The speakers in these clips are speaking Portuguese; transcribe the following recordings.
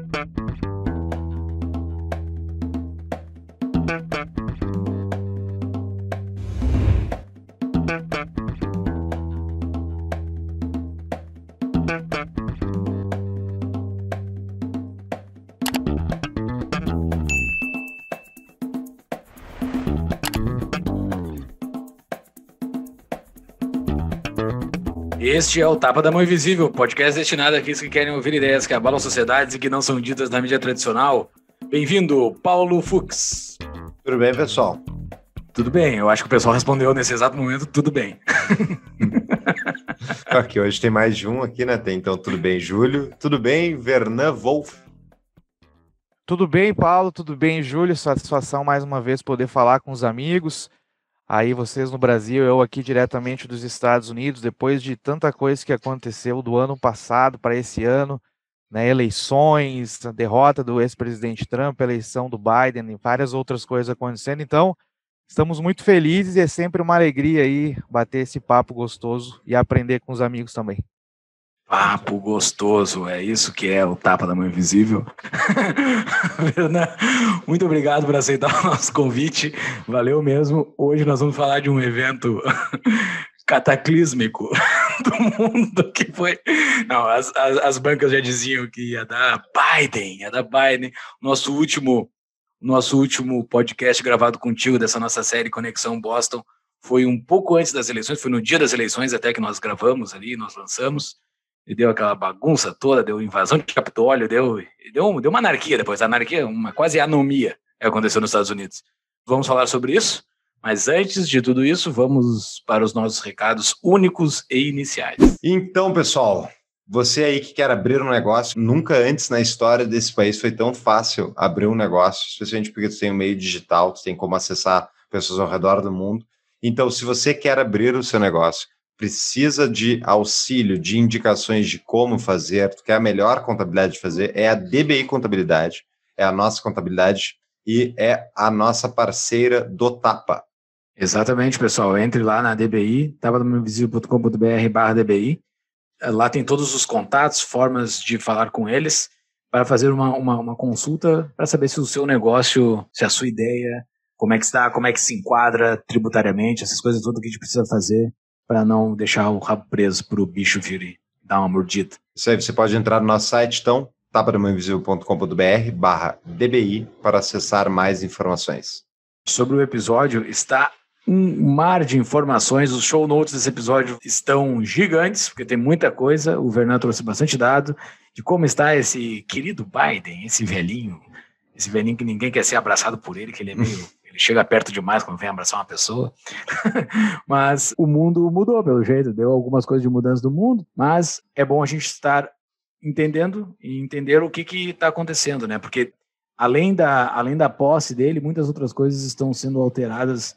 Thank you. Este é o Tapa da Mão Invisível, podcast destinado àqueles que querem ouvir ideias que abalam sociedades e que não são ditas na mídia tradicional. Bem-vindo, Paulo Fux. Tudo bem, pessoal? Tudo bem, eu acho que o pessoal respondeu nesse exato momento, tudo bem. aqui, hoje tem mais de um aqui, né? Tem então, tudo bem, Júlio. Tudo bem, Vernan Wolf. Tudo bem, Paulo. Tudo bem, Júlio. Satisfação mais uma vez poder falar com os amigos. Aí vocês no Brasil, eu aqui diretamente dos Estados Unidos, depois de tanta coisa que aconteceu do ano passado para esse ano, né, eleições, derrota do ex-presidente Trump, eleição do Biden e várias outras coisas acontecendo. Então, estamos muito felizes e é sempre uma alegria aí bater esse papo gostoso e aprender com os amigos também. Papo gostoso, é isso que é o tapa da mão invisível. Muito obrigado por aceitar o nosso convite, valeu mesmo. Hoje nós vamos falar de um evento cataclísmico do mundo que foi. Não, as, as, as, bancas já diziam que ia dar Biden, ia dar Biden. Nosso último, nosso último podcast gravado contigo dessa nossa série Conexão Boston foi um pouco antes das eleições, foi no dia das eleições até que nós gravamos ali, nós lançamos e deu aquela bagunça toda, deu invasão de Capitólio, deu, deu, deu uma anarquia depois, anarquia, uma quase anomia é que aconteceu nos Estados Unidos. Vamos falar sobre isso, mas antes de tudo isso, vamos para os nossos recados únicos e iniciais. Então, pessoal, você aí que quer abrir um negócio, nunca antes na história desse país foi tão fácil abrir um negócio, especialmente porque você tem o um meio digital, você tem como acessar pessoas ao redor do mundo. Então, se você quer abrir o seu negócio, precisa de auxílio, de indicações de como fazer, é a melhor contabilidade de fazer é a DBI Contabilidade, é a nossa contabilidade e é a nossa parceira do TAPA. Exatamente, pessoal. Entre lá na DBI, tapadomanuvisível.com.br barra DBI. Lá tem todos os contatos, formas de falar com eles para fazer uma, uma, uma consulta para saber se o seu negócio, se a sua ideia, como é que está, como é que se enquadra tributariamente, essas coisas todas que a gente precisa fazer para não deixar o rabo preso para o bicho vir e dar uma mordida. Isso aí, você pode entrar no nosso site, então, tapadamãoinvisível.com.br barra DBI para acessar mais informações. Sobre o episódio, está um mar de informações. Os show notes desse episódio estão gigantes, porque tem muita coisa. O Vernão trouxe bastante dado de como está esse querido Biden, esse velhinho, esse velhinho que ninguém quer ser abraçado por ele, que ele é meio ele chega perto demais quando vem abraçar uma pessoa. mas o mundo mudou, pelo jeito, deu algumas coisas de mudança do mundo, mas é bom a gente estar entendendo e entender o que está acontecendo, né? Porque além da, além da posse dele, muitas outras coisas estão sendo alteradas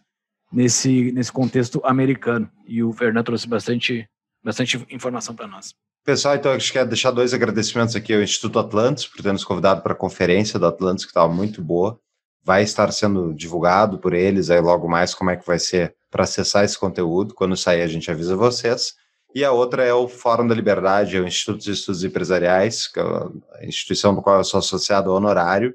nesse, nesse contexto americano. E o Fernando trouxe bastante, bastante informação para nós. Pessoal, então eu quero deixar dois agradecimentos aqui ao Instituto Atlantis por ter nos convidado para a conferência do Atlantis, que estava muito boa vai estar sendo divulgado por eles aí logo mais como é que vai ser para acessar esse conteúdo. Quando sair, a gente avisa vocês. E a outra é o Fórum da Liberdade, é o Instituto de Estudos Empresariais, que é a instituição do qual eu sou associado honorário,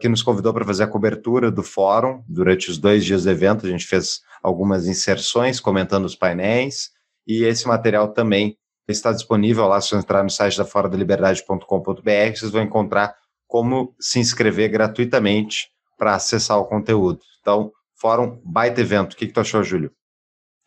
que nos convidou para fazer a cobertura do fórum durante os dois dias do evento. A gente fez algumas inserções comentando os painéis, e esse material também está disponível lá. Se você entrar no site da foradaliberdade.com.br, vocês vão encontrar como se inscrever gratuitamente para acessar o conteúdo. Então, fórum baita evento. O que, que tu achou, Júlio?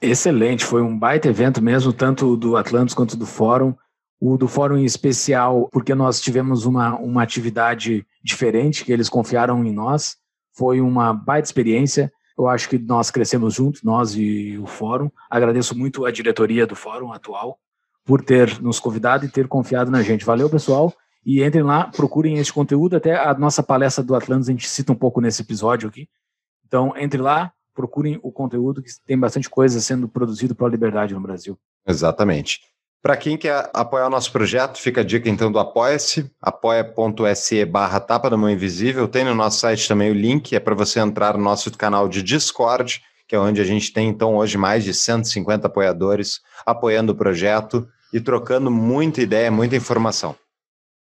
Excelente, foi um baita evento mesmo, tanto do Atlantis quanto do fórum. O do fórum em especial, porque nós tivemos uma, uma atividade diferente, que eles confiaram em nós. Foi uma baita experiência. Eu acho que nós crescemos juntos, nós e o fórum. Agradeço muito a diretoria do fórum atual por ter nos convidado e ter confiado na gente. Valeu, pessoal. E entrem lá, procurem esse conteúdo. Até a nossa palestra do Atlantis a gente cita um pouco nesse episódio aqui. Então, entre lá, procurem o conteúdo, que tem bastante coisa sendo produzido para a liberdade no Brasil. Exatamente. Para quem quer apoiar o nosso projeto, fica a dica então do Apoia-se, apoia.se barra tapa da mão invisível. Tem no nosso site também o link, é para você entrar no nosso canal de Discord, que é onde a gente tem então hoje mais de 150 apoiadores apoiando o projeto e trocando muita ideia, muita informação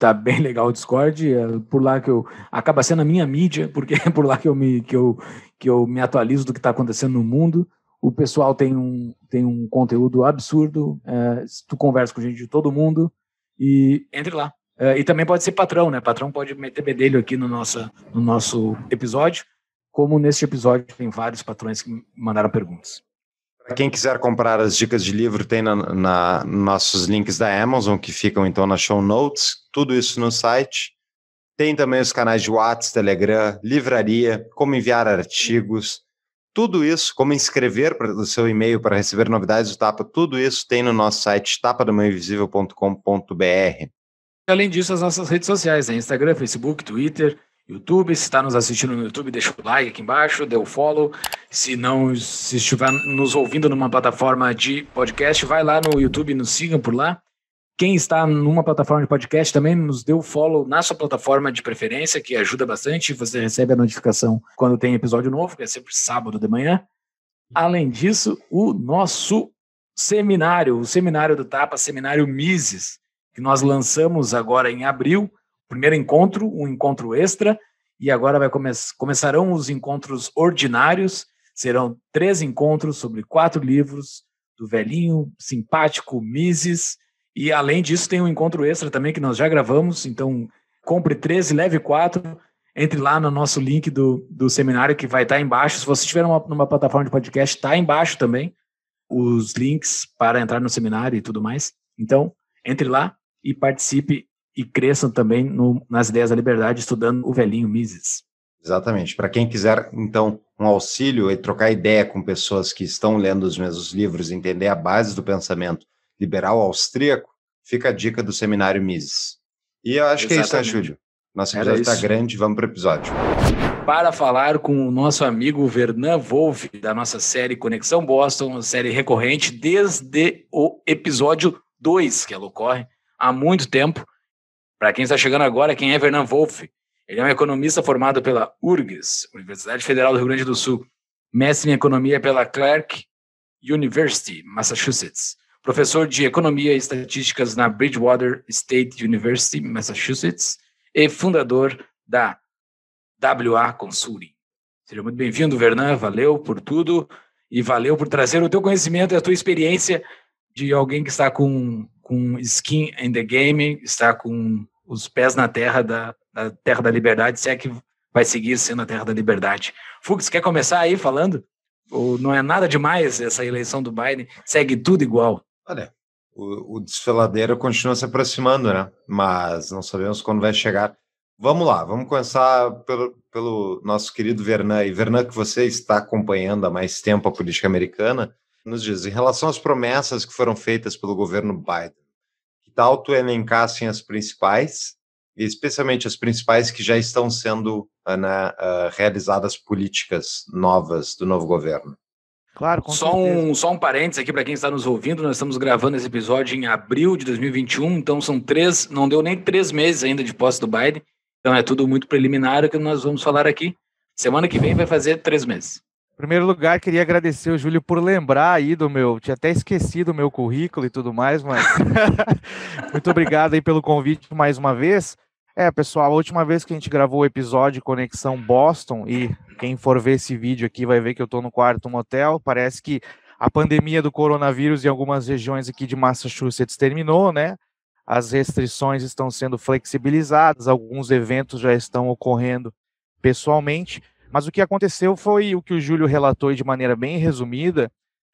tá bem legal o Discord, é por lá que eu acaba sendo a minha mídia, porque é por lá que eu me que eu, que eu me atualizo do que está acontecendo no mundo. O pessoal tem um tem um conteúdo absurdo, é, tu conversa com gente de todo mundo e entre lá. É, e também pode ser patrão, né? Patrão pode meter bedelho aqui no nossa no nosso episódio, como neste episódio tem vários patrões que mandaram perguntas. Quem quiser comprar as dicas de livro, tem na, na, nossos links da Amazon, que ficam então na show notes, tudo isso no site. Tem também os canais de WhatsApp, Telegram, livraria, como enviar artigos, tudo isso, como inscrever para o seu e-mail para receber novidades do Tapa, tudo isso tem no nosso site tapadomainvisível.com.br. Além disso, as nossas redes sociais, né? Instagram, Facebook, Twitter, YouTube. Se está nos assistindo no YouTube, deixa o like aqui embaixo, dê o follow. Se não, se estiver nos ouvindo numa plataforma de podcast, vai lá no YouTube, nos siga por lá. Quem está numa plataforma de podcast também nos dê o follow na sua plataforma de preferência, que ajuda bastante. Você recebe a notificação quando tem episódio novo, que é sempre sábado de manhã. Além disso, o nosso seminário, o seminário do Tapa, seminário Mises, que nós lançamos agora em abril, primeiro encontro, um encontro extra, e agora vai come começarão os encontros ordinários. Serão três encontros sobre quatro livros do velhinho, simpático Mises. E além disso, tem um encontro extra também que nós já gravamos. Então, compre três e leve quatro. Entre lá no nosso link do, do seminário que vai estar tá embaixo. Se você estiver numa, numa plataforma de podcast, está embaixo também os links para entrar no seminário e tudo mais. Então, entre lá e participe e cresçam também no, nas ideias da liberdade estudando o velhinho Mises. Exatamente. Para quem quiser, então, um auxílio e trocar ideia com pessoas que estão lendo os mesmos livros, entender a base do pensamento liberal austríaco, fica a dica do seminário Mises. E eu acho Exatamente. que é isso, né, Júlio? Nosso episódio está grande, vamos para o episódio. Para falar com o nosso amigo Vernan Wolf da nossa série Conexão Boston, uma série recorrente desde o episódio 2, que ela ocorre há muito tempo. Para quem está chegando agora, quem é Vernon Wolff? Ele é um economista formado pela URGS, Universidade Federal do Rio Grande do Sul, mestre em economia pela Clark University, Massachusetts, professor de economia e estatísticas na Bridgewater State University, Massachusetts, e fundador da WA Consulting. Seja muito bem-vindo, Vernan. Valeu por tudo e valeu por trazer o teu conhecimento e a tua experiência de alguém que está com, com skin in the game, está com os pés na terra da, da terra da liberdade, se é que vai seguir sendo a terra da liberdade. Fux, quer começar aí falando? Ou não é nada demais essa eleição do Biden? Segue tudo igual? Olha, o, o desfiladeiro continua se aproximando, né? Mas não sabemos quando vai chegar. Vamos lá, vamos começar pelo, pelo nosso querido Vernan. E Vernan, que você está acompanhando há mais tempo a política americana, nos diz, em relação às promessas que foram feitas pelo governo Biden, que tal tu elencassem as principais, especialmente as principais que já estão sendo ah, né, ah, realizadas políticas novas do novo governo? Claro, com só certeza. um Só um parênteses aqui para quem está nos ouvindo, nós estamos gravando esse episódio em abril de 2021, então são três, não deu nem três meses ainda de posse do Biden, então é tudo muito preliminar o que nós vamos falar aqui. Semana que vem vai fazer três meses primeiro lugar, queria agradecer o Júlio por lembrar aí do meu. Tinha até esquecido o meu currículo e tudo mais, mas. Muito obrigado aí pelo convite mais uma vez. É, pessoal, a última vez que a gente gravou o episódio Conexão Boston, e quem for ver esse vídeo aqui vai ver que eu tô no quarto motel, parece que a pandemia do coronavírus em algumas regiões aqui de Massachusetts terminou, né? As restrições estão sendo flexibilizadas, alguns eventos já estão ocorrendo pessoalmente, mas o que aconteceu foi o que o Júlio relatou de maneira bem resumida,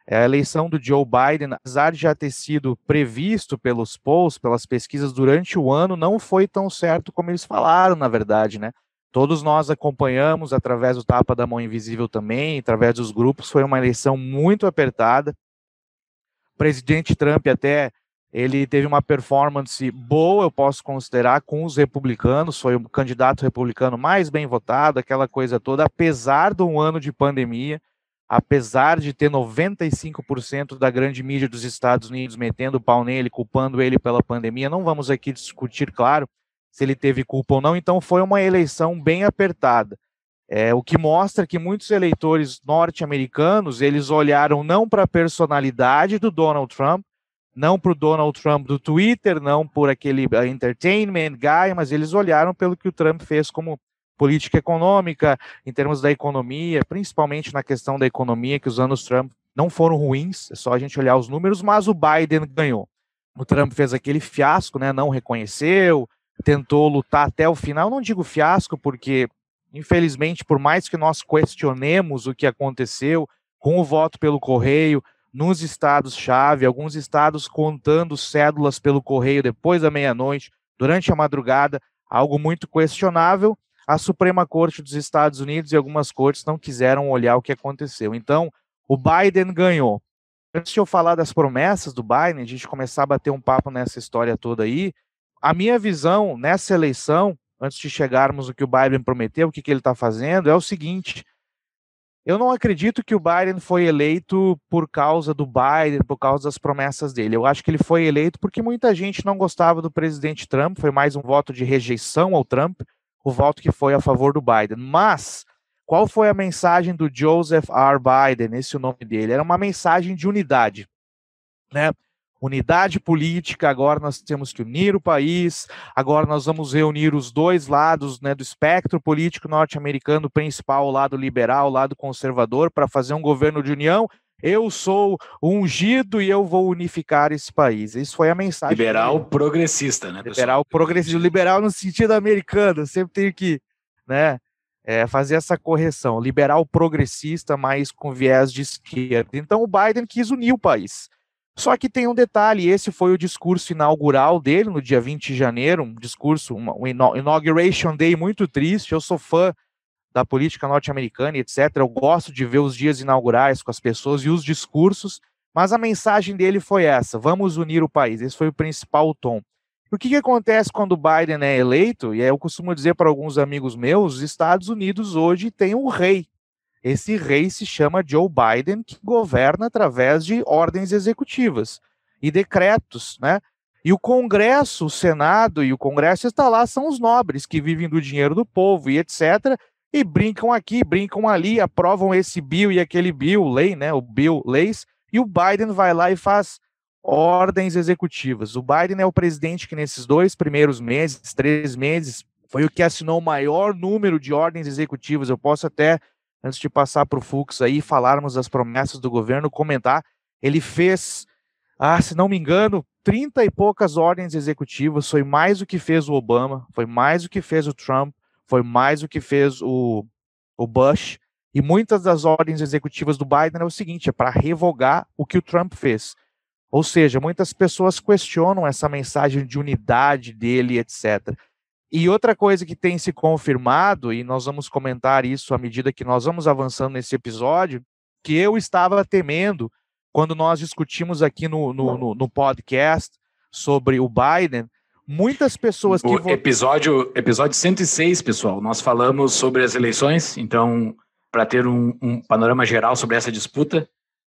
é a eleição do Joe Biden, apesar de já ter sido previsto pelos polls, pelas pesquisas durante o ano, não foi tão certo como eles falaram, na verdade, né? Todos nós acompanhamos através do tapa da mão invisível também, através dos grupos, foi uma eleição muito apertada. O presidente Trump até ele teve uma performance boa, eu posso considerar, com os republicanos, foi o candidato republicano mais bem votado, aquela coisa toda, apesar de um ano de pandemia, apesar de ter 95% da grande mídia dos Estados Unidos metendo o pau nele, culpando ele pela pandemia. Não vamos aqui discutir, claro, se ele teve culpa ou não, então foi uma eleição bem apertada. É, o que mostra que muitos eleitores norte-americanos, eles olharam não para a personalidade do Donald Trump, não para o Donald Trump do Twitter, não por aquele eh, entertainment guy, mas eles olharam pelo que o Trump fez como política econômica, em termos da economia, principalmente na questão da economia, que os anos Trump não foram ruins, é só a gente olhar os números, mas o Biden ganhou. O Trump fez aquele fiasco, né, não reconheceu, tentou lutar até o final. Não digo fiasco, porque, infelizmente, por mais que nós questionemos o que aconteceu com o voto pelo correio, nos estados-chave, alguns estados contando cédulas pelo correio depois da meia-noite, durante a madrugada, algo muito questionável. A Suprema Corte dos Estados Unidos e algumas cortes não quiseram olhar o que aconteceu. Então, o Biden ganhou. Antes de eu falar das promessas do Biden, a gente começar a bater um papo nessa história toda aí, a minha visão nessa eleição, antes de chegarmos o que o Biden prometeu, o que, que ele está fazendo, é o seguinte: eu não acredito que o Biden foi eleito por causa do Biden, por causa das promessas dele. Eu acho que ele foi eleito porque muita gente não gostava do presidente Trump, foi mais um voto de rejeição ao Trump, o voto que foi a favor do Biden. Mas qual foi a mensagem do Joseph R. Biden, esse é o nome dele? Era uma mensagem de unidade, né? Unidade política, agora nós temos que unir o país, agora nós vamos reunir os dois lados né, do espectro político norte-americano principal, o lado liberal, o lado conservador, para fazer um governo de união. Eu sou ungido e eu vou unificar esse país. Isso foi a mensagem. Liberal progressista, né? Pessoal? Liberal progressista, liberal no sentido americano, eu sempre tenho que né, é, fazer essa correção. Liberal progressista, mas com viés de esquerda. Então o Biden quis unir o país só que tem um detalhe, esse foi o discurso inaugural dele no dia 20 de janeiro, um discurso, um inauguration day muito triste. Eu sou fã da política norte-americana, etc. Eu gosto de ver os dias inaugurais com as pessoas e os discursos, mas a mensagem dele foi essa: vamos unir o país. Esse foi o principal tom. O que, que acontece quando o Biden é eleito? E eu costumo dizer para alguns amigos meus, os Estados Unidos hoje tem um rei, esse rei se chama Joe Biden, que governa através de ordens executivas e decretos, né? E o Congresso, o Senado e o Congresso está lá, são os nobres que vivem do dinheiro do povo e etc. E brincam aqui, brincam ali, aprovam esse bill e aquele bill, lei, né? O bill, leis. E o Biden vai lá e faz ordens executivas. O Biden é o presidente que nesses dois primeiros meses, três meses, foi o que assinou o maior número de ordens executivas. Eu posso até antes de passar para o Fux aí falarmos das promessas do governo, comentar. Ele fez, ah, se não me engano, 30 e poucas ordens executivas. Foi mais o que fez o Obama, foi mais o que fez o Trump, foi mais o que fez o, o Bush. E muitas das ordens executivas do Biden é o seguinte: é para revogar o que o Trump fez. Ou seja, muitas pessoas questionam essa mensagem de unidade dele, etc. E outra coisa que tem se confirmado, e nós vamos comentar isso à medida que nós vamos avançando nesse episódio, que eu estava temendo quando nós discutimos aqui no, no, no, no podcast sobre o Biden, muitas pessoas que. o episódio, episódio 106, pessoal. Nós falamos sobre as eleições, então, para ter um, um, panorama geral sobre essa disputa,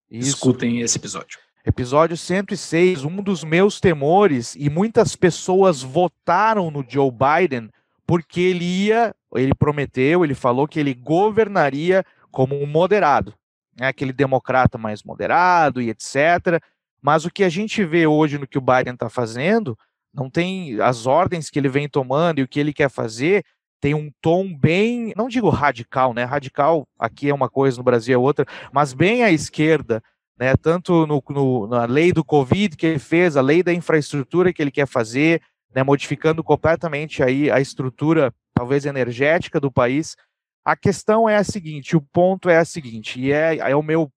Isso. escutem esse episódio. Episódio 106, um dos meus temores, e muitas pessoas votaram no Joe Biden porque ele ia, ele prometeu, ele falou que ele governaria como um moderado, né, aquele democrata mais moderado e etc. Mas o que a gente vê hoje no que o Biden está fazendo, não tem as ordens que ele vem tomando e o que ele quer fazer, tem um tom bem, não digo radical, né? Radical aqui é uma coisa, no Brasil é outra, mas bem à esquerda né? tanto no, no, na lei do Covid que ele fez, a lei da infraestrutura que ele quer fazer, né? modificando completamente aí a estrutura, talvez energética do país. A questão é a seguinte, o ponto é a seguinte, e é, é o meu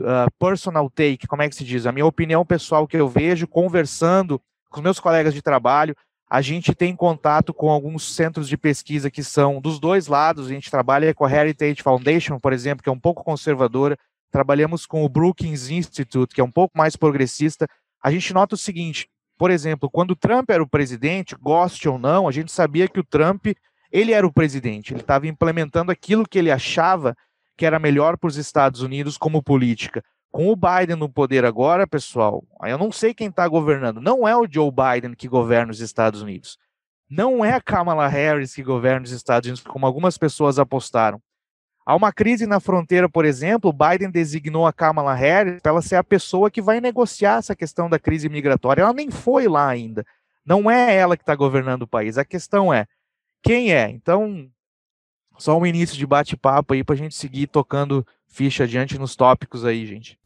uh, personal take, como é que se diz, a minha opinião pessoal que eu vejo conversando com meus colegas de trabalho, a gente tem contato com alguns centros de pesquisa que são dos dois lados, a gente trabalha com a Heritage Foundation, por exemplo, que é um pouco conservadora, trabalhamos com o Brookings Institute, que é um pouco mais progressista, a gente nota o seguinte, por exemplo, quando o Trump era o presidente, goste ou não, a gente sabia que o Trump, ele era o presidente, ele estava implementando aquilo que ele achava que era melhor para os Estados Unidos como política. Com o Biden no poder agora, pessoal, eu não sei quem está governando. Não é o Joe Biden que governa os Estados Unidos. Não é a Kamala Harris que governa os Estados Unidos, como algumas pessoas apostaram. Há uma crise na fronteira, por exemplo, Biden designou a Kamala Harris para ela ser a pessoa que vai negociar essa questão da crise migratória. Ela nem foi lá ainda. Não é ela que está governando o país. A questão é quem é. Então, só um início de bate-papo aí para a gente seguir tocando ficha adiante nos tópicos aí, gente.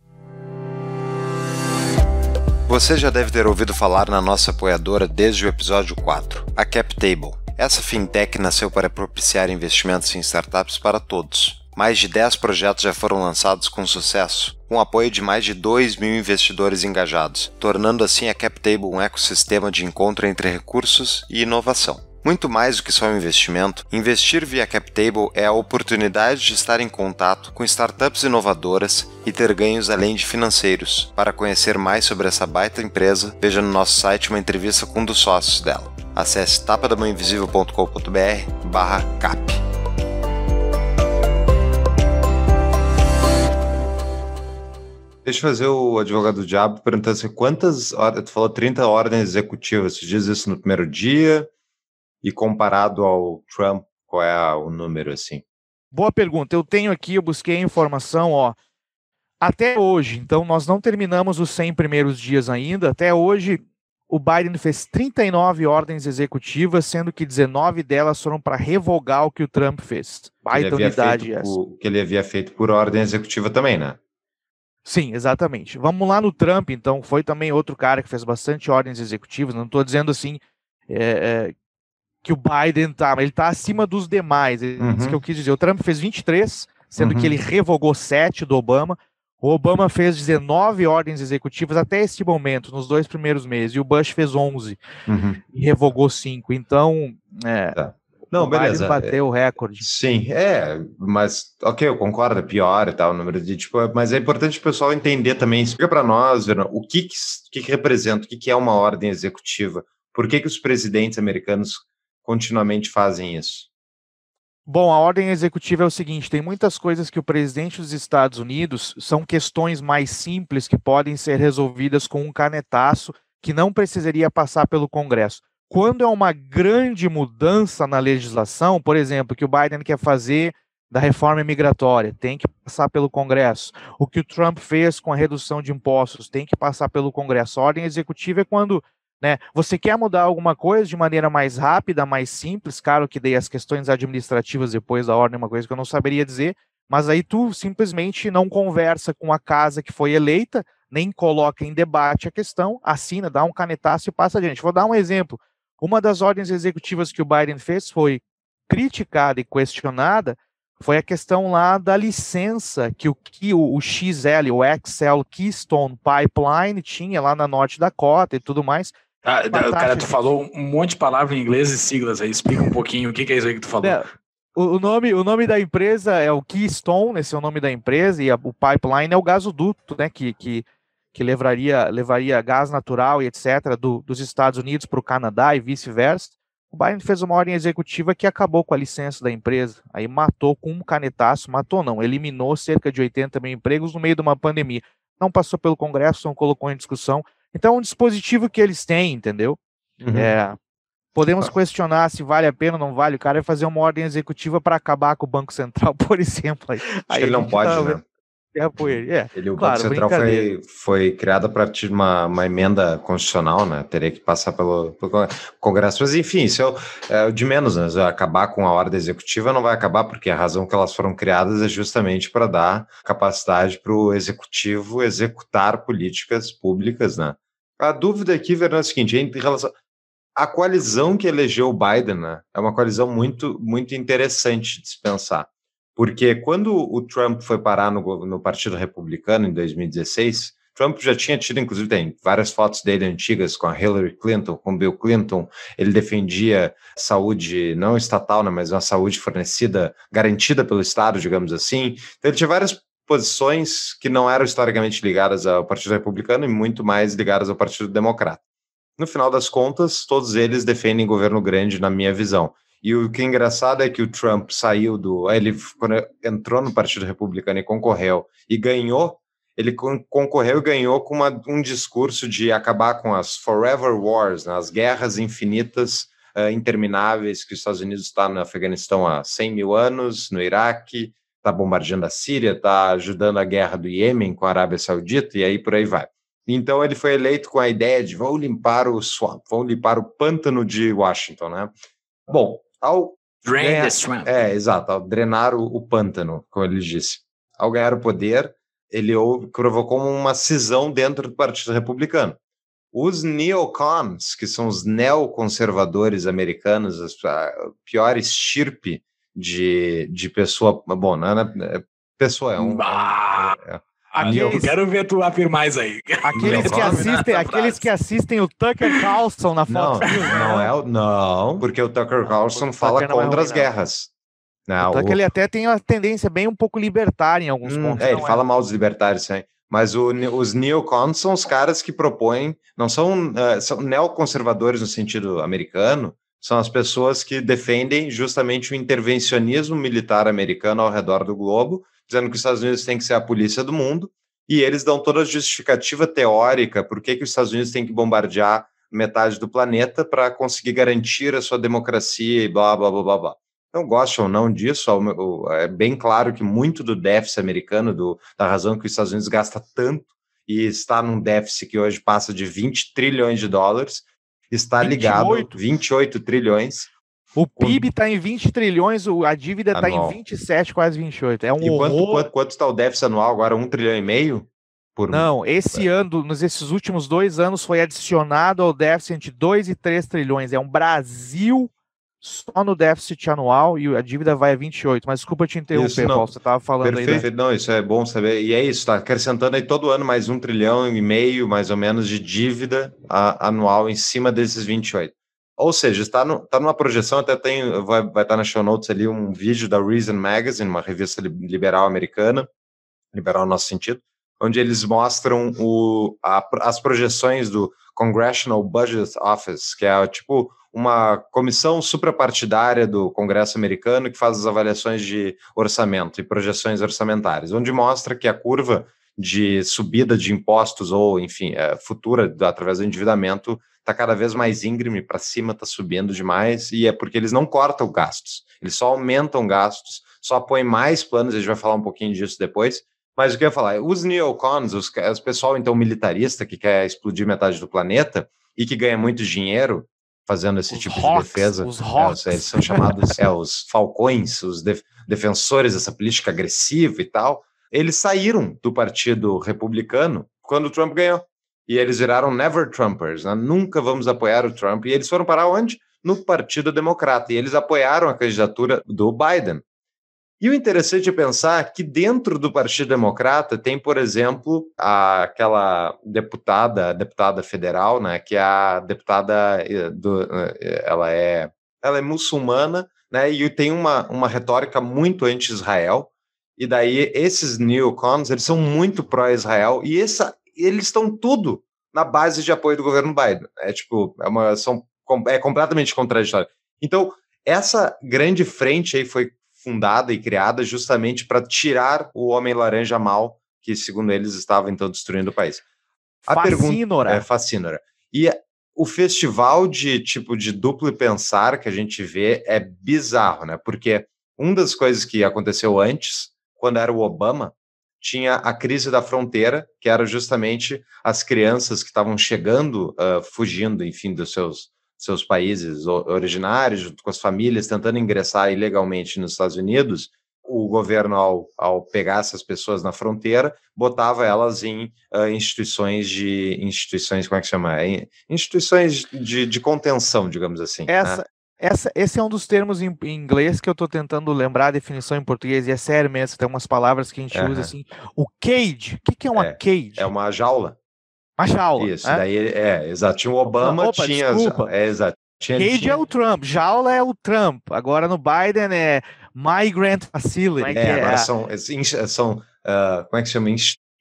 Você já deve ter ouvido falar na nossa apoiadora desde o episódio 4, a Cap Table. Essa fintech nasceu para propiciar investimentos em startups para todos. Mais de 10 projetos já foram lançados com sucesso, com apoio de mais de 2 mil investidores engajados, tornando assim a CapTable um ecossistema de encontro entre recursos e inovação. Muito mais do que só um investimento, investir via CapTable é a oportunidade de estar em contato com startups inovadoras e ter ganhos além de financeiros. Para conhecer mais sobre essa baita empresa, veja no nosso site uma entrevista com um dos sócios dela. Acesse tapadamãoinvisível.com.br barra cap. Deixa eu fazer o advogado do diabo perguntando assim, quantas horas, tu falou 30 ordens executivas, tu diz isso no primeiro dia e comparado ao Trump, qual é o número assim? Boa pergunta. Eu tenho aqui, eu busquei a informação, ó, até hoje, então nós não terminamos os 100 primeiros dias ainda, até hoje o Biden fez 39 ordens executivas, sendo que 19 delas foram para revogar o que o Trump fez. Baita unidade essa. Por, que ele havia feito por ordem executiva também, né? Sim, exatamente. Vamos lá no Trump, então, foi também outro cara que fez bastante ordens executivas. Não estou dizendo assim é, é, que o Biden tá, mas ele está acima dos demais. Uhum. Isso que uhum. eu quis dizer. O Trump fez 23, sendo uhum. que ele revogou 7 do Obama. O Obama fez 19 ordens executivas até este momento, nos dois primeiros meses, e o Bush fez 11 uhum. e revogou 5. Então, é, tá. Não, beleza. bateu bater o é, recorde. Sim, é, mas ok, eu concordo, é pior e tal, o número de tipo, mas é importante o pessoal entender também, explica para nós, Verão, o que que, que que, representa, o que que é uma ordem executiva, por que que os presidentes americanos continuamente fazem isso? Bom, a ordem executiva é o seguinte: tem muitas coisas que o presidente dos Estados Unidos são questões mais simples que podem ser resolvidas com um canetaço que não precisaria passar pelo Congresso. Quando é uma grande mudança na legislação, por exemplo, que o Biden quer fazer da reforma migratória, tem que passar pelo Congresso. O que o Trump fez com a redução de impostos, tem que passar pelo Congresso. A ordem executiva é quando né? Você quer mudar alguma coisa de maneira mais rápida, mais simples, claro que dei as questões administrativas depois da ordem é uma coisa que eu não saberia dizer, mas aí tu simplesmente não conversa com a casa que foi eleita, nem coloca em debate a questão, assina, dá um canetaço e passa adiante. Vou dar um exemplo. Uma das ordens executivas que o Biden fez foi criticada e questionada foi a questão lá da licença que o, que o, XL, o XL Keystone Pipeline tinha lá na Norte da Dakota e tudo mais, ah, cara, tu falou um monte de palavras em inglês e siglas aí. Explica um pouquinho o que, que é isso aí que tu falou. É, o, nome, o nome da empresa é o Keystone, esse é o nome da empresa, e a, o pipeline é o gasoduto, né? Que, que, que levaria, levaria gás natural e etc. Do, dos Estados Unidos para o Canadá e vice-versa. O Biden fez uma ordem executiva que acabou com a licença da empresa. Aí matou com um canetaço, matou não, eliminou cerca de 80 mil empregos no meio de uma pandemia. Não passou pelo Congresso, não colocou em discussão então, é um dispositivo que eles têm, entendeu? Uhum. É, podemos tá. questionar se vale a pena ou não vale. O cara vai fazer uma ordem executiva para acabar com o Banco Central, por exemplo. Aí, Acho aí que ele não pode, né? É, por ele. É, ele, o claro, Banco Central foi, foi criado a partir de uma, uma emenda constitucional, né? Teria que passar pelo, pelo Congresso. Mas, enfim, isso é, é de menos, né? Acabar com a ordem executiva não vai acabar, porque a razão que elas foram criadas é justamente para dar capacidade para o executivo executar políticas públicas, né? A dúvida aqui, Verão, é a seguinte, em relação a coalizão que elegeu o Biden, né, é uma coalizão muito muito interessante de se pensar, porque quando o Trump foi parar no, no Partido Republicano em 2016, Trump já tinha tido, inclusive, tem várias fotos dele antigas com a Hillary Clinton, com Bill Clinton. Ele defendia saúde não estatal, né, mas uma saúde fornecida, garantida pelo Estado, digamos assim. Então, ele tinha várias posições que não eram historicamente ligadas ao Partido Republicano e muito mais ligadas ao Partido Democrata. No final das contas, todos eles defendem governo grande, na minha visão. E o que é engraçado é que o Trump saiu do. Ele entrou no Partido Republicano e concorreu e ganhou. Ele concorreu e ganhou com uma, um discurso de acabar com as forever wars, né, as guerras infinitas, uh, intermináveis, que os Estados Unidos está no Afeganistão há 100 mil anos, no Iraque, está bombardeando a Síria, está ajudando a guerra do Iêmen com a Arábia Saudita, e aí por aí vai. Então ele foi eleito com a ideia de vão limpar o swamp, vão limpar o pântano de Washington, né? Bom, ao Drain ganhar, the swamp. É, exato, ao drenar o, o, pântano, como ele disse. Ao ganhar o poder, ele provocou uma cisão dentro do Partido Republicano. Os neocons, que são os neoconservadores americanos, a pior estirpe de, de pessoa. Bom, não é, né, é pessoa, é um. É ah, é, Eu quero ver tu afirmar isso aí. Aqueles, que assistem, aqueles que assistem o Tucker Carlson na Fox não, News. Não, é, o, não porque o Tucker Carlson não, fala Tucker contra as guerras. Não, né, o Tucker, o... ele até tem uma tendência bem um pouco libertária em alguns hum, pontos. É, ele é. fala mal dos libertários, sim. Mas o, os neocons são os caras que propõem, não são, uh, são neoconservadores no sentido americano, são as pessoas que defendem justamente o intervencionismo militar americano ao redor do globo, dizendo que os Estados Unidos têm que ser a polícia do mundo, e eles dão toda a justificativa teórica por que, que os Estados Unidos têm que bombardear metade do planeta para conseguir garantir a sua democracia e blá, blá, blá, blá, blá. Então, gosto ou não disso, é bem claro que muito do déficit americano, do, da razão que os Estados Unidos gasta tanto e está num déficit que hoje passa de 20 trilhões de dólares, está 28. ligado 28 trilhões. O PIB está em 20 trilhões, a dívida está tá em 27, quase 28. É um e horror. Quanto, quanto, está o déficit anual agora? Um trilhão e meio? Por... Não, esse é. ano, nesses últimos dois anos, foi adicionado ao déficit entre 2 e 3 trilhões. É um Brasil só no déficit anual e a dívida vai a 28. Mas desculpa te interromper, isso, Paulo, você estava falando Perfeito. aí. Né? Não, isso é bom saber. E é isso, está acrescentando aí todo ano mais um trilhão e meio, mais ou menos, de dívida a, anual em cima desses 28. Ou seja, está no, tá numa projeção, até tem, vai, vai estar tá na show notes ali um vídeo da Reason Magazine, uma revista liberal americana, liberal no nosso sentido, onde eles mostram o, a, as projeções do Congressional Budget Office, que é tipo uma comissão suprapartidária do Congresso americano que faz as avaliações de orçamento e projeções orçamentárias, onde mostra que a curva de subida de impostos ou, enfim, é, futura através do endividamento está cada vez mais íngreme, para cima está subindo demais, e é porque eles não cortam gastos, eles só aumentam gastos, só põem mais planos, a gente vai falar um pouquinho disso depois, mas o que eu ia falar, os neocons, os, os pessoal então militarista que quer explodir metade do planeta e que ganha muito dinheiro, fazendo esse os tipo Hawks, de defesa. Os Hawks. É, eles são chamados é, os falcões, os def defensores dessa política agressiva e tal. Eles saíram do Partido Republicano quando o Trump ganhou. E eles viraram Never Trumpers, né? nunca vamos apoiar o Trump. E eles foram para onde? No Partido Democrata. E eles apoiaram a candidatura do Biden. E o interessante é pensar que dentro do Partido Democrata tem, por exemplo, a, aquela deputada, deputada federal, né, que é a deputada eh, do, eh, ela é ela é muçulmana, né, e tem uma, uma retórica muito anti-Israel. E daí esses neocons, eles são muito pró-Israel e essa eles estão tudo na base de apoio do governo Biden. É tipo, é uma são é completamente contraditório. Então, essa grande frente aí foi fundada e criada justamente para tirar o Homem Laranja mal, que segundo eles estava então destruindo o país. A fascínora. Pergunta, é fascínora. E o festival de tipo de duplo pensar que a gente vê é bizarro, né? Porque uma das coisas que aconteceu antes, quando era o Obama, tinha a crise da fronteira, que era justamente as crianças que estavam chegando, uh, fugindo, enfim, dos seus seus países originários, com as famílias tentando ingressar ilegalmente nos Estados Unidos, o governo, ao, ao pegar essas pessoas na fronteira, botava elas em uh, instituições de. instituições, como é que chama? Em, instituições de, de, contenção, digamos assim. Né? Essa, né? essa, esse é um dos termos em, em inglês que eu estou tentando lembrar a definição em português, e é sério mesmo, tem umas palavras que a gente uhum. usa assim. O cage, o que, que é uma é, cage? É uma jaula. Machaula. Isso, né? daí, é, exato. Tinha o Obama, Opa, tinha. Desculpa. É, exato. Cage tinha... é o Trump, Jaula é o Trump. Agora no Biden é Migrant Facility. É, é agora é... são, são uh, como é que chama?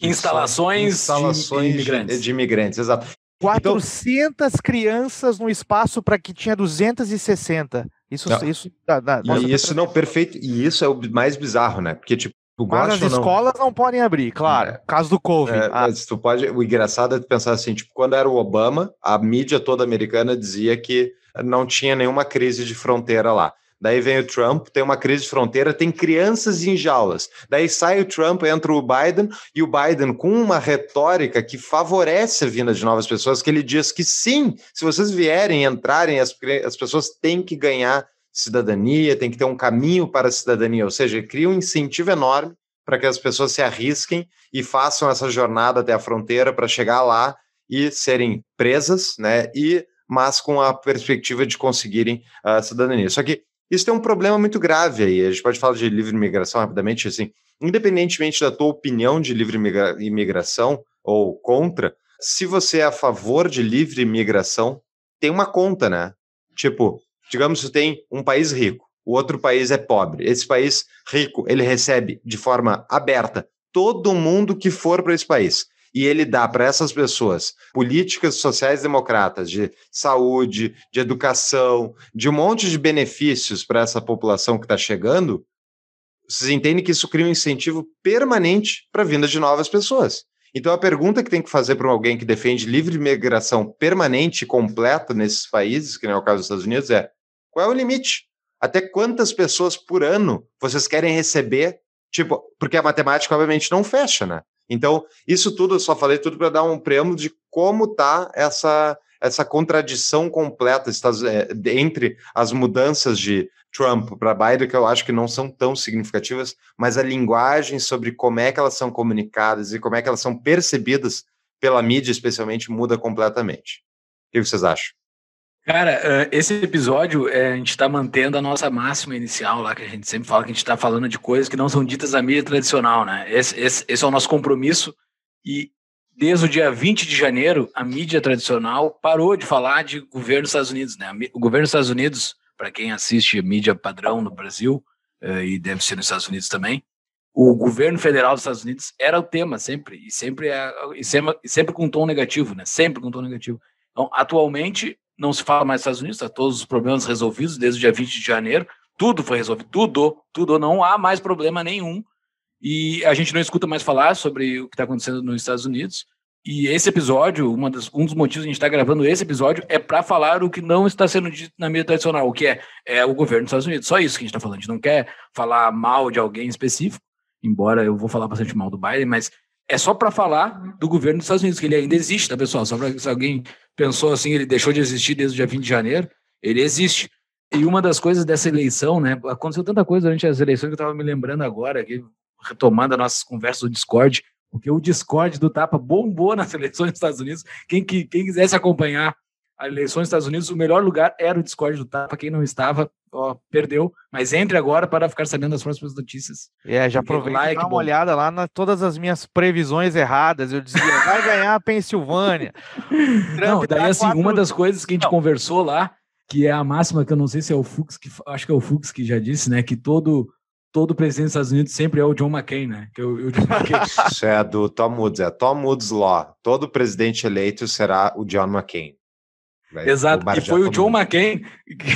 Instalações, instalações de imigrantes. De, de imigrantes, exato. 400 então... crianças no espaço para que tinha 260. Isso, não. isso, dá, dá, e isso não perfeito. E isso é o mais bizarro, né? Porque tipo Tu mas as escolas não podem abrir, claro. É. Caso do Covid. É, ah. tu pode. O engraçado é pensar assim, tipo, quando era o Obama, a mídia toda americana dizia que não tinha nenhuma crise de fronteira lá. Daí vem o Trump, tem uma crise de fronteira, tem crianças em jaulas. Daí sai o Trump, entra o Biden, e o Biden, com uma retórica que favorece a vinda de novas pessoas, que ele diz que sim, se vocês vierem, entrarem, as, as pessoas têm que ganhar cidadania, tem que ter um caminho para a cidadania, ou seja, cria um incentivo enorme para que as pessoas se arrisquem e façam essa jornada até a fronteira para chegar lá e serem presas, né? E mas com a perspectiva de conseguirem a cidadania. Só que isso tem um problema muito grave aí. A gente pode falar de livre imigração rapidamente, assim, independentemente da tua opinião de livre imigração ou contra, se você é a favor de livre imigração, tem uma conta, né? Tipo, Digamos que tem um país rico, o outro país é pobre. Esse país rico, ele recebe de forma aberta todo mundo que for para esse país e ele dá para essas pessoas políticas sociais democratas de saúde, de educação, de um monte de benefícios para essa população que está chegando, vocês entendem que isso cria um incentivo permanente para a vinda de novas pessoas. Então, a pergunta que tem que fazer para alguém que defende livre migração permanente e completa nesses países, que não é o caso dos Estados Unidos, é: qual é o limite? Até quantas pessoas por ano vocês querem receber? Tipo, porque a matemática obviamente não fecha, né? Então, isso tudo, eu só falei tudo para dar um preâmbulo de como tá essa essa contradição completa eh, entre as mudanças de Trump para Biden, que eu acho que não são tão significativas, mas a linguagem sobre como é que elas são comunicadas e como é que elas são percebidas pela mídia, especialmente, muda completamente. O que vocês acham? Cara, eh, esse episódio, eh, a gente está mantendo a nossa máxima inicial lá, que a gente sempre fala que a gente está falando de coisas que não são ditas na mídia tradicional, né? Esse, esse, esse é o nosso compromisso. E desde o dia 20 de janeiro, a mídia tradicional parou de falar de governo dos Estados Unidos, né? O governo dos Estados Unidos, para quem assiste mídia padrão no Brasil, eh, e deve ser nos Estados Unidos também, o governo federal dos Estados Unidos era o tema sempre, e sempre, é, e sempre, e sempre com um tom negativo, né? Sempre com um tom negativo. Então, atualmente, não se fala mais Estados Unidos, tá todos os problemas resolvidos desde o dia 20 de janeiro, tudo foi resolvido, tudo, tudo, não há mais problema nenhum. E a gente não escuta mais falar sobre o que está acontecendo nos Estados Unidos. E esse episódio, das, um dos motivos que a gente está gravando esse episódio é para falar o que não está sendo dito na mídia tradicional, o que é, é o governo dos Estados Unidos. Só isso que a gente está falando. A gente não quer falar mal de alguém específico, embora eu vou falar bastante mal do Biden, mas é só para falar uhum. do governo dos Estados Unidos, que ele ainda existe, tá, pessoal? Só para se alguém pensou assim, ele deixou de existir desde o dia 20 de janeiro, ele existe. E uma das coisas dessa eleição, né? Aconteceu tanta coisa durante as eleições que eu estava me lembrando agora, aqui, retomando as nossas conversas do Discord, porque o Discord do Tapa bombou nas eleições dos Estados Unidos. Quem, que, quem quisesse acompanhar eleições dos Estados Unidos, o melhor lugar era o Discord do Tapa. Quem não estava, ó, perdeu. Mas entre agora para ficar sabendo das próximas notícias. É, já aproveita like, dá uma bom. olhada lá nas todas as minhas previsões erradas. Eu dizia, vai ganhar a Pensilvânia. não, daí tá assim, quatro... uma das coisas que a gente não. conversou lá, que é a máxima que eu não sei se é o Fux, que acho que é o Fux que já disse, né, que todo todo presidente dos Estados Unidos sempre é o John McCain, né? Que eu, é eu Isso é do Tom Woods, é Tom Woods Law. Todo presidente eleito será o John McCain. Vai Exato. E foi o John McCain,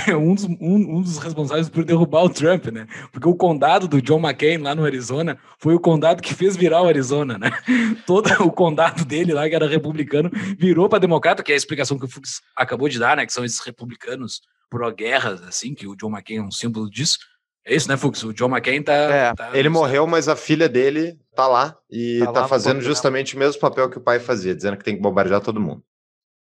é um dos, um, um dos responsáveis por derrubar o Trump, né? Porque o condado do John McCain lá no Arizona foi o condado que fez virar o Arizona, né? Todo o condado dele lá, que era republicano, virou para democrata, que é a explicação que o Fux acabou de dar, né? Que são esses republicanos pró-guerras, assim, que o John McCain é um símbolo disso. É isso, né, Fux? O John McCain tá. É, tá ele morreu, mas a filha dele tá lá e tá, tá lá fazendo justamente o mesmo papel que o pai fazia, dizendo que tem que bombardear todo mundo.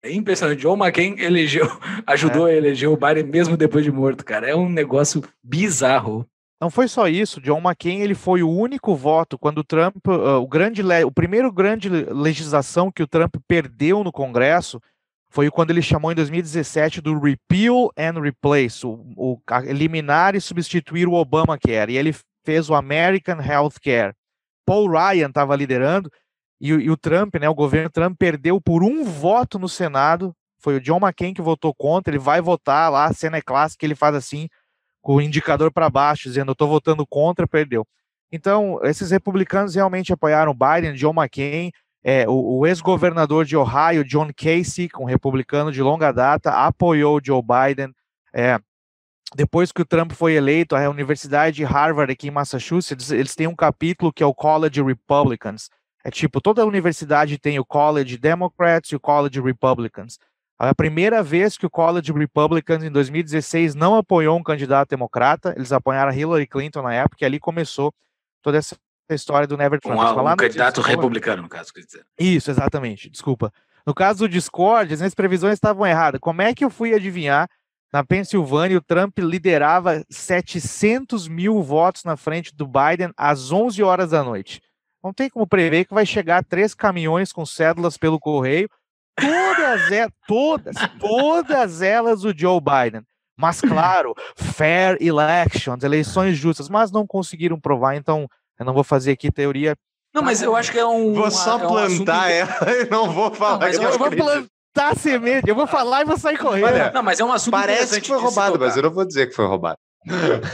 É impressionante. John McCain elegeu, ajudou é. a eleger o Biden mesmo depois de morto, cara. É um negócio bizarro. Não foi só isso, John McCain ele foi o único voto quando o Trump, uh, o grande, o primeiro grande legislação que o Trump perdeu no Congresso foi quando ele chamou em 2017 do repeal and replace, o, o eliminar e substituir o Obamacare, e ele fez o American Health Care. Paul Ryan estava liderando e, e o Trump, né, o governo Trump perdeu por um voto no Senado, foi o John McCain que votou contra, ele vai votar lá, a cena é clássica, ele faz assim, com o indicador para baixo, dizendo eu estou votando contra, perdeu. Então, esses republicanos realmente apoiaram Biden, John McCain, é, o, o ex-governador de Ohio, John Casey, é um republicano de longa data, apoiou Joe Biden. É, depois que o Trump foi eleito, a Universidade de Harvard aqui em Massachusetts, eles têm um capítulo que é o College Republicans, é tipo, toda universidade tem o College Democrats e o College Republicans. A primeira vez que o College Republicans, em 2016, não apoiou um candidato democrata, eles apoiaram Hillary Clinton na época, e ali começou toda essa história do Never Trump. Um, um candidato republicano, no caso, quer dizer. Isso, exatamente, desculpa. No caso do Discord, as minhas previsões estavam erradas. Como é que eu fui adivinhar? Na Pensilvânia, o Trump liderava 700 mil votos na frente do Biden às 11 horas da noite. Não tem como prever que vai chegar três caminhões com cédulas pelo correio, todas, é, todas, todas elas o Joe Biden. Mas claro, fair elections, eleições justas, mas não conseguiram provar, então eu não vou fazer aqui teoria. Não, mas eu acho que é um. Vou só é um plantar assunto... ela e não vou falar. Não, eu, eu vou plantar semente, eu vou falar e vou sair correndo. Olha, não, mas é um assunto Parece que foi roubado, mas eu não vou dizer que foi roubado.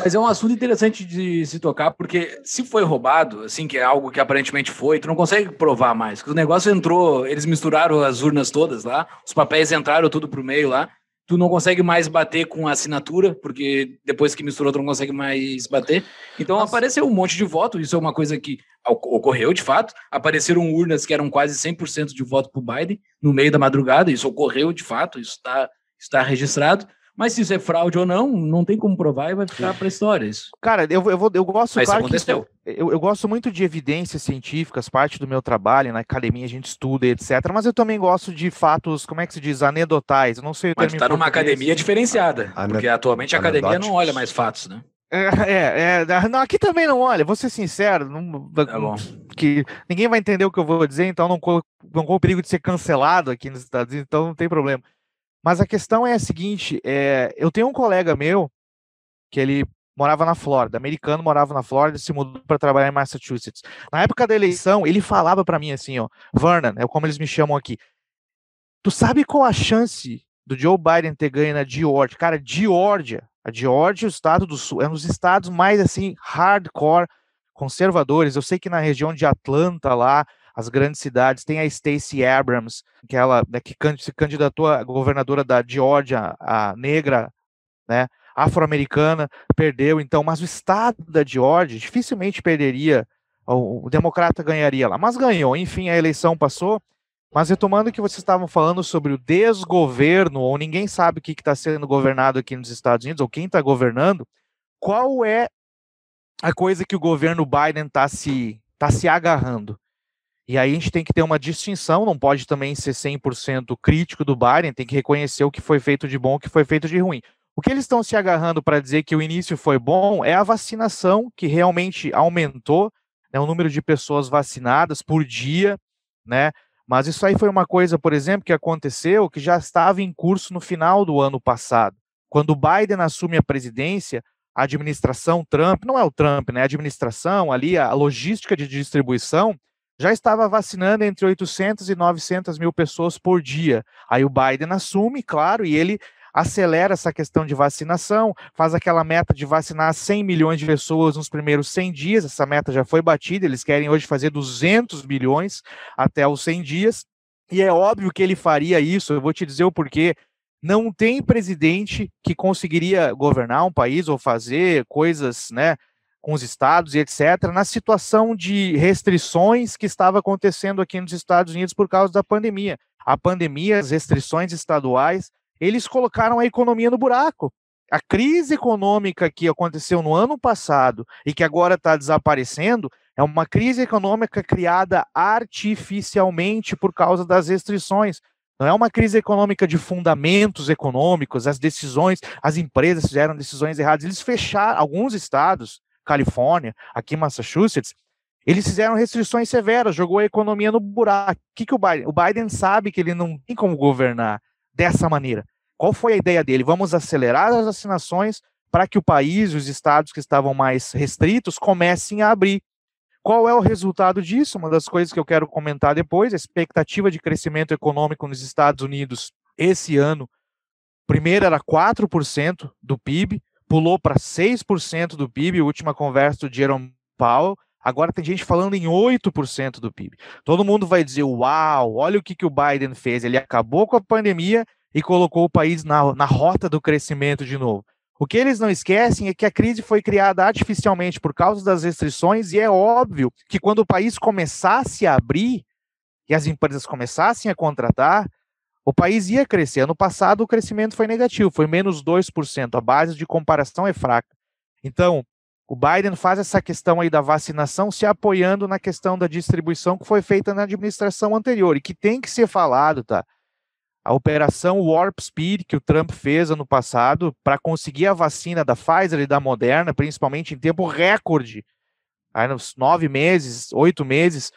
Mas é um assunto interessante de se tocar, porque se foi roubado, assim, que é algo que aparentemente foi, tu não consegue provar mais. Que O negócio entrou, eles misturaram as urnas todas lá, os papéis entraram tudo pro meio lá. Tu não consegue mais bater com a assinatura, porque depois que misturou, tu não consegue mais bater. Então Nossa. apareceu um monte de voto, isso é uma coisa que ocorreu de fato. Apareceram urnas que eram quase 100% de voto pro Biden no meio da madrugada, isso ocorreu de fato, isso está tá registrado. Mas se isso é fraude ou não, não tem como provar e vai ficar para história isso. Cara, eu, eu, vou, eu gosto. Mas claro aconteceu. Eu, eu, gosto muito de evidências científicas, parte do meu trabalho, na academia a gente estuda, etc. Mas eu também gosto de fatos, como é que se diz, anedotais. Eu não sei o Mas está numa academia diferenciada, porque atualmente a academia não olha mais fatos, né? É, é, é não, aqui também não olha, vou ser sincero, não, é que ninguém vai entender o que eu vou dizer, então não corro, não corro perigo de ser cancelado aqui nos Estados Unidos, então não tem problema. Mas a questão é a seguinte: é, eu tenho um colega meu que ele morava na Flórida, americano morava na Flórida, se mudou para trabalhar em Massachusetts. Na época da eleição, ele falava para mim assim, ó, Vernon, é como eles me chamam aqui. Tu sabe qual a chance do Joe Biden ter ganho na Georgia? Cara, Georgia, a Georgia, é o estado do sul, é um dos estados mais assim hardcore conservadores. Eu sei que na região de Atlanta lá, as grandes cidades. Tem a Stacey Abrams, que ela né, que se candidatou a governadora da Geórgia, a negra, né, afro-americana, perdeu então, mas o estado da Geórgia dificilmente perderia, o, o democrata ganharia lá, mas ganhou, enfim, a eleição passou. Mas retomando o que vocês estavam falando sobre o desgoverno, ou ninguém sabe o que está sendo governado aqui nos Estados Unidos, ou quem está governando, qual é a coisa que o governo Biden está se, tá se agarrando? E aí a gente tem que ter uma distinção, não pode também ser 100% crítico do Bayern, tem que reconhecer o que foi feito de bom, o que foi feito de ruim. O que eles estão se agarrando para dizer que o início foi bom é a vacinação, que realmente aumentou né, o número de pessoas vacinadas por dia, né? Mas isso aí foi uma coisa, por exemplo, que aconteceu que já estava em curso no final do ano passado. Quando Biden assume a presidência, a administração Trump, não é o Trump, né? A administração ali, a logística de distribuição já estava vacinando entre 800 e 900 mil pessoas por dia. Aí o Biden assume, claro, e ele acelera essa questão de vacinação, faz aquela meta de vacinar 100 milhões de pessoas nos primeiros 100 dias, essa meta já foi batida, eles querem hoje fazer 200 milhões até os 100 dias, e é óbvio que ele faria isso, eu vou te dizer o porquê, não tem presidente que conseguiria governar um país ou fazer coisas, né, com os estados e etc., na situação de restrições que estava acontecendo aqui nos Estados Unidos por causa da pandemia. A pandemia, as restrições estaduais, eles colocaram a economia no buraco. A crise econômica que aconteceu no ano passado e que agora está desaparecendo é uma crise econômica criada artificialmente por causa das restrições. Não é uma crise econômica de fundamentos econômicos, as decisões, as empresas fizeram decisões erradas. Eles fecharam, alguns estados Califórnia, aqui em Massachusetts, eles fizeram restrições severas, jogou a economia no buraco. O que, que o Biden? O Biden sabe que ele não tem como governar dessa maneira. Qual foi a ideia dele? Vamos acelerar as vacinações para que o país, os estados que estavam mais restritos, comecem a abrir. Qual é o resultado disso? Uma das coisas que eu quero comentar depois, a expectativa de crescimento econômico nos Estados Unidos esse ano. Primeiro era 4% do PIB, pulou para 6% do PIB, última conversa do Jerome Powell, Agora tem gente falando em 8% do PIB. Todo mundo vai dizer: uau, olha o que, que o Biden fez. Ele acabou com a pandemia e colocou o país na, na rota do crescimento de novo. O que eles não esquecem é que a crise foi criada artificialmente por causa das restrições, e é óbvio que quando o país começasse a abrir e as empresas começassem a contratar, o país ia crescer. Ano passado o crescimento foi negativo, foi menos 2%. A base de comparação é fraca. Então, o Biden faz essa questão aí da vacinação se apoiando na questão da distribuição que foi feita na administração anterior e que tem que ser falado, tá? A operação Warp Speed que o Trump fez ano passado para conseguir a vacina da Pfizer e da Moderna, principalmente em tempo recorde, aí nos nove meses, oito meses,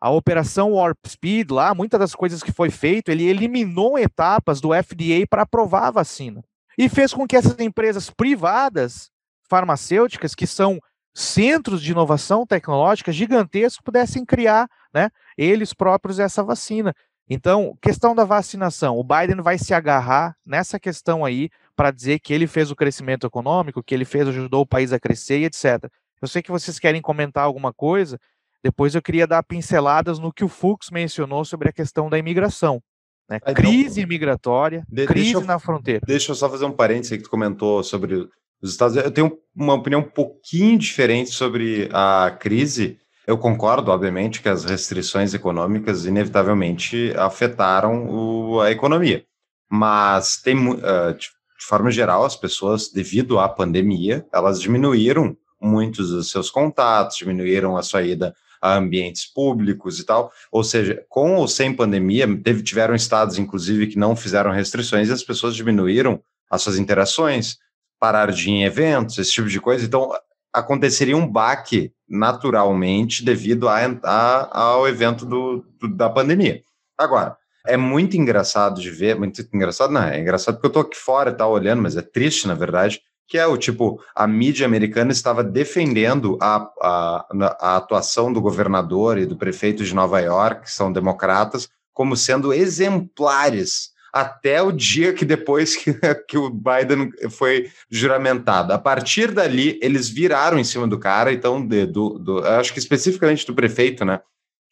a operação Warp Speed lá, muitas das coisas que foi feito, ele eliminou etapas do FDA para aprovar a vacina. E fez com que essas empresas privadas farmacêuticas, que são centros de inovação tecnológica gigantescos, pudessem criar, né, eles próprios essa vacina. Então, questão da vacinação, o Biden vai se agarrar nessa questão aí para dizer que ele fez o crescimento econômico, que ele fez ajudou o país a crescer e etc. Eu sei que vocês querem comentar alguma coisa, depois eu queria dar pinceladas no que o Fux mencionou sobre a questão da imigração. Né? Ah, então, crise migratória, de, crise eu, na fronteira. Deixa eu só fazer um parênteses aí que tu comentou sobre os Estados Unidos. Eu tenho uma opinião um pouquinho diferente sobre a crise. Eu concordo, obviamente, que as restrições econômicas inevitavelmente afetaram o, a economia. Mas tem, uh, de, de forma geral, as pessoas, devido à pandemia, elas diminuíram muitos dos seus contatos, diminuíram a sua ida a ambientes públicos e tal. Ou seja, com ou sem pandemia, teve, tiveram estados, inclusive, que não fizeram restrições e as pessoas diminuíram as suas interações, pararam de ir em eventos, esse tipo de coisa. Então, aconteceria um baque naturalmente devido a, a, ao evento do, do, da pandemia. Agora, é muito engraçado de ver, muito engraçado, não, é engraçado porque eu tô aqui fora e tá, olhando, mas é triste, na verdade, que é o tipo, a mídia americana estava defendendo a, a, a, atuação do governador e do prefeito de Nova York, que são democratas, como sendo exemplares até o dia que depois que, que o Biden foi juramentado. A partir dali, eles viraram em cima do cara, então, de, do, do, acho que especificamente do prefeito, né?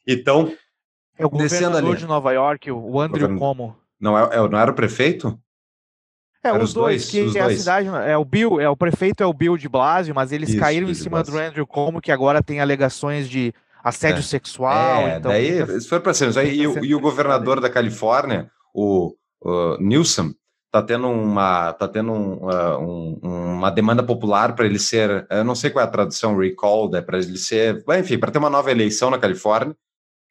Então, é o governador ali. de Nova York, o Andrew Govern... Como. Não, é, é, não era o prefeito? É, os dois, dois que os é dois. a cidade, é o Bill, é o prefeito é o Bill de Blasio, mas eles isso, caíram em cima do Andrew Como, que agora tem alegações de assédio é. sexual. É, então, daí isso foi para cima. e, o, e o governador da Califórnia, o, o Newsom, tá tendo uma, tá tendo um, uh, um, uma demanda popular para ele ser, eu não sei qual é a tradução, recall, é para ele ser, enfim, para ter uma nova eleição na Califórnia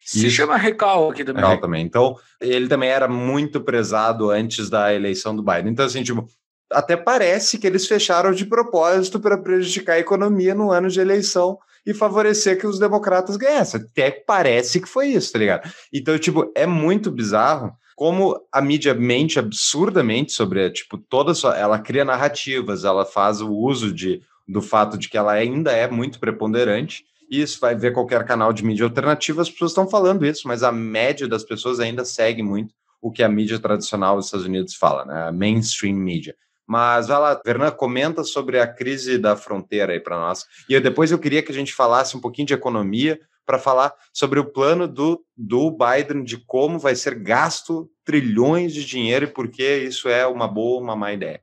se chama Recal aqui é, também. também. Então, ele também era muito prezado antes da eleição do Biden. Então, assim, tipo, até parece que eles fecharam de propósito para prejudicar a economia no ano de eleição e favorecer que os democratas ganhassem. Até parece que foi isso, tá ligado? Então, tipo, é muito bizarro como a mídia mente absurdamente sobre, tipo, toda sua. Ela cria narrativas, ela faz o uso de, do fato de que ela ainda é muito preponderante isso vai ver qualquer canal de mídia alternativa, as pessoas estão falando isso, mas a média das pessoas ainda segue muito o que a mídia tradicional dos Estados Unidos fala, né? A mainstream mídia. Mas vai lá, Vernan, comenta sobre a crise da fronteira aí para nós. E eu, depois eu queria que a gente falasse um pouquinho de economia para falar sobre o plano do, do Biden de como vai ser gasto trilhões de dinheiro e por que isso é uma boa ou uma má ideia.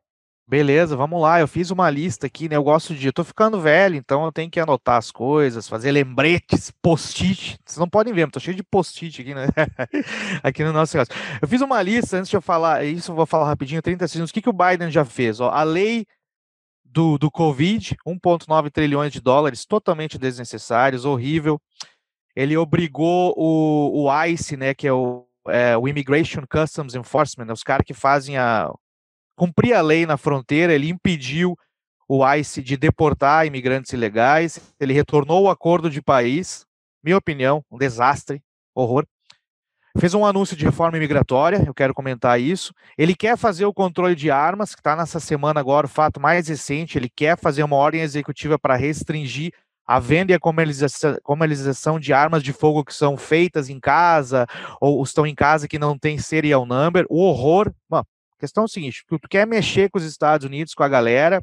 Beleza, vamos lá. Eu fiz uma lista aqui, né? Eu gosto de. Eu tô ficando velho, então eu tenho que anotar as coisas, fazer lembretes, post-it. Vocês não podem ver, mas tô cheio de post-it aqui, né? aqui no nosso negócio. Eu fiz uma lista, antes de eu falar é isso, eu vou falar rapidinho, 30 segundos. O que, que o Biden já fez? Ó, a lei do, do Covid, 1,9 trilhões de dólares, totalmente desnecessários, horrível. Ele obrigou o, o ICE, né? Que é o, é, o Immigration Customs Enforcement, né, os caras que fazem a, cumpria a lei na fronteira, ele impediu o ICE de deportar imigrantes ilegais, ele retornou o acordo de país, minha opinião, um desastre, horror. Fez um anúncio de reforma imigratória, eu quero comentar isso. Ele quer fazer o controle de armas, que está nessa semana agora, o fato mais recente, ele quer fazer uma ordem executiva para restringir a venda e a comercialização de armas de fogo que são feitas em casa ou estão em casa que não tem serial number, o horror, mano, questão é o seguinte: tu quer mexer com os Estados Unidos, com a galera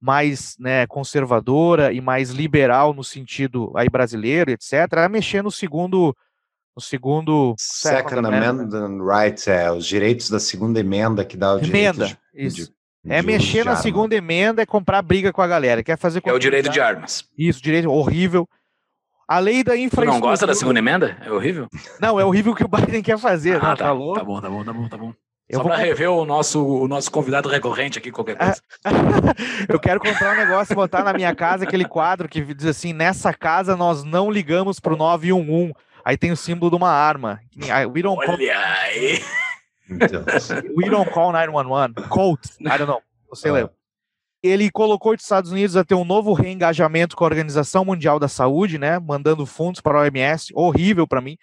mais né, conservadora e mais liberal no sentido aí brasileiro, etc., é mexer no segundo. No segundo. Second né? Amendment Rights, é, os direitos da segunda emenda que dá o emenda, direito. Emenda, isso. De... É mexer na arma. segunda emenda, é comprar briga com a galera. Quer fazer É o direito de armas. Isso, direito horrível. A lei da infraestrutura. Tu não gosta da segunda emenda? É horrível? Não, é horrível o que o Biden quer fazer. Ah, né? tá, tá, tá bom, tá bom, tá bom, tá bom. Eu Só vou... para rever o nosso, o nosso convidado recorrente aqui, qualquer coisa. eu quero comprar um negócio e botar na minha casa aquele quadro que diz assim: nessa casa nós não ligamos pro 911. Aí tem o símbolo de uma arma. We don't Olha call... aí! We don't call 911. Então. Colt, I don't know. Você ah. leu. Ele colocou os Estados Unidos a ter um novo reengajamento com a Organização Mundial da Saúde, né? Mandando fundos para a OMS. Horrível para mim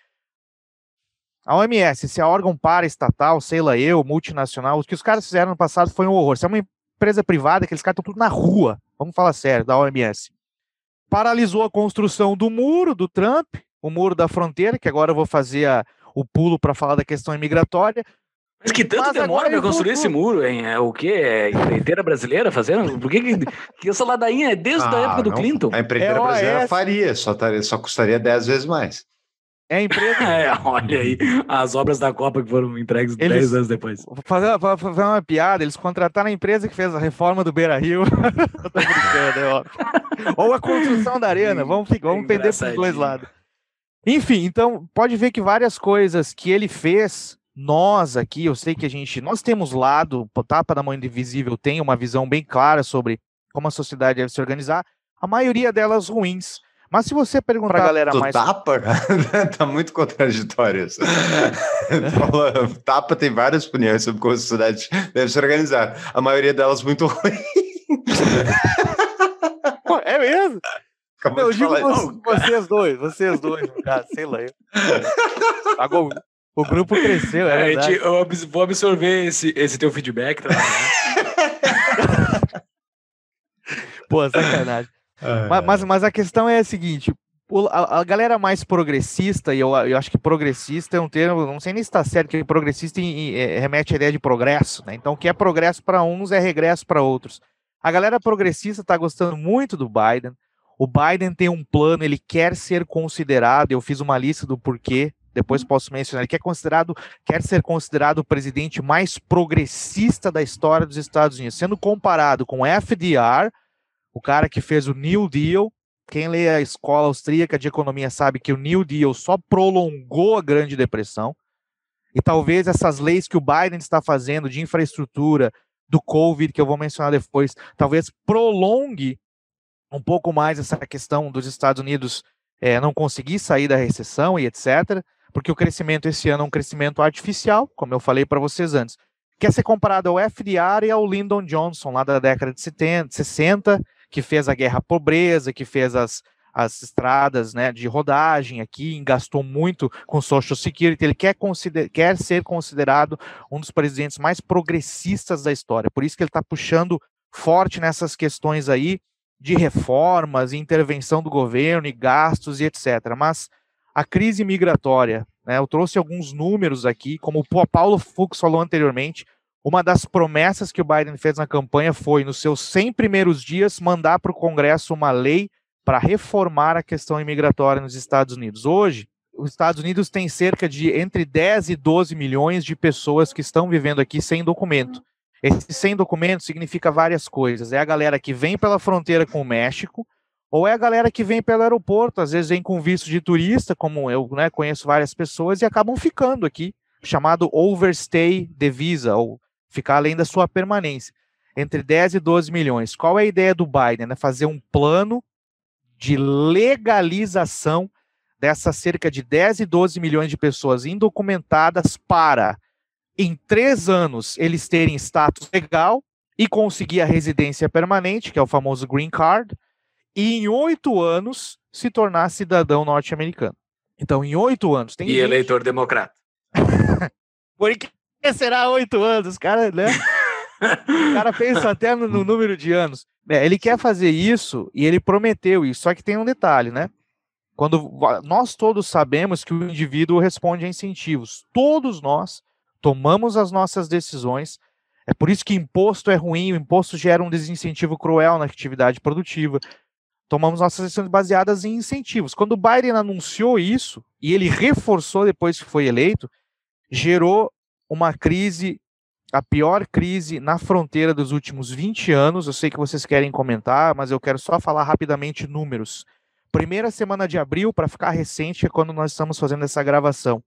a OMS, se é órgão para estatal, sei lá eu, multinacional, o que os caras fizeram no passado foi um horror. Se é uma empresa privada, aqueles caras estão tudo na rua, vamos falar sério, da OMS. Paralisou a construção do muro do Trump, o muro da fronteira, que agora eu vou fazer a, o pulo para falar da questão imigratória. Mas que tanto Mas demora para construir esse muro, hein? É o quê? É empreiteira brasileira fazendo? Por que, que, que essa ladainha é desde ah, a época não. do Clinton? A empreiteira é brasileira faria, só, taria, só custaria 10 vezes mais. É a empresa. é, olha aí, as obras da Copa que foram entregues eles, 10 anos depois. Fazer, fazer uma piada, eles contrataram a empresa que fez a reforma do Beira Rio. Eu tô brincando, é óbvio. Ou a construção da arena, vamos, vamos pender para os dois lados. Enfim, então pode ver que várias coisas que ele fez, nós aqui, eu sei que a gente, nós temos lado, o Tapa da Mãe Invisível tem uma visão bem clara sobre como a sociedade deve se organizar, a maioria delas ruins. Mas se você perguntar. Pra galera mais. Tapa? tá muito contraditório isso. É. tapa tem várias opiniões sobre como a sociedade deve se organizar. A maioria delas muito ruim. Pô, é mesmo? Acabou eu digo vocês, vocês dois, vocês dois, cara, sei lá. Agora, o grupo cresceu, é, é verdade. vou absorver esse, esse teu feedback. Tá? Pô, sacanagem. Mas, mas, mas, a questão é a seguinte: a, a galera mais progressista, e eu, eu, acho que progressista é um termo, não sei nem se está certo, que progressista em, em, é, remete à ideia de progresso, né? Então, o que é progresso para uns é regresso para outros. A galera progressista está gostando muito do Biden. O Biden tem um plano, ele quer ser considerado. Eu fiz uma lista do porquê depois uhum. posso mencionar, ele quer, considerado, quer ser considerado o presidente mais progressista da história dos Estados Unidos, sendo comparado com FDR, o cara que fez o New Deal. Quem lê a escola austríaca de economia sabe que o New Deal só prolongou a Grande Depressão. E talvez essas leis que o Biden está fazendo de infraestrutura, do Covid, que eu vou mencionar depois, talvez prolongue um pouco mais essa questão dos Estados Unidos é, não conseguir sair da recessão e etc. Porque o crescimento esse ano é um crescimento artificial, como eu falei para vocês antes. Quer ser comparado ao FDR e ao Lyndon Johnson, lá da década de 70, 60, que fez a guerra à pobreza, que fez as, as estradas né, de rodagem aqui, gastou muito com Social Security. Ele quer, consider, quer ser considerado um dos presidentes mais progressistas da história. Por isso que ele está puxando forte nessas questões aí de reformas, e intervenção do governo e gastos e etc. Mas a crise migratória, né, eu trouxe alguns números aqui, como o Paulo Fux falou anteriormente, uma das promessas que o Biden fez na campanha foi, nos seus 100 primeiros dias, mandar para o Congresso uma lei para reformar a questão imigratória nos Estados Unidos. Hoje, os Estados Unidos têm cerca de entre 10 e 12 milhões de pessoas que estão vivendo aqui sem documento. Esse sem documento significa várias coisas. É a galera que vem pela fronteira com o México, ou é a galera que vem pelo aeroporto, às vezes vem com visto de turista, como eu né, conheço várias pessoas, e acabam ficando aqui, chamado overstay de visa, ou ficar além da sua permanência, entre 10 e 12 milhões. Qual é a ideia do Biden? É fazer um plano de legalização dessas cerca de 10 e 12 milhões de pessoas indocumentadas para, em três anos, eles terem status legal e conseguir a residência permanente, que é o famoso green card, e em oito anos se tornar cidadão norte-americano. Então, em oito anos. Tem e gente... eleitor democrata. Por será oito anos, cara, né? o cara pensa até no, no número de anos. É, ele quer fazer isso e ele prometeu isso, só que tem um detalhe, né? Quando nós todos sabemos que o indivíduo responde a incentivos, todos nós tomamos as nossas decisões. É por isso que imposto é ruim, o imposto gera um desincentivo cruel na atividade produtiva. Tomamos nossas decisões baseadas em incentivos. Quando o Biden anunciou isso e ele reforçou depois que foi eleito, gerou uma crise, a pior crise na fronteira dos últimos 20 anos. Eu sei que vocês querem comentar, mas eu quero só falar rapidamente números. Primeira semana de abril, para ficar recente, é quando nós estamos fazendo essa gravação.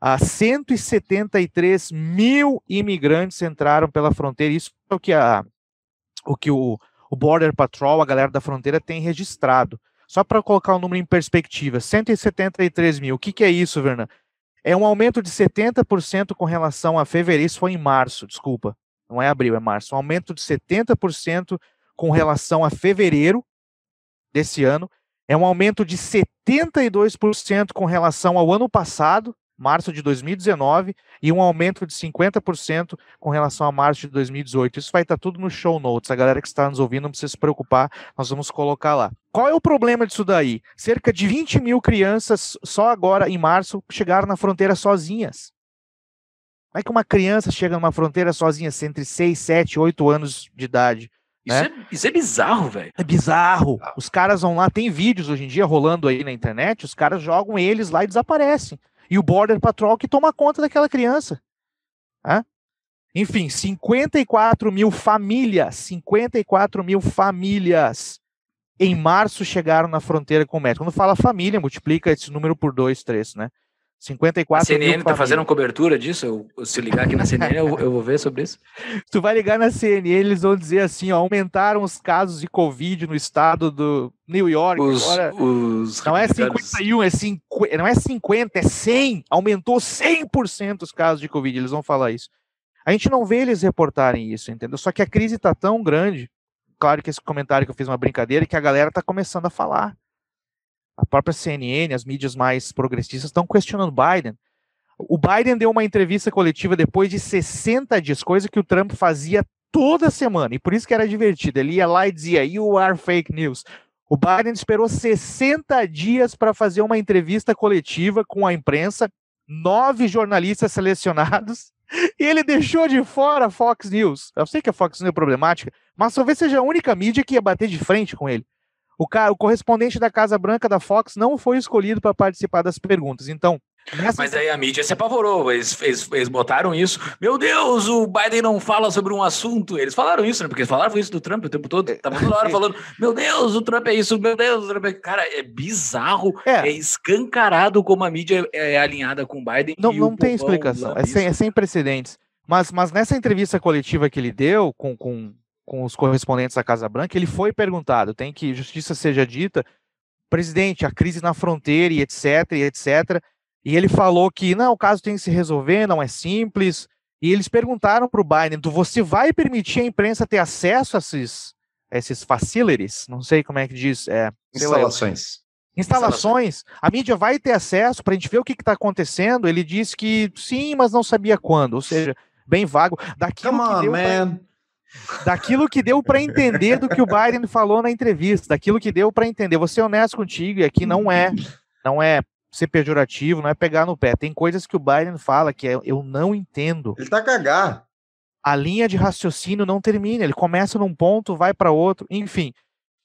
Ah, 173 mil imigrantes entraram pela fronteira. Isso é o que, a, o, que o, o Border Patrol, a galera da fronteira, tem registrado só para colocar o número em perspectiva, 173 mil. O que, que é isso, Verna? É um aumento de 70% com relação a fevereiro, isso foi em março, desculpa, não é abril, é março. Um aumento de 70% com relação a fevereiro desse ano. É um aumento de 72% com relação ao ano passado, março de 2019 e um aumento de 50% com relação a março de 2018. Isso vai estar tá tudo no show notes. A galera que está nos ouvindo não precisa se preocupar, nós vamos colocar lá. Qual é o problema disso daí? Cerca de 20 mil crianças só agora em março chegaram na fronteira sozinhas. Como é que uma criança chega numa fronteira sozinha entre 6, 7, 8 anos de idade? Né? é, isso, é, bizarro, velho. É bizarro. Os caras vão lá, tem vídeos hoje em dia rolando aí na internet, os caras jogam eles lá e desaparecem e o Border Patrol que toma conta daquela criança. Tá? Enfim, 54 mil famílias, 54 mil famílias em março chegaram na fronteira com o México. Quando fala família, multiplica esse número por dois, três, né? 54 A CNN tá fazendo cobertura disso? Eu, se ligar aqui na CNN, eu, eu, vou ver sobre isso. Tu vai ligar na CNN, eles vão dizer assim, ó, aumentaram os casos de Covid no estado do New York. Os, agora, os não é 51, é 50, não é 50, é 100. Aumentou 100% os casos de Covid, eles vão falar isso. A gente não vê eles reportarem isso, entendeu? Só que a crise tá tão grande, claro que esse comentário que eu fiz é uma brincadeira, que a galera tá começando a falar a própria CNN, as mídias mais progressistas estão questionando Biden. O Biden deu uma entrevista coletiva depois de 60 dias, coisa que o Trump fazia toda semana, e por isso que era divertido. Ele ia lá e dizia: You are fake news. O Biden esperou 60 dias para fazer uma entrevista coletiva com a imprensa, nove jornalistas selecionados, e ele deixou de fora a Fox News. Eu sei que a Fox News é problemática, mas talvez seja a única mídia que ia bater de frente com ele. O, cara, o correspondente da Casa Branca da Fox não foi escolhido para participar das perguntas. Então, Nessa... Mas aí a mídia se apavorou, eles, eles, eles, botaram isso. Meu Deus, o Biden não fala sobre um assunto. Eles falaram isso, né? Porque eles falaram isso do Trump o tempo todo. É. Tava toda hora falando: Meu Deus, o Trump é isso, meu Deus, o Trump é. Cara, é bizarro, é, é escancarado como a mídia é, é alinhada com o Biden. Não, não tem explicação, é sem, é sem, precedentes. Mas, mas nessa entrevista coletiva que ele deu com, com com os correspondentes da Casa Branca, ele foi perguntado, tem que justiça seja dita, presidente, a crise na fronteira e etc, e etc, e ele falou que não, o caso tem que se resolver, não é simples, e eles perguntaram para o Biden, você vai permitir a imprensa ter acesso a esses, a esses facilities, não sei como é que diz, é, instalações. Instalações, a mídia vai ter acesso para a gente ver o que está acontecendo. Ele disse que sim, mas não sabia quando, ou seja, bem vago. Daquilo Come on, man. Pra daquilo que deu para entender do que o Biden falou na entrevista, daquilo que deu para entender. Vou ser honesto contigo, e aqui não é, não é ser pejorativo, não é pegar no pé. Tem coisas que o Biden fala que é, eu não entendo. Ele tá cagar. A linha de raciocínio não termina, ele começa num ponto, vai para outro, enfim.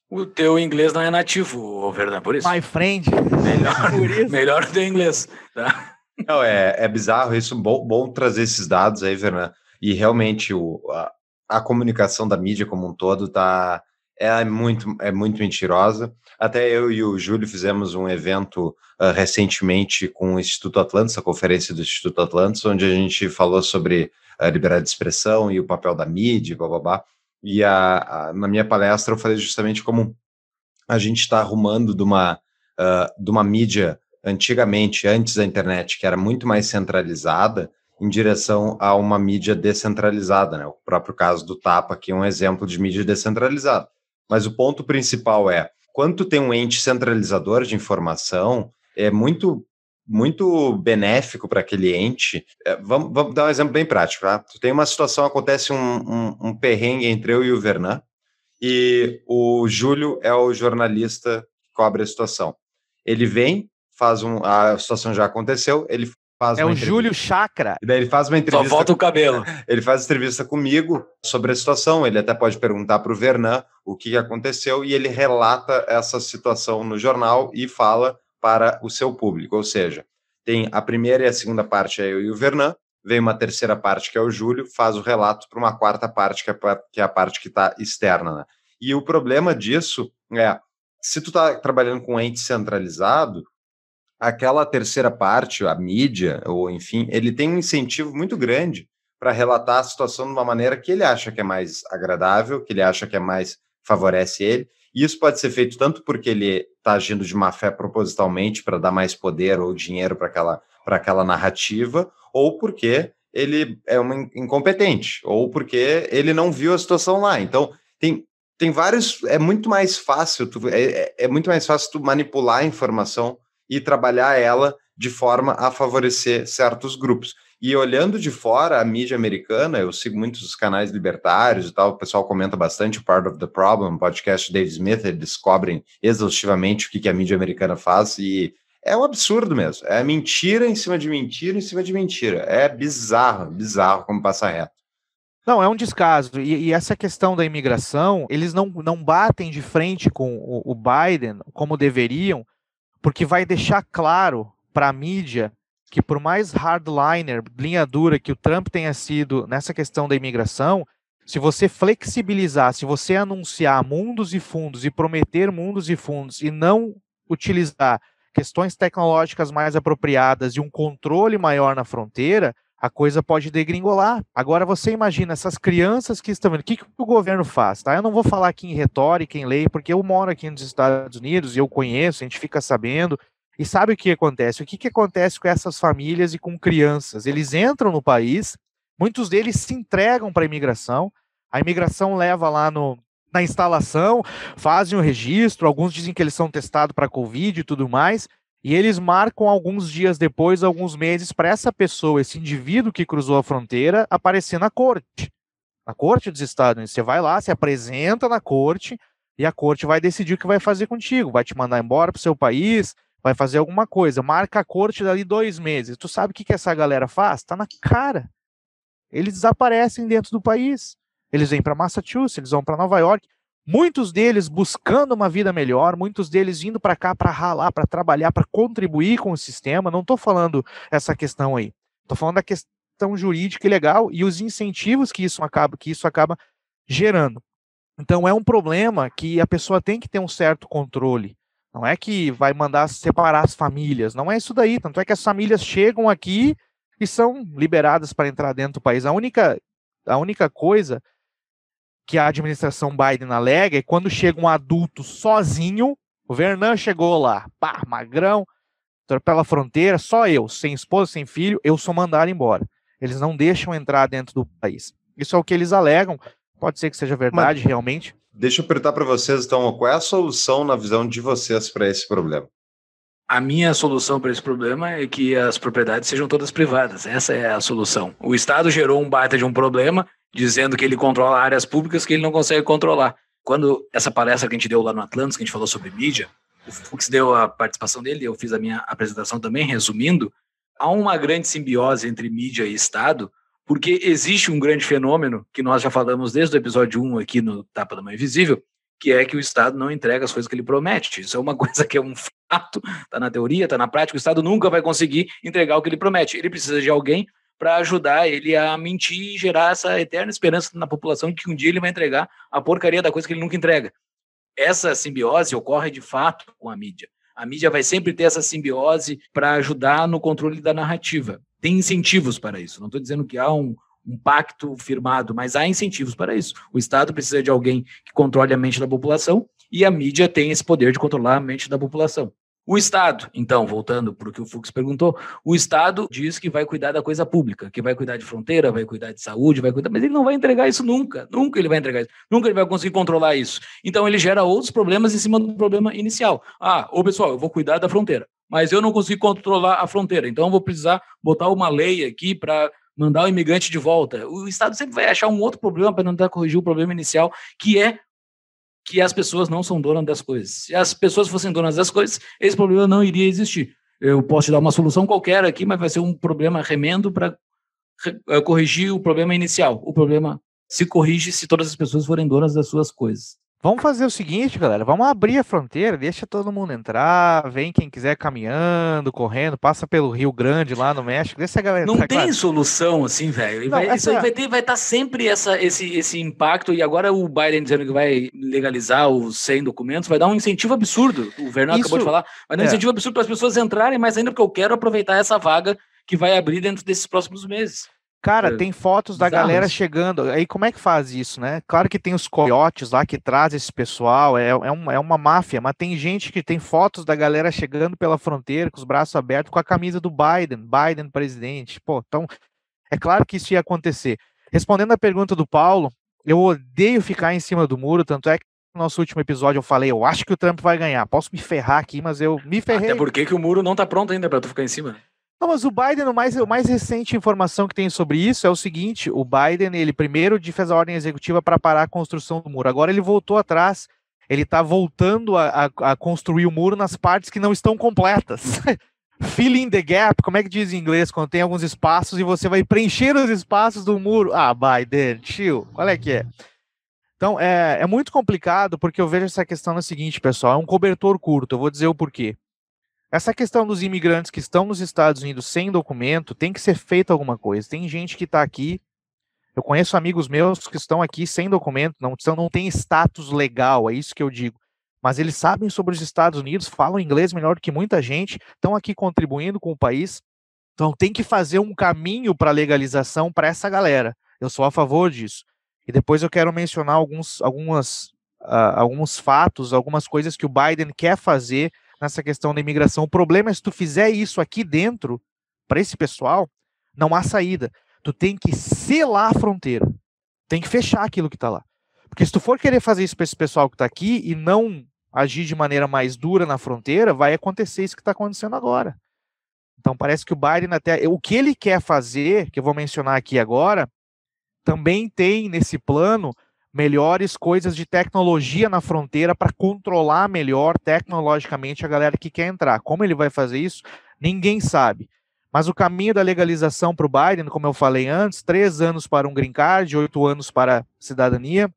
O teu inglês não é nativo, Fernando, é por isso. My friend. Melhor, melhor o inglês. Tá? Não, é, é bizarro isso, bom, bom trazer esses dados aí, Fernando. E realmente o, a, a comunicação da mídia como um todo tá é muito é muito mentirosa. Até eu e o Júlio fizemos um evento uh, recentemente com o Instituto Atlantis, a conferência do Instituto Atlantis, onde a gente falou sobre a ah, liberdade de expressão e o papel da mídia, blá blá blá. E a, a na minha palestra eu falei justamente como a gente está arrumando de uma, uh, de uma mídia antigamente, antes da internet, que era muito mais centralizada, em direção a uma mídia descentralizada, né? O próprio caso do Tapa aqui é um exemplo de mídia descentralizada. Mas o ponto principal é, quando tem um ente centralizador de informação, é muito muito benéfico para aquele ente. É, vamos, vamos, dar um exemplo bem prático, tá? Tu tem uma situação, acontece um, um, um perrengue entre eu e o Vernan, e o Júlio é o jornalista que cobre a situação. Ele vem, faz um, a situação já aconteceu, ele faz. É o Júlio Chakra. E daí ele faz uma entrevista. Só volta o cabelo. Ele faz entrevista comigo sobre a situação. Ele até pode perguntar para o Vernan o que aconteceu e ele relata essa situação no jornal e fala para o seu público. Ou seja, tem a primeira e a segunda parte é eu e o Vernan. Vem uma terceira parte que é o Júlio, faz o relato para uma quarta parte que é, que é a parte que está externa. Né? E o problema disso é se tu está trabalhando com ente centralizado, aquela terceira parte, a mídia, ou enfim, ele tem um incentivo muito grande para relatar a situação de uma maneira que ele acha que é mais agradável, que ele acha que é mais favorece ele. E isso pode ser feito tanto porque ele está agindo de má fé propositalmente para dar mais poder ou dinheiro para aquela, aquela narrativa, ou porque ele é um incompetente, ou porque ele não viu a situação lá. Então, tem, tem vários. É muito mais fácil, tu, é, é, é muito mais fácil tu manipular a informação e trabalhar ela de forma a favorecer certos grupos. E olhando de fora a mídia americana, eu sigo muitos canais libertários e tal, o pessoal comenta bastante Part of the Problem, podcast Dave Smith, eles descobrem exaustivamente o que, que a mídia americana faz e é um absurdo mesmo. É mentira em cima de mentira em cima de mentira. É bizarro, bizarro como passa reto. Não, é um descaso. E, e, essa questão da imigração, eles não, não batem de frente com o, o Biden como deveriam, porque vai deixar claro para a mídia que por mais hardliner, linha dura que o Trump tenha sido nessa questão da imigração, se você flexibilizar, se você anunciar mundos e fundos e prometer mundos e fundos e não utilizar questões tecnológicas mais apropriadas e um controle maior na fronteira, a coisa pode degringolar. Agora você imagina essas crianças que estão vendo, o que, que o governo faz? Tá? Eu não vou falar aqui em retórica, em lei, porque eu moro aqui nos Estados Unidos e eu conheço, a gente fica sabendo. E sabe o que acontece? O que, que acontece com essas famílias e com crianças? Eles entram no país, muitos deles se entregam para a imigração, a imigração leva lá no, na instalação, fazem o registro, alguns dizem que eles são testados para Covid e tudo mais, e eles marcam alguns dias depois, alguns meses, para essa pessoa, esse indivíduo que cruzou a fronteira, aparecer na corte. Na corte dos Estados Unidos. Você vai lá, se apresenta na corte e a corte vai decidir o que vai fazer contigo. Vai te mandar embora para o seu país, vai fazer alguma coisa. Marca a corte dali dois meses. Tu sabe o que, que essa galera faz? Está na cara. Eles desaparecem dentro do país. Eles vêm para Massachusetts, eles vão para Nova York. Muitos deles buscando uma vida melhor, muitos deles vindo para cá para ralar, para trabalhar, para contribuir com o sistema. Não estou falando essa questão aí. Estou falando da questão jurídica e legal e os incentivos que isso acaba, que isso acaba gerando. Então é um problema que a pessoa tem que ter um certo controle. Não é que vai mandar separar as famílias, não é isso daí. Tanto é que as famílias chegam aqui e são liberadas para entrar dentro do país. A única, a única coisa que a administração Biden alega é quando chega um adulto sozinho, o Vernan chegou lá, pá, magrão, pela fronteira, só eu, sem esposa, sem filho, eu sou mandado embora. Eles não deixam entrar dentro do país. Isso é o que eles alegam. Pode ser que seja verdade, Mas, realmente. Deixa eu perguntar para vocês, então, qual é a solução na visão de vocês para esse problema? A minha solução para esse problema é que as propriedades sejam todas privadas. Essa é a solução. O Estado gerou um baita de um problema, dizendo que ele controla áreas públicas que ele não consegue controlar. Quando essa palestra que a gente deu lá no Atlantis, que a gente falou sobre mídia, o Fux deu a participação dele, eu fiz a minha apresentação também, resumindo, há uma grande simbiose entre mídia e Estado, porque existe um grande fenômeno que nós já falamos desde o episódio 1 aqui no Tapa da Mãe Invisível, que é que o Estado não entrega as coisas que ele promete. Isso é uma coisa que é um fato, está na teoria, está na prática, o Estado nunca vai conseguir entregar o que ele promete. Ele precisa de alguém para ajudar ele a mentir e gerar essa eterna esperança na população que um dia ele vai entregar a porcaria da coisa que ele nunca entrega. Essa simbiose ocorre de fato com a mídia. A mídia vai sempre ter essa simbiose para ajudar no controle da narrativa. Tem incentivos para isso. Não estou dizendo que há um, um pacto firmado, mas há incentivos para isso. O Estado precisa de alguém que controle a mente da população e a mídia tem esse poder de controlar a mente da população. O Estado, então, voltando para o que o Fux perguntou, o Estado diz que vai cuidar da coisa pública, que vai cuidar de fronteira, vai cuidar de saúde, vai cuidar, mas ele não vai entregar isso nunca, nunca ele vai entregar isso, nunca ele vai conseguir controlar isso. Então ele gera outros problemas em cima do problema inicial. Ah, ô pessoal, eu vou cuidar da fronteira, mas eu não consigo controlar a fronteira, então eu vou precisar botar uma lei aqui para mandar o imigrante de volta. O Estado sempre vai achar um outro problema para tentar corrigir o problema inicial, que é que as pessoas não são donas das coisas. Se as pessoas fossem donas das coisas, esse problema não iria existir. Eu posso te dar uma solução qualquer aqui, mas vai ser um problema remendo para eh, corrigir o problema inicial. O problema se corrige se todas as pessoas forem donas das suas coisas. Vamos fazer o seguinte, galera, vamos abrir a fronteira, deixa todo mundo entrar, vem quem quiser caminhando, correndo, passa pelo Rio Grande lá no México, deixa a galera Não tem claro. solução assim, velho. Vai, Isso aí vai ter, vai estar tá sempre essa, esse, esse impacto e agora o Biden dizendo que vai legalizar os 100 documentos, vai dar um incentivo absurdo. O Vernon acabou de falar, vai dar um é. incentivo absurdo para as pessoas entrarem, mas ainda porque eu quero aproveitar essa vaga que vai abrir dentro desses próximos meses. Cara, é, tem fotos da bizarros. galera chegando. Aí como é que faz isso, né? Claro que tem os coiotes lá que traz esse pessoal, é, é, um, é uma máfia, mas tem gente que tem fotos da galera chegando pela fronteira com os braços abertos com a camisa do Biden, Biden presidente. Pô, então é claro que isso ia acontecer. Respondendo à pergunta do Paulo, eu odeio ficar em cima do muro, tanto é que no nosso último episódio eu falei, eu acho que o Trump vai ganhar. Posso me ferrar aqui, mas eu me ferrei. Até porque que o muro não tá pronto ainda para tu ficar em cima. Não, mas o Biden, o mais, o mais recente informação que tem sobre isso é o seguinte: o Biden, ele primeiro fez a ordem executiva para parar a construção do muro. Agora ele voltou atrás, ele está voltando a, a, a, construir o muro nas partes que não estão completas. Filling the gap, como é que diz em inglês? Quando tem alguns espaços e você vai preencher os espaços do muro. Ah, Biden, tio, qual é que é? Então, é, é muito complicado porque eu vejo essa questão no seguinte, pessoal: é um cobertor curto. Eu vou dizer o porquê. Essa questão dos imigrantes que estão nos Estados Unidos sem documento tem que ser feita alguma coisa. Tem gente que está aqui. Eu conheço amigos meus que estão aqui sem documento, não, não tem status legal, é isso que eu digo. Mas eles sabem sobre os Estados Unidos, falam inglês melhor do que muita gente, estão aqui contribuindo com o país. Então tem que fazer um caminho para legalização para essa galera. Eu sou a favor disso. E depois eu quero mencionar alguns, algumas, uh, alguns fatos, algumas coisas que o Biden quer fazer nessa questão da imigração. O problema é se tu fizer isso aqui dentro, para esse pessoal, não há saída. Tu tem que selar a fronteira. Tem que fechar aquilo que está lá. Porque se tu for querer fazer isso para esse pessoal que está aqui e não agir de maneira mais dura na fronteira, vai acontecer isso que está acontecendo agora. Então parece que o Biden até o que ele quer fazer, que eu vou mencionar aqui agora, também tem nesse plano melhores coisas de tecnologia na fronteira para controlar melhor tecnologicamente a galera que quer entrar. Como ele vai fazer isso? Ninguém sabe. Mas o caminho da legalização para o Biden, como eu falei antes, três anos para um green card, oito anos para cidadania.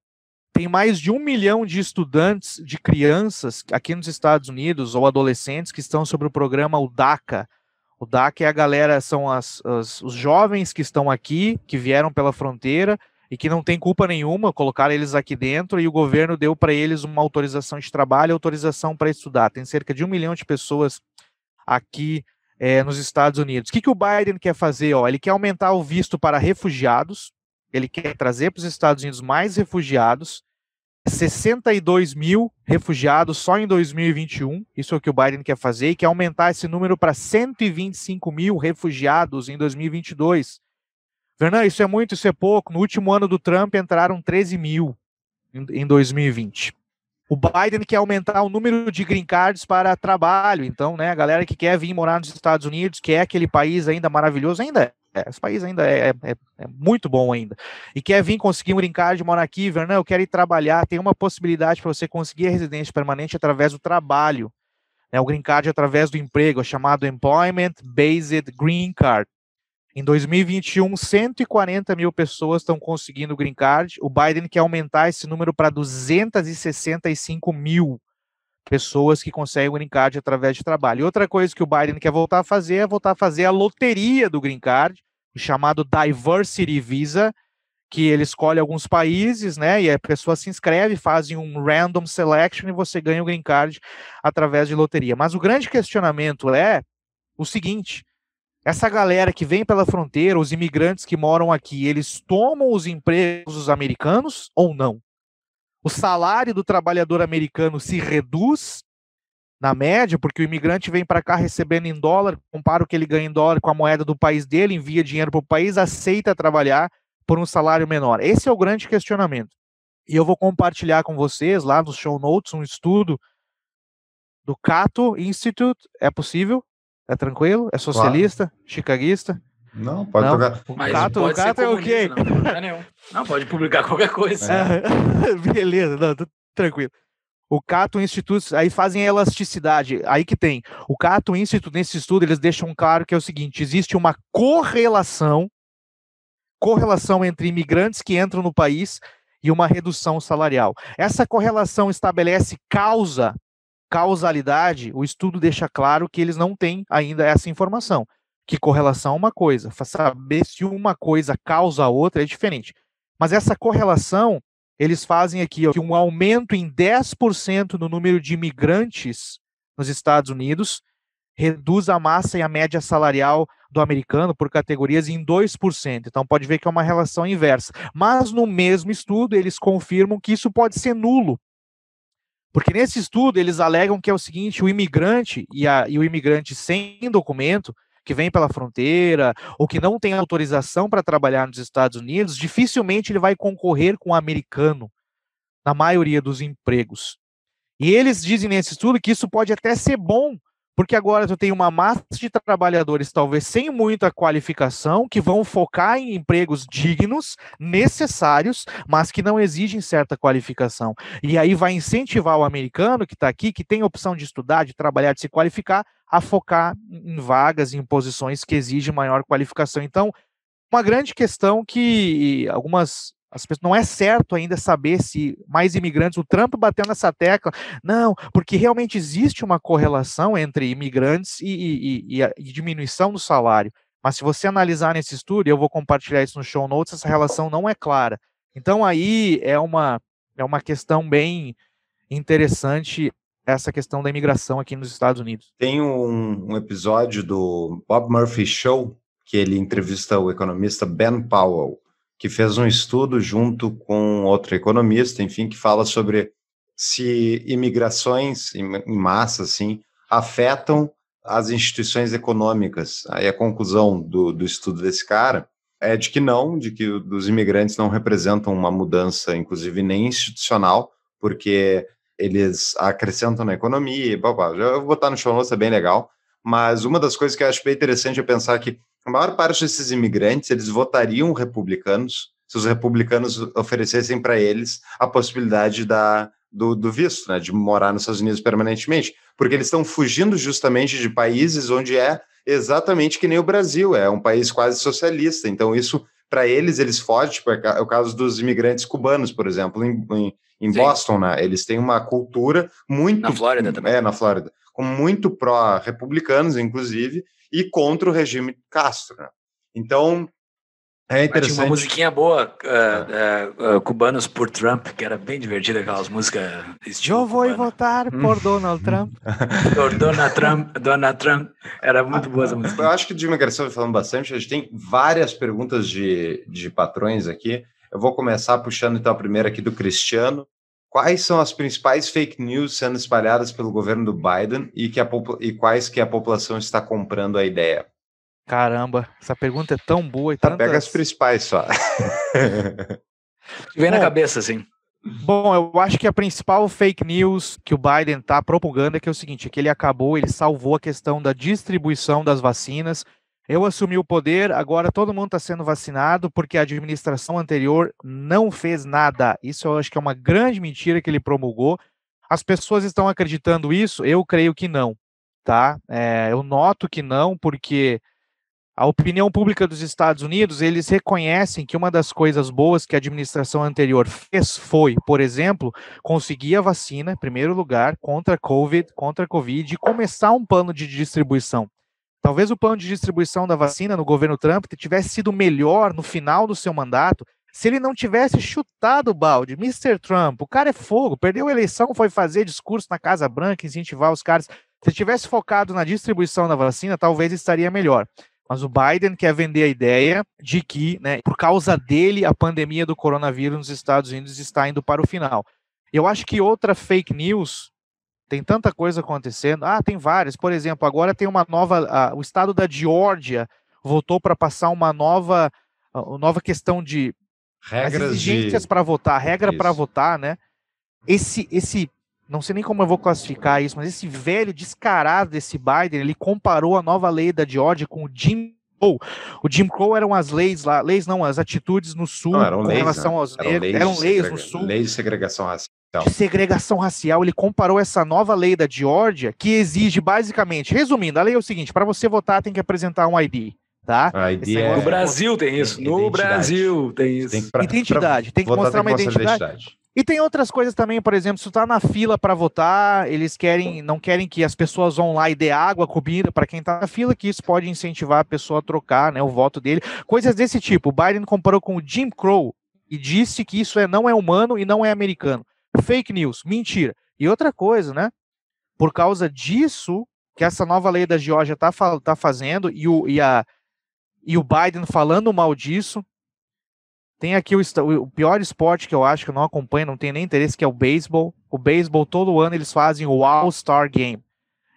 Tem mais de um milhão de estudantes, de crianças aqui nos Estados Unidos ou adolescentes que estão sobre o programa o DACA. O DACA é a galera, são as, as, os jovens que estão aqui, que vieram pela fronteira e que não tem culpa nenhuma, colocaram eles aqui dentro e o governo deu para eles uma autorização de trabalho, autorização para estudar. Tem cerca de um milhão de pessoas aqui é, nos Estados Unidos. O que, que o Biden quer fazer? Ó, ele quer aumentar o visto para refugiados, ele quer trazer para os Estados Unidos mais refugiados, 62 mil refugiados só em 2021, isso é o que o Biden quer fazer, e quer aumentar esse número para 125 mil refugiados em 2022. Vernan, isso é muito, isso é pouco. No último ano do Trump entraram 13 mil em 2020. O Biden quer aumentar o número de green cards para trabalho. Então, né, a galera que quer vir morar nos Estados Unidos, que é aquele país ainda maravilhoso, ainda é, esse país ainda é, é, é, é, muito bom ainda. E quer vir conseguir um green card, morar aqui, Vernão, eu quero ir trabalhar. Tem uma possibilidade para você conseguir a residência permanente através do trabalho. Né, o green card através do emprego, é chamado Employment Based Green Card. Em 2021, 140 mil pessoas estão conseguindo o green card. O Biden quer aumentar esse número para 265 mil pessoas que conseguem o green card através de trabalho. E outra coisa que o Biden quer voltar a fazer é voltar a fazer a loteria do green card, o chamado Diversity Visa, que ele escolhe alguns países, né? E a pessoa se inscreve, fazem um random selection e você ganha o green card através de loteria. Mas o grande questionamento é o seguinte: essa galera que vem pela fronteira, os imigrantes que moram aqui, eles tomam os empregos dos americanos ou não? O salário do trabalhador americano se reduz na média, porque o imigrante vem para cá recebendo em dólar, compara o que ele ganha em dólar com a moeda do país dele, envia dinheiro para o país, aceita trabalhar por um salário menor. Esse é o grande questionamento. E eu vou compartilhar com vocês lá nos show notes um estudo do Cato Institute, é possível, é tranquilo? É socialista? Claro. Chicaguista? Não, pode não. jogar. O Mas Cato, Cato é o quê? Não, pode publicar qualquer coisa. É. Beleza, não, tô tranquilo. O Cato Instituto, aí fazem elasticidade, aí que tem. O Cato Instituto, nesse estudo, eles deixam claro que é o seguinte: existe uma correlação, correlação entre imigrantes que entram no país e uma redução salarial. Essa correlação estabelece causa causalidade, o estudo deixa claro que eles não têm ainda essa informação. Que correlação é uma coisa, saber se uma coisa causa a outra é diferente. Mas essa correlação, eles fazem aqui ó, que um aumento em 10% no número de imigrantes nos Estados Unidos reduz a massa e a média salarial do americano por categorias em 2%. Então pode ver que é uma relação inversa. Mas no mesmo estudo, eles confirmam que isso pode ser nulo, porque nesse estudo eles alegam que é o seguinte: o imigrante e, a, e o imigrante sem documento, que vem pela fronteira ou que não tem autorização para trabalhar nos Estados Unidos, dificilmente ele vai concorrer com o americano na maioria dos empregos. E eles dizem nesse estudo que isso pode até ser bom porque agora tu tem uma massa de trabalhadores, talvez sem muita qualificação, que vão focar em empregos dignos, necessários, mas que não exigem certa qualificação. E aí vai incentivar o americano que está aqui, que tem a opção de estudar, de trabalhar, de se qualificar, a focar em vagas, em posições que exigem maior qualificação. Então, uma grande questão que algumas as pessoas, não é certo ainda saber se mais imigrantes. O Trump bateu nessa tecla. Não, porque realmente existe uma correlação entre imigrantes e, e, e, a, e, diminuição do salário. Mas se você analisar nesse estudo, eu vou compartilhar isso no show notes, essa relação não é clara. Então aí é uma, é uma questão bem interessante essa questão da imigração aqui nos Estados Unidos. Tem um, um episódio do Bob Murphy Show que ele entrevista o economista Ben Powell que fez um estudo junto com outro economista, enfim, que fala sobre se imigrações em massa, assim, afetam as instituições econômicas. Aí a conclusão do, do estudo desse cara é de que não, de que os imigrantes não representam uma mudança, inclusive nem institucional, porque eles acrescentam na economia, blá, blá. eu vou botar no show notes, é bem legal, mas uma das coisas que eu acho bem interessante é pensar que a maior parte desses imigrantes, eles votariam republicanos se os republicanos oferecessem para eles a possibilidade da, do, do, visto, né, de morar nos Estados Unidos permanentemente, porque eles estão fugindo justamente de países onde é exatamente que nem o Brasil, é um país quase socialista. Então, isso, para eles, eles fogem, tipo, é, é o caso dos imigrantes cubanos, por exemplo, em, em, em Boston, né, eles têm uma cultura muito... Na Flórida também. É, na Flórida. Muito pró-republicanos, inclusive, e contra o regime Castro. Né? Então, é interessante. Tinha uma musiquinha boa, uh, uh, uh, Cubanos por Trump, que era bem divertida, aquelas músicas. Eu vou votar hum. por Donald Trump. por Donald Trump, Donald Trump. Era ah, muito boa essa ah, música. Eu acho que de imigração falando bastante, a gente tem várias perguntas de, de patrões aqui. Eu vou começar puxando então a primeira aqui do Cristiano. Quais são as principais fake news sendo espalhadas pelo governo do Biden e, que a, e quais que a população está comprando a ideia? Caramba, essa pergunta é tão boa e tá, tantas... Pega as principais só. Vem na cabeça, assim. Bom, eu acho que a principal fake news que o Biden está propagando é que é o seguinte, é que ele acabou, ele salvou a questão da distribuição das vacinas eu assumi o poder, agora todo mundo está sendo vacinado porque a administração anterior não fez nada. Isso eu acho que é uma grande mentira que ele promulgou. As pessoas estão acreditando isso? Eu creio que não, tá? É, eu noto que não, porque a opinião pública dos Estados Unidos, eles reconhecem que uma das coisas boas que a administração anterior fez foi, por exemplo, conseguir a vacina, em primeiro lugar, contra a COVID, contra a COVID e começar um plano de distribuição. Talvez o plano de distribuição da vacina no governo Trump tivesse sido melhor no final do seu mandato se ele não tivesse chutado o balde. Mr. Trump, o cara é fogo, perdeu a eleição, foi fazer discurso na Casa Branca, incentivar os caras. Se tivesse focado na distribuição da vacina, talvez estaria melhor. Mas o Biden quer vender a ideia de que, né, por causa dele, a pandemia do coronavírus nos Estados Unidos está indo para o final. Eu acho que outra fake news tem tanta coisa acontecendo. Ah, tem várias. Por exemplo, agora tem uma nova. Ah, o estado da Geórgia voltou para passar uma nova, uma nova questão de regras exigências de... para votar, regra para votar, né? Esse, esse, não sei nem como eu vou classificar isso, mas esse velho descarado desse Biden, ele comparou a nova lei da Geórgia com o Jim Crow. O Jim Crow eram as leis lá, leis não, as atitudes no sul não, com leis, relação né? aos eram leis eram leis no sul. Leis de segregação racial então. de segregação racial. Ele comparou essa nova lei da Geórgia, que exige basicamente, resumindo, a lei é o seguinte: para você votar, tem que apresentar um ID. Tá? Ah, é, é... No Brasil tem isso. No Brasil tem isso. Tem pra, identidade. Pra tem que votar, mostrar tem uma identidade. identidade. E tem outras coisas também, por exemplo, se tu tá na fila para votar, eles querem, não querem que as pessoas vão lá e dê água, comida para quem tá na fila, que isso pode incentivar a pessoa a trocar, né, o voto dele. Coisas desse tipo. O Biden comparou com o Jim Crow e disse que isso é, não é humano e não é americano. Fake news, mentira. E outra coisa, né? Por causa disso que essa nova lei da Geórgia está tá fazendo e o, e, a, e o Biden falando mal disso, tem aqui o, o, pior esporte que eu acho que eu não acompanho, não tem nem interesse, que é o beisebol. O beisebol, todo ano, eles fazem o All-Star Game.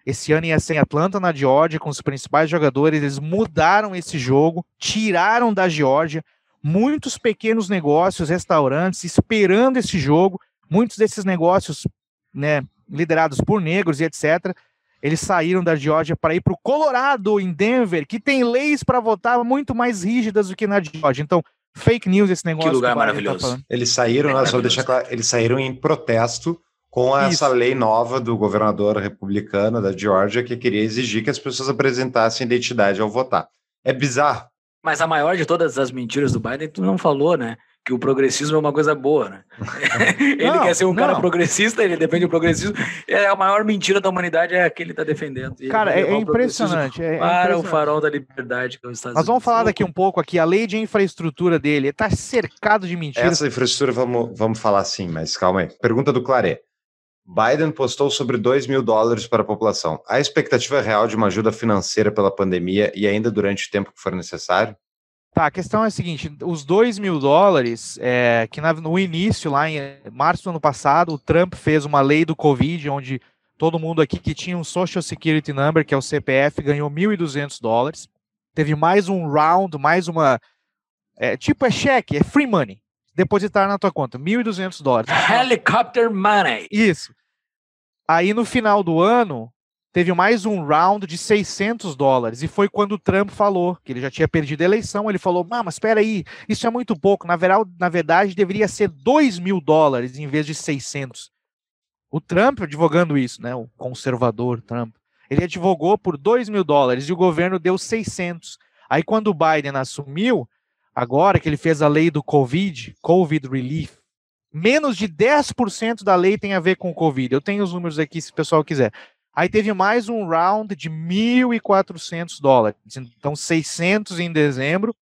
Esse ano ia ser em Atlanta, na Geórgia, com os principais jogadores. Eles mudaram esse jogo, tiraram da Geórgia muitos pequenos negócios, restaurantes, esperando esse jogo. Muitos desses negócios, né, liderados por negros e etc., eles saíram da Geórgia para ir para o Colorado, em Denver, que tem leis para votar muito mais rígidas do que na Geórgia. Então, fake news esse negócio. Que lugar que tá maravilhoso. Tá eles saíram, é só deixar claro, eles saíram em protesto com essa Isso. lei nova do governador republicano da Geórgia que queria exigir que as pessoas apresentassem identidade ao votar. É bizarro. Mas a maior de todas as mentiras do Biden, tu não falou, né? que o progressismo é uma coisa boa, né? ele não, quer ser um não. cara progressista, ele defende o progressismo. É a maior mentira da humanidade é a que ele está defendendo. Ele cara, é, é, impressionante, é, é, impressionante. para o farol da liberdade que é os Estados Mas vamos falar daqui um pouco aqui a lei de infraestrutura dele está cercado de mentiras. Essa infraestrutura vamos, vamos falar sim, mas calma aí. Pergunta do Claret. Biden postou sobre 2 mil dólares para a população. A expectativa real de uma ajuda financeira pela pandemia e ainda durante o tempo que for necessário? Tá, a questão é a seguinte: os 2 mil dólares, é, que na, no início, lá em março do ano passado, o Trump fez uma lei do Covid, onde todo mundo aqui que tinha um Social Security Number, que é o CPF, ganhou 1.200 dólares. Teve mais um round, mais uma. É, tipo, é cheque, é free money. Depositar na tua conta, 1.200 dólares. Helicopter money. Isso. Aí no final do ano, teve mais um round de 600 dólares. E foi quando o Trump falou que ele já tinha perdido a eleição. Ele falou: ah, mas espera aí, isso é muito pouco. Na verdade, na verdade, deveria ser 2 mil dólares em vez de 600. O Trump advogando isso, né? O conservador Trump. Ele advogou por 2 mil dólares e o governo deu 600. Aí, quando o Biden assumiu, agora que ele fez a lei do Covid, Covid Relief, menos de 10% da lei tem a ver com o Covid. Eu tenho os números aqui se o pessoal quiser. Aí teve mais um round de 1.400 dólares. Então, 600 em dezembro,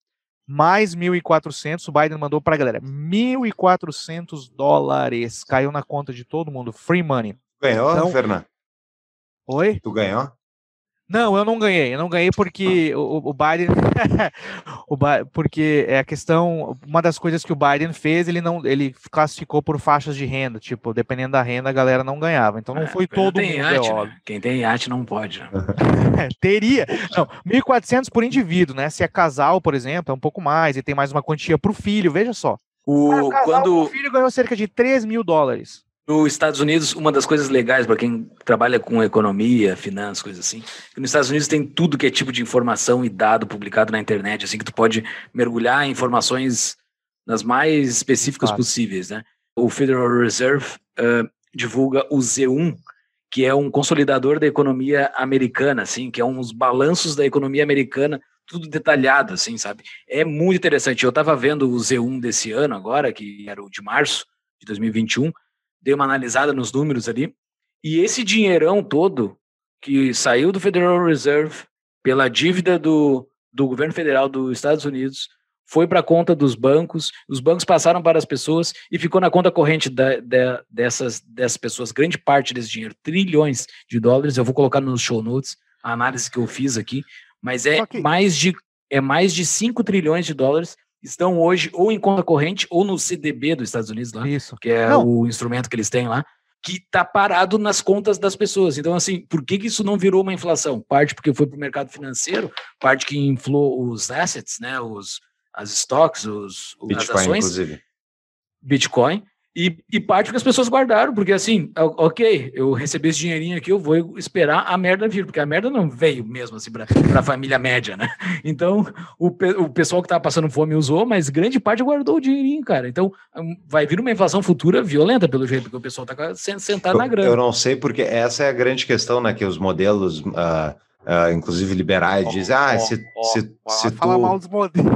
mais 1.400. O Biden mandou para a galera: 1.400 dólares. Caiu na conta de todo mundo. Free money. Ganhou, então, Fernando? Oi? Tu ganhou? Não, eu não ganhei. Eu não ganhei porque ah. o, o Biden, o porque é a questão, uma das coisas que o Biden fez, ele não, ele classificou por faixas de renda, tipo, dependendo da renda a galera não ganhava. Então não é, foi todo mundo, iate, é né? Quem tem iate não pode. Né? Teria. Não, 1.400 por indivíduo, né? Se é casal, por exemplo, é um pouco mais e tem mais uma quantia para o filho, veja só. O, o casal, quando o filho ganhou cerca de 3 mil dólares. Nos Estados Unidos, uma das coisas legais para quem trabalha com economia, finanças, coisas assim, é que nos Estados Unidos tem tudo que é tipo de informação e dado publicado na internet, assim que tu pode mergulhar em informações nas mais específicas claro. possíveis, né? O Federal Reserve uh, divulga o Z1, que é um consolidador da economia americana, assim, que é uns balanços da economia americana, tudo detalhado, assim, sabe? É muito interessante. Eu estava vendo o Z1 desse ano agora, que era o de março de 2021, dei uma analisada nos números ali. E esse dinheirão todo que saiu do Federal Reserve pela dívida do, do governo federal dos Estados Unidos foi para a conta dos bancos, os bancos passaram para as pessoas e ficou na conta corrente da, da, dessas, dessas pessoas, grande parte desse dinheiro, trilhões de dólares. Eu vou colocar nos show notes a análise que eu fiz aqui, mas é, mais, de, é mais de 5 trilhões de dólares estão hoje ou em conta corrente ou no CDB dos Estados Unidos lá, Isso. que é não. o instrumento que eles têm lá que está parado nas contas das pessoas. Então, assim, por que, que isso não virou uma inflação? Parte porque foi para o mercado financeiro, parte que inflou os assets, né, os, as stocks, os, Bitcoin, as ações. Inclusive. Bitcoin. E, e parte que as pessoas guardaram, porque assim, ok, eu recebi esse dinheirinho aqui, eu vou esperar a merda vir, porque a merda não veio mesmo assim para a família média, né? Então, o, o pessoal que estava passando fome usou, mas grande parte guardou o dinheirinho, cara. Então, hum, vai vir uma inflação futura violenta, pelo jeito, porque o pessoal está sentado na grana. Eu não sei, porque essa é a grande questão, né? Que os modelos, uh, uh, inclusive liberais, dizem, ah, se, se, se, tu... mal dos modelos.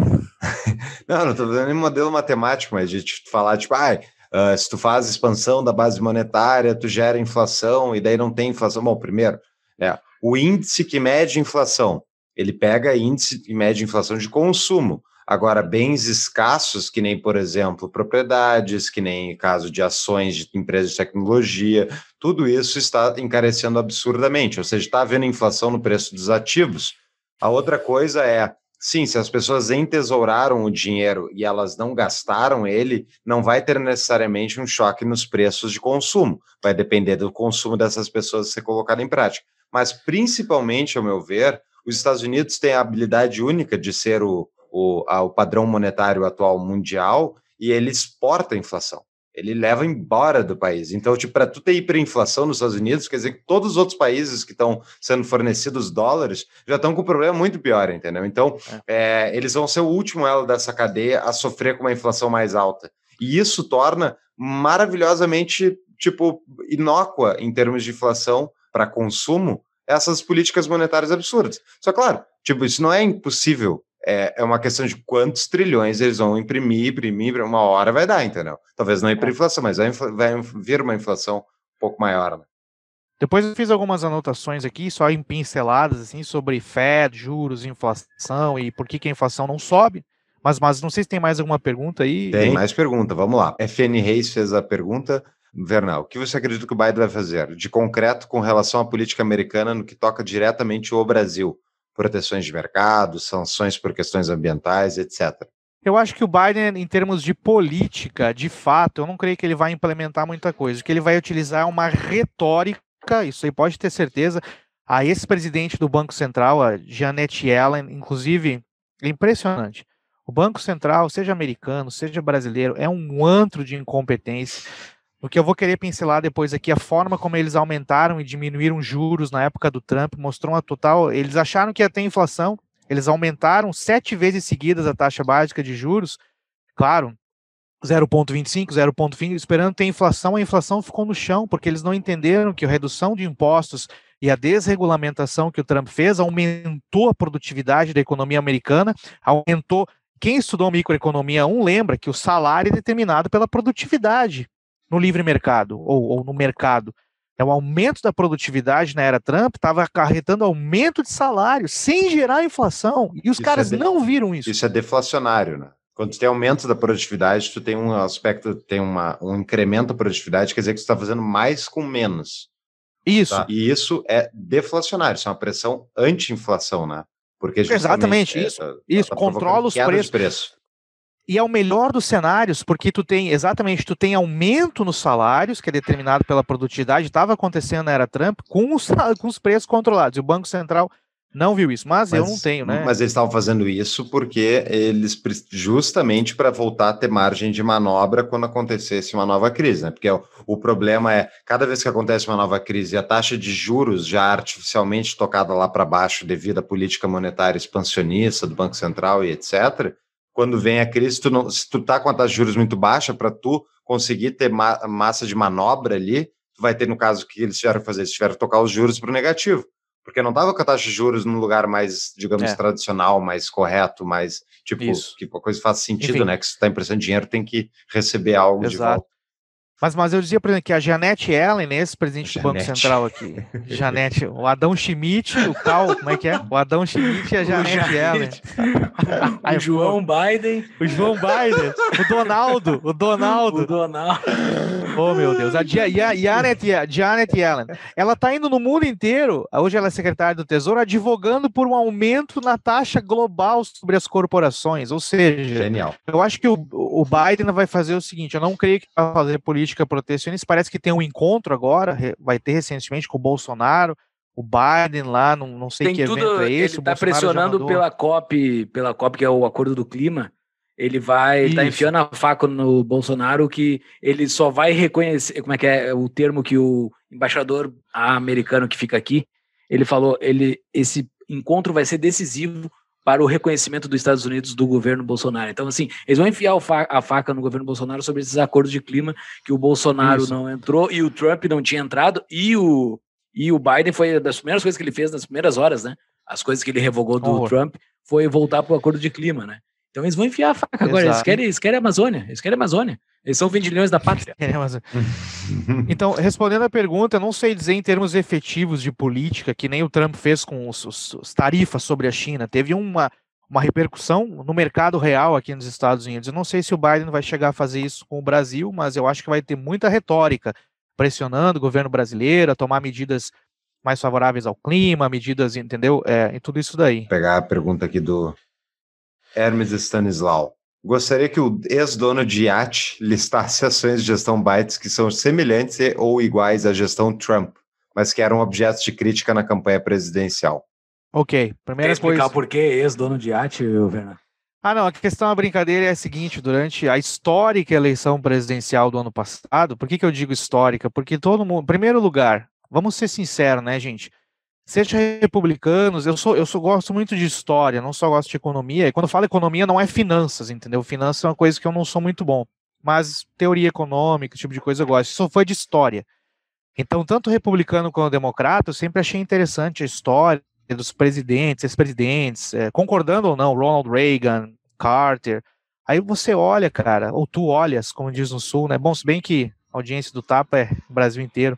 não, não estou falando nem modelo matemático, mas de falar, tipo, ai. Ah, ah, se tu faz expansão da base monetária, tu gera inflação e daí não tem inflação. Bom, primeiro, é, o índice que mede inflação, ele pega índice que mede inflação de consumo. Agora, bens escassos, que nem, por exemplo, propriedades, que nem caso de ações de empresas de tecnologia, tudo isso está encarecendo absurdamente, ou seja, está havendo inflação no preço dos ativos. A outra coisa é Sim, se as pessoas entesouraram o dinheiro e elas não gastaram ele, não vai ter necessariamente um choque nos preços de consumo. Vai depender do consumo dessas pessoas ser colocado em prática. Mas, principalmente, ao meu ver, os Estados Unidos têm a habilidade única de ser o, o, a, o padrão monetário atual mundial e ele exporta a inflação ele leva embora do país. Então, tipo, para tu ter hiperinflação nos Estados Unidos, quer dizer que todos os outros países que estão sendo fornecidos dólares já estão com um problema muito pior, entendeu? Então, é. É, eles vão ser o último elo dessa cadeia a sofrer com uma inflação mais alta. E isso torna maravilhosamente, tipo, inócua em termos de inflação para consumo essas políticas monetárias absurdas. Só claro, tipo, isso não é impossível é, é, uma questão de quantos trilhões eles vão imprimir, imprimir, uma hora vai dar, entendeu? Talvez não hiperinflação, é. mas vai, vai vir uma inflação um pouco maior, né? Depois eu fiz algumas anotações aqui, só em pinceladas, assim, sobre Fed, juros, inflação e por que, que a inflação não sobe. Mas, mas não sei se tem mais alguma pergunta aí. Tem mais pergunta, vamos lá. FN Reis fez a pergunta. Vernal, o que você acredita que o Biden vai fazer de concreto com relação à política americana no que toca diretamente o Brasil? proteções de mercado, sanções por questões ambientais, etc. Eu acho que o Biden, em termos de política, de fato, eu não creio que ele vai implementar muita coisa. O que ele vai utilizar é uma retórica, isso aí pode ter certeza. A ex-presidente do Banco Central, a Janet Yellen, inclusive, é impressionante. O Banco Central, seja americano, seja brasileiro, é um antro de incompetência. O que eu vou querer pincelar depois aqui, é a forma como eles aumentaram e diminuíram juros na época do Trump mostrou uma total. Eles acharam que ia ter inflação, eles aumentaram sete vezes seguidas a taxa básica de juros, claro, 0,25, 0,5, esperando ter inflação, a inflação ficou no chão, porque eles não entenderam que a redução de impostos e a desregulamentação que o Trump fez aumentou a produtividade da economia americana, aumentou. Quem estudou microeconomia 1 lembra que o salário é determinado pela produtividade no livre mercado ou, ou no mercado. é o aumento da produtividade na era Trump estava acarretando aumento de salário sem gerar inflação. E os isso caras é de... não viram isso. Isso é deflacionário, né? Quando tem aumento da produtividade, tu tem um aspecto, tem uma, um incremento da produtividade, quer dizer que você está fazendo mais com menos. Isso. Tá? E isso é deflacionário, isso é uma pressão anti-inflação, né? Porque Exatamente, isso. É, tá, isso, tá controla os preços. Preço. E é o melhor dos cenários, porque tu tem, exatamente, tu tem aumento nos salários, que é determinado pela produtividade, estava acontecendo na era Trump, com os, com os preços controlados. E o Banco Central não viu isso, mas, mas, eu não tenho, né? Mas eles estavam fazendo isso porque eles justamente para voltar a ter margem de manobra quando acontecesse uma nova crise, né? Porque o, o, problema é cada vez que acontece uma nova crise, a taxa de juros já artificialmente tocada lá para baixo devido à política monetária expansionista do Banco Central e etc quando vem a crise, tu não, se tu tá com a taxa de juros muito baixa, para tu conseguir ter ma massa de manobra ali, tu vai ter, no caso, que eles tiveram que fazer? Eles tiveram que tocar os juros para o negativo, porque não tava com a taxa de juros num lugar mais, digamos, é. tradicional, mais correto, mais, tipo, isso. que a coisa faz sentido, Enfim. né? Que se está emprestando dinheiro, tem que receber algo Exato. de volta. Mas, mas eu dizia, por exemplo, que a Janete Ellen, né, esse presidente do Banco Central aqui, Janete, o Adão Schmidt, o Cal, como é que é? O Adão Schmidt e a Janete, Ellen. o João Biden. O João Biden. O Donaldo. O Donaldo. O Donaldo. Oh, meu Deus. A Janet, Janet Ellen. Ela está indo no mundo inteiro, hoje ela é secretária do Tesouro, advogando por um aumento na taxa global sobre as corporações. Ou seja, Genial. eu acho que o, o Biden vai fazer o seguinte, eu não creio que vai fazer política política protecionista. Parece que tem um encontro agora, vai ter recentemente com o Bolsonaro, o Biden lá, não, não sei tem que tudo, evento é esse. Ele está pressionando pela COP, pela COP, que é o Acordo do Clima. Ele vai estar tá enfiando a faca no Bolsonaro que ele só vai reconhecer. Como é que é, é o termo que o embaixador americano que fica aqui? Ele falou: ele, esse encontro vai ser decisivo para o reconhecimento dos Estados Unidos do governo Bolsonaro. Então, assim, eles vão enfiar fa a faca no governo Bolsonaro sobre esses acordos de clima que o Bolsonaro Isso. não entrou e o Trump não tinha entrado e o, e o Biden foi das primeiras coisas que ele fez nas primeiras horas, né? As coisas que ele revogou do Horror. Trump foi voltar para o acordo de clima, né? Então eles vão enfiar a faca agora. Eles querem, eles querem a Amazônia. Eles querem a Amazônia. Eles são vendilhões da pátria. É, mas... então, respondendo a pergunta, eu não sei dizer em termos efetivos de política, que nem o Trump fez com os, os, os tarifas sobre a China. Teve uma, uma repercussão no mercado real aqui nos Estados Unidos. Eu não sei se o Biden vai chegar a fazer isso com o Brasil, mas eu acho que vai ter muita retórica pressionando o governo brasileiro a tomar medidas mais favoráveis ao clima, medidas, entendeu? É, em tudo isso daí. Vou pegar a pergunta aqui do Hermes Stanislau. Gostaria que o ex-dono de IAT listasse ações de gestão Bytes que são semelhantes ou iguais à gestão Trump, mas que eram objetos de crítica na campanha presidencial. Ok, primeira Quer explicar coisa... por que ex-dono de IAT, Werner? Ah, não, a questão, a brincadeira é a seguinte, durante a histórica eleição presidencial do ano passado, por que, que eu digo histórica? Porque todo mundo, em primeiro lugar, vamos ser sinceros, né, gente? seja republicanos, eu sou eu sou, gosto muito de história, não só gosto de economia. E quando falo economia, não é finanças, entendeu? Finanças é uma coisa que eu não sou muito bom. Mas teoria econômica, esse tipo de coisa eu gosto. Só foi de história. Então, tanto republicano quanto democrata, eu sempre achei interessante a história dos presidentes, ex-presidentes, é, concordando ou não, Ronald Reagan, Carter. Aí você olha, cara, ou tu olhas, como diz no Sul, né? Bom, se bem que a audiência do Tapa é o Brasil inteiro.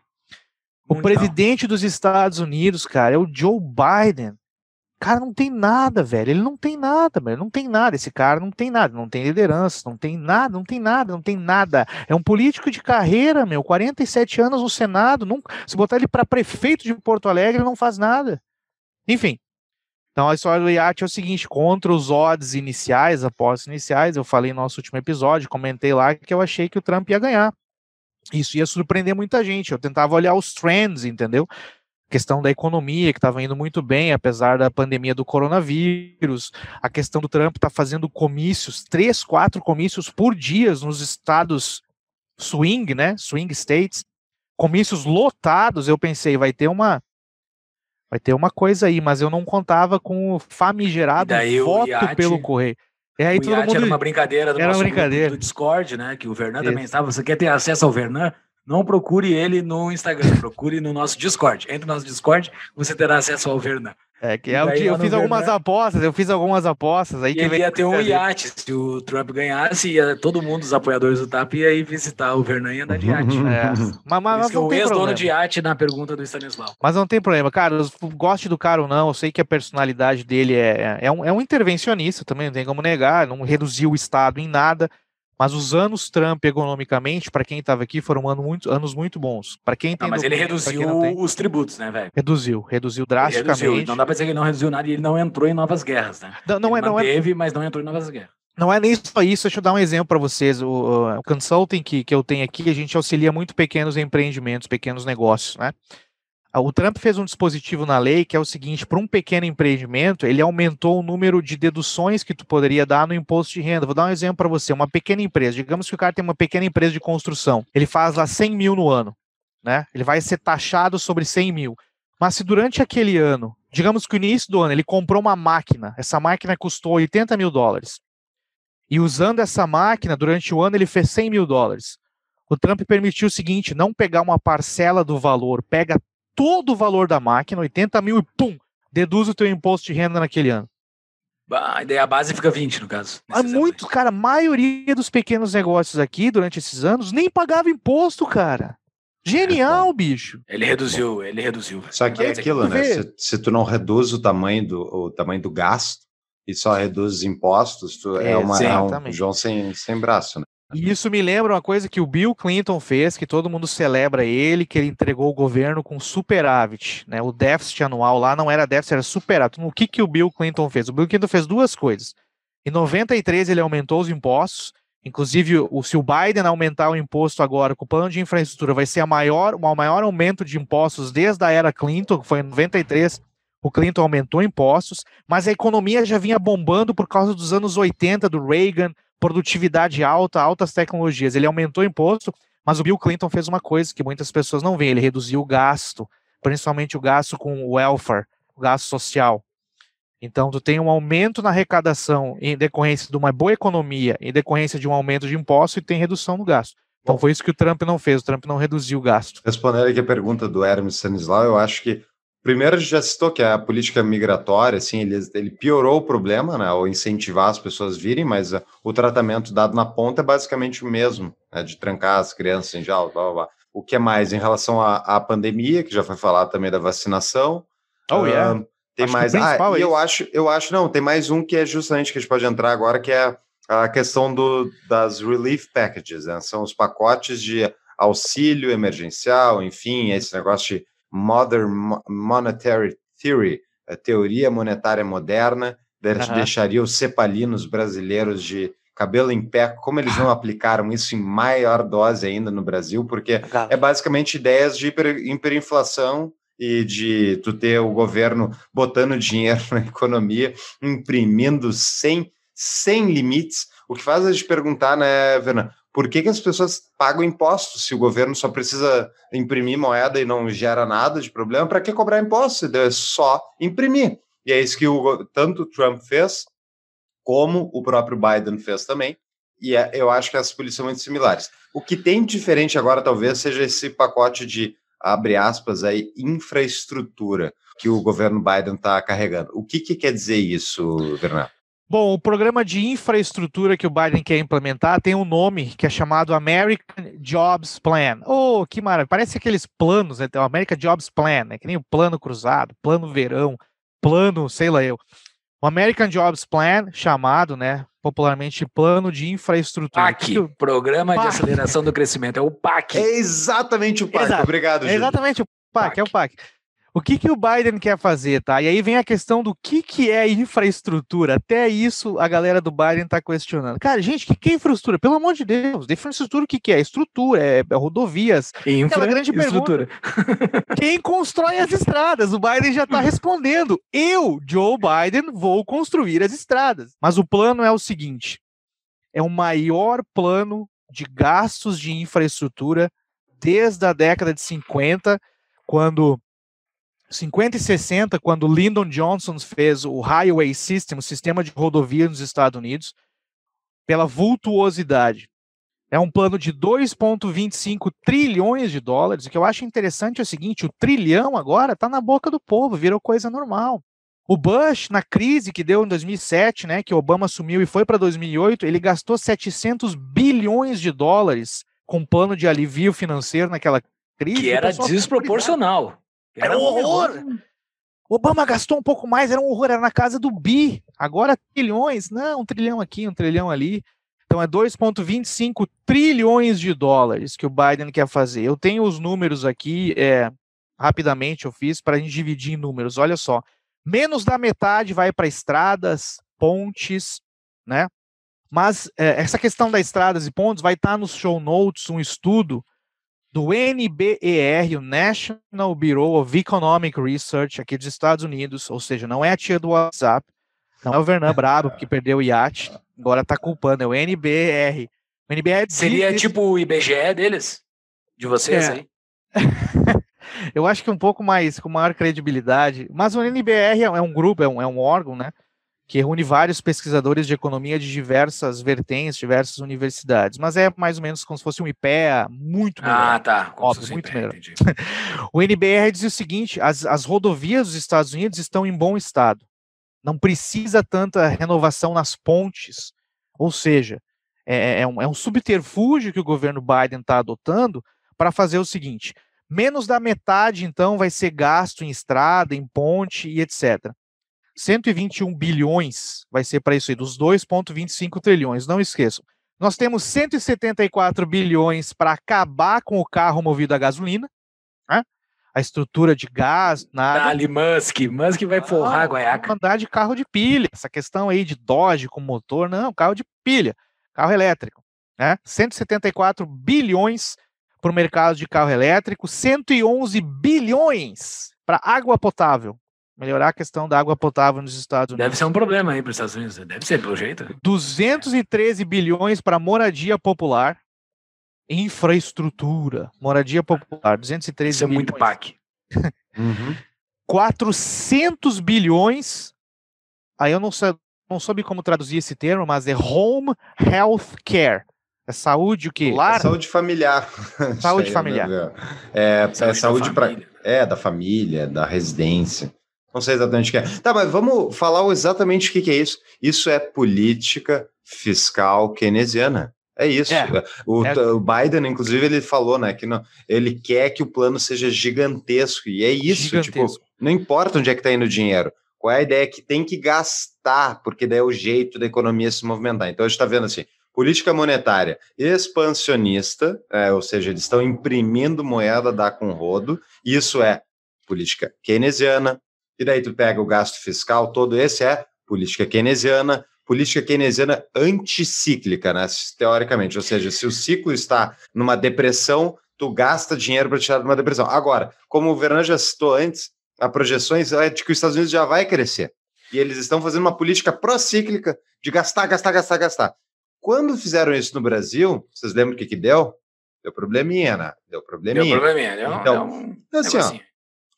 O presidente dos Estados Unidos, cara, é o Joe Biden. Cara, não tem nada, velho. Ele não tem nada, velho. Não tem nada. Esse cara não tem nada. Não tem liderança, não tem nada, não tem nada, não tem nada. É um político de carreira, meu. 47 anos no Senado. Nunca... Se botar ele para prefeito de Porto Alegre, ele não faz nada. Enfim. Então a história do iate é o seguinte: contra os odds iniciais, após iniciais, eu falei no nosso último episódio, comentei lá que eu achei que o Trump ia ganhar isso ia surpreender muita gente. Eu tentava olhar os trends, entendeu? A questão da economia, que estava indo muito bem, apesar da pandemia do coronavírus, a questão do Trump está fazendo comícios, três, quatro comícios por dia nos estados swing, né? Swing states, comícios lotados. Eu pensei, vai ter uma. Vai ter uma coisa aí, mas eu não contava com o famigerado voto iate... pelo correio. E é, aí, o todo mundo... era uma brincadeira do, era uma brincadeira. do Discord, né? Que o Vernan também estava. Você quer ter acesso ao Vernan? não procure ele no Instagram, procure no nosso Discord. Entre no nosso Discord, você terá acesso ao Vernan. É, que é eu, fiz algumas é- apostas, eu fiz algumas apostas. Aí e que ele ia ter um iate se o Trump ganhasse, ia todo mundo, os apoiadores do TAP, ia ir visitar o Vernan e andar de iate. É. Uhum. Mas, mas, o ex-dono de iate na pergunta do Stanislau. Mas não tem problema, cara, goste do cara ou não, eu sei que a personalidade dele é, é, é, um, é um intervencionista também, não tem como negar, não reduziu o Estado em nada, mas os anos Trump economicamente, para quem estava aqui, foram anos muito, anos muito bons. Para quem tem. Não, mas ele reduziu tem, os tributos, né, velho? Reduziu, reduziu drasticamente. Reduziu. Não dá para dizer que ele não reduziu nada e ele não entrou em novas guerras, né? Não, não é, não é... mas não entrou em novas guerras. Não é nem só isso, deixa eu dar um exemplo para vocês. O, o consulting que, que eu tenho aqui, a gente auxilia muito pequenos empreendimentos, pequenos negócios, né? Ah, o Trump fez um dispositivo na lei que é o seguinte: para um pequeno empreendimento, ele aumentou o número de deduções que tu poderia dar no imposto de renda. Vou dar um exemplo para você: uma pequena empresa, digamos que o cara tem uma pequena empresa de construção, ele faz lá 100 mil no ano, né? Ele vai ser taxado sobre 100 mil. Mas se durante aquele ano, digamos que o início do ano, ele comprou uma máquina, essa máquina custou 80 mil dólares, e usando essa máquina durante o ano ele fez 100 mil dólares. O Trump permitiu o seguinte: não pegar uma parcela do valor, pega todo o valor da máquina, 80 mil, e pum, deduz o teu imposto de renda naquele ano. Ah, daí a base fica 20, no caso. Há ah, muito, cara, a maioria dos pequenos negócios aqui, durante esses anos, nem pagava imposto, cara. Genial, é, bicho. Ele reduziu, ele reduziu. Só que é, é aquilo, né? Se, se, tu não reduz o tamanho do, o tamanho do gasto e só reduz os impostos, tu é, é uma é um João sem, sem braço, né? E isso me lembra uma coisa que o Bill Clinton fez, que todo mundo celebra ele, que ele entregou o governo com superávit. Né? O déficit anual lá não era déficit, era superávit. O que, que o Bill Clinton fez? O Bill Clinton fez duas coisas. Em 93 ele aumentou os impostos, inclusive o, se o Biden aumentar o imposto agora com o plano de infraestrutura, vai ser a maior, o maior aumento de impostos desde a era Clinton, que foi em 93, o Clinton aumentou impostos, mas a economia já vinha bombando por causa dos anos 80 do Reagan, produtividade alta, altas tecnologias. Ele aumentou o imposto, mas o Bill Clinton fez uma coisa que muitas pessoas não veem: ele reduziu o gasto, principalmente o gasto com o welfare, o gasto social. Então, tu tem um aumento na arrecadação em decorrência de uma boa economia, em decorrência de um aumento de imposto e tem redução no gasto. Então, foi isso que o Trump não fez, o Trump não reduziu o gasto. Respondendo aqui a pergunta do Hermes Stanislau, eu acho que Primeiro, já citou que a política migratória, assim, ele, ele piorou o problema, né, ao incentivar as pessoas a virem, mas ah, o tratamento dado na ponta é basicamente o mesmo, né, de trancar as crianças em jaula, blá, blá, blá. O que é mais em relação à pandemia, que já foi falado também da vacinação. Oh, uh, yeah. Tem acho mais. Ah, é eu acho, eu acho, não, tem mais um que é justamente que a gente pode entrar agora, que é a questão do, das relief packages, né? São os pacotes de auxílio emergencial, enfim, esse negócio de Modern Monetary Theory, a teoria monetária moderna, uhum. deixaria os cepalinos brasileiros de cabelo em pé, como eles não aplicaram isso em maior dose ainda no Brasil, porque é basicamente ideias de hiper, hiperinflação e de tu ter o governo botando dinheiro na economia, imprimindo sem, sem limites, o que faz a é gente perguntar, né, Vena? Por que, que as pessoas pagam impostos se o governo só precisa imprimir moeda e não gera nada de problema? Para que cobrar impostos? É só imprimir. E é isso que o, tanto o Trump fez, como o próprio Biden fez também. E é, eu acho que as polícias são muito similares. O que tem diferente agora, talvez, seja esse pacote de, abre aspas, aí, infraestrutura que o governo Biden está carregando. O que, que quer dizer isso, Bernardo? Bom, o programa de infraestrutura que o Biden quer implementar tem um nome que é chamado American Jobs Plan. Oh, que maravilha! Parece aqueles planos, né? o American Jobs Plan, né? Que nem o plano cruzado, plano verão, plano, sei lá eu. O American Jobs Plan, chamado, né? Popularmente plano de infraestrutura. PAC, então, que... Programa PAC. de Aceleração do Crescimento, é o PAC. É exatamente o PAC. Exato. Obrigado, Júlio. É exatamente o PAC, PAC, é o PAC. O que, que o Biden quer fazer, tá? E aí vem a questão do que, que é infraestrutura. Até isso a galera do Biden está questionando. Cara, gente, o que, que é infraestrutura? Pelo amor de Deus, infraestrutura o que, que é? Estrutura, é, é rodovias. Infra, é grande estrutura. Pergunta. Quem constrói as estradas? O Biden já está respondendo. Eu, Joe Biden, vou construir as estradas. Mas o plano é o seguinte: é o maior plano de gastos de infraestrutura desde a década de 50, quando 50 e 60, quando Lyndon Johnson fez o Highway System, o sistema de rodovias nos Estados Unidos, pela vultuosidade. É um plano de 2,25 trilhões de dólares. O que eu acho interessante é o seguinte: o trilhão agora está na boca do povo, virou coisa normal. O Bush, na crise que deu em 2007, né, que Obama assumiu e foi para 2008, ele gastou 700 bilhões de dólares com plano de alívio financeiro naquela crise. Que era desproporcional. Era, era um horror. horror. Obama gastou um pouco mais, era um horror, era na casa do bi. Agora trilhões, não, um trilhão aqui, um trilhão ali. Então é 2,25 trilhões de dólares que o Biden quer fazer. Eu tenho os números aqui, é, rapidamente eu fiz para a gente dividir em números. Olha só, menos da metade vai para estradas, pontes, né? Mas é, essa questão das estradas e pontes vai estar tá nos show notes, um estudo do NBER, o National Bureau of Economic Research, aqui dos Estados Unidos, ou seja, não é a tia do WhatsApp, não é o Vernan Brabo, que perdeu o iate, agora tá culpando, é o NBR. O NBR é Seria tipo o IBGE deles? De vocês é. aí? Eu acho que um pouco mais, com maior credibilidade, mas o NBR é, é um grupo, é um, é um órgão, né? que reúne vários pesquisadores de economia de diversas vertentes, diversas universidades, mas é mais ou menos como se fosse um IPEA muito ah, melhor. Ah, tá. Como óbvio, muito IPEA, melhor. o NBR diz o seguinte: as, as rodovias dos Estados Unidos estão em bom estado. Não precisa tanta renovação nas pontes. Ou seja, é, é, é um, é um subterfúgio que o governo Biden está adotando para fazer o seguinte: menos da metade, então, vai ser gasto em estrada, em ponte e etc. 121 bilhões vai ser para isso aí, dos 2,25 trilhões, não esqueçam. Nós temos 174 bilhões para acabar com o carro movido a gasolina, né? a estrutura de gás. Nada. Dali Musk, Musk vai forrar ah, a Goiaca. Andar de carro de pilha, essa questão aí de Dodge com motor, não, carro de pilha, carro elétrico. Né? 174 bilhões para o mercado de carro elétrico, 111 bilhões para água potável, melhorar a questão da água potável nos Estados Unidos. Deve ser um problema aí para os Estados Unidos, né? deve ser, pelo jeito. 213 bilhões para moradia popular, infraestrutura, moradia popular, 213 Isso é muito PAC. uhum. 400 bilhões, aí eu não, sei, não soube como traduzir esse termo, mas é Home Health Care. É saúde o quê? É Lar? É saúde familiar. Saúde familiar. É, é, saúde, é saúde para né? é da família, da residência. Não sei exatamente o que é. Tá, mas vamos falar exatamente o que, é isso. Isso é política fiscal keynesiana. É isso. É, o, é... o, Biden, inclusive, ele falou, né, que não, ele quer que o plano seja gigantesco. E é isso, tipo, gigantesco. tipo, não importa onde é que está indo o dinheiro. Qual é a ideia que tem que gastar, porque daí é o jeito da economia se movimentar. Então a gente está vendo assim, política monetária expansionista, é, ou seja, eles estão imprimindo moeda, dá com rodo. Isso é política keynesiana, e daí tu pega o gasto fiscal, todo esse é política keynesiana, política keynesiana anticíclica, né? teoricamente. Ou seja, se o ciclo está numa depressão, tu gasta dinheiro para tirar de uma depressão. Agora, como o Vernon já citou antes, a projeções é de que os Estados Unidos já vai crescer. E eles estão fazendo uma política pro-cíclica de gastar, gastar, gastar, gastar. Quando fizeram isso no Brasil, vocês lembram o que, que deu? Deu probleminha, né? Deu probleminha. Deu probleminha, deu, então, deu um então, assim, ó,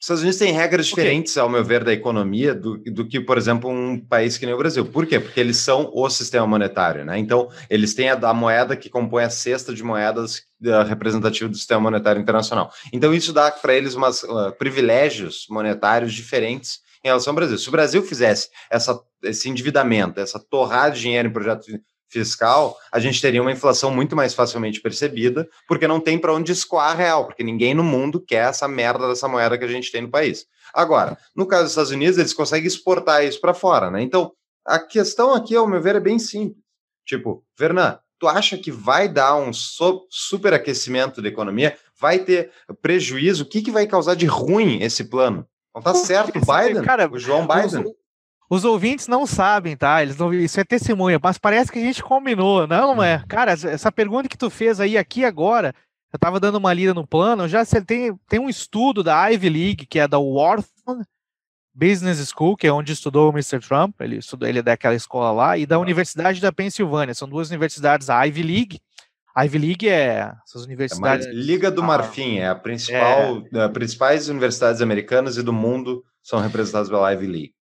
os Estados Unidos têm regras diferentes, okay. ao meu ver, da economia do, do que, por exemplo, um país que nem o Brasil. Por quê? Porque eles são o sistema monetário, né? Então, eles têm a, a moeda que compõe a cesta de moedas eh, representativa do sistema monetário internacional. Então, isso dá para eles umas, uh, privilégios monetários diferentes em relação ao Brasil. Se o Brasil fizesse essa, esse endividamento, essa torrada de dinheiro em projetos fiscal, a gente teria uma inflação muito mais facilmente percebida, porque não tem para onde escoar real, porque ninguém no mundo quer essa merda dessa moeda que a gente tem no país. Agora, no caso dos Estados Unidos, eles conseguem exportar isso para fora, né? Então, a questão aqui, ao meu ver, é bem simples. Tipo, Vernan, tu acha que vai dar um superaquecimento da economia? Vai ter prejuízo? O que, que vai causar de ruim esse plano? Não tá certo Biden, cara, o João Biden. Os ouvintes não sabem, tá? Eles não, isso é testemunha, mas parece que a gente combinou, não é? Hum. Cara, essa pergunta que tu fez aí aqui agora, eu tava dando uma lida no plano, já tem, tem um estudo da Ivy League, que é da Wharton Business School, que é onde estudou o Mr. Trump, ele estudou, ele é daquela escola lá, e da tá. Universidade da Pensilvânia. São duas universidades, a Ivy League, a Ivy League é essas é universidades. É Liga do ah, Marfim é a principal, é. é... principais universidades americanas e do mundo são representadas pela Ivy League.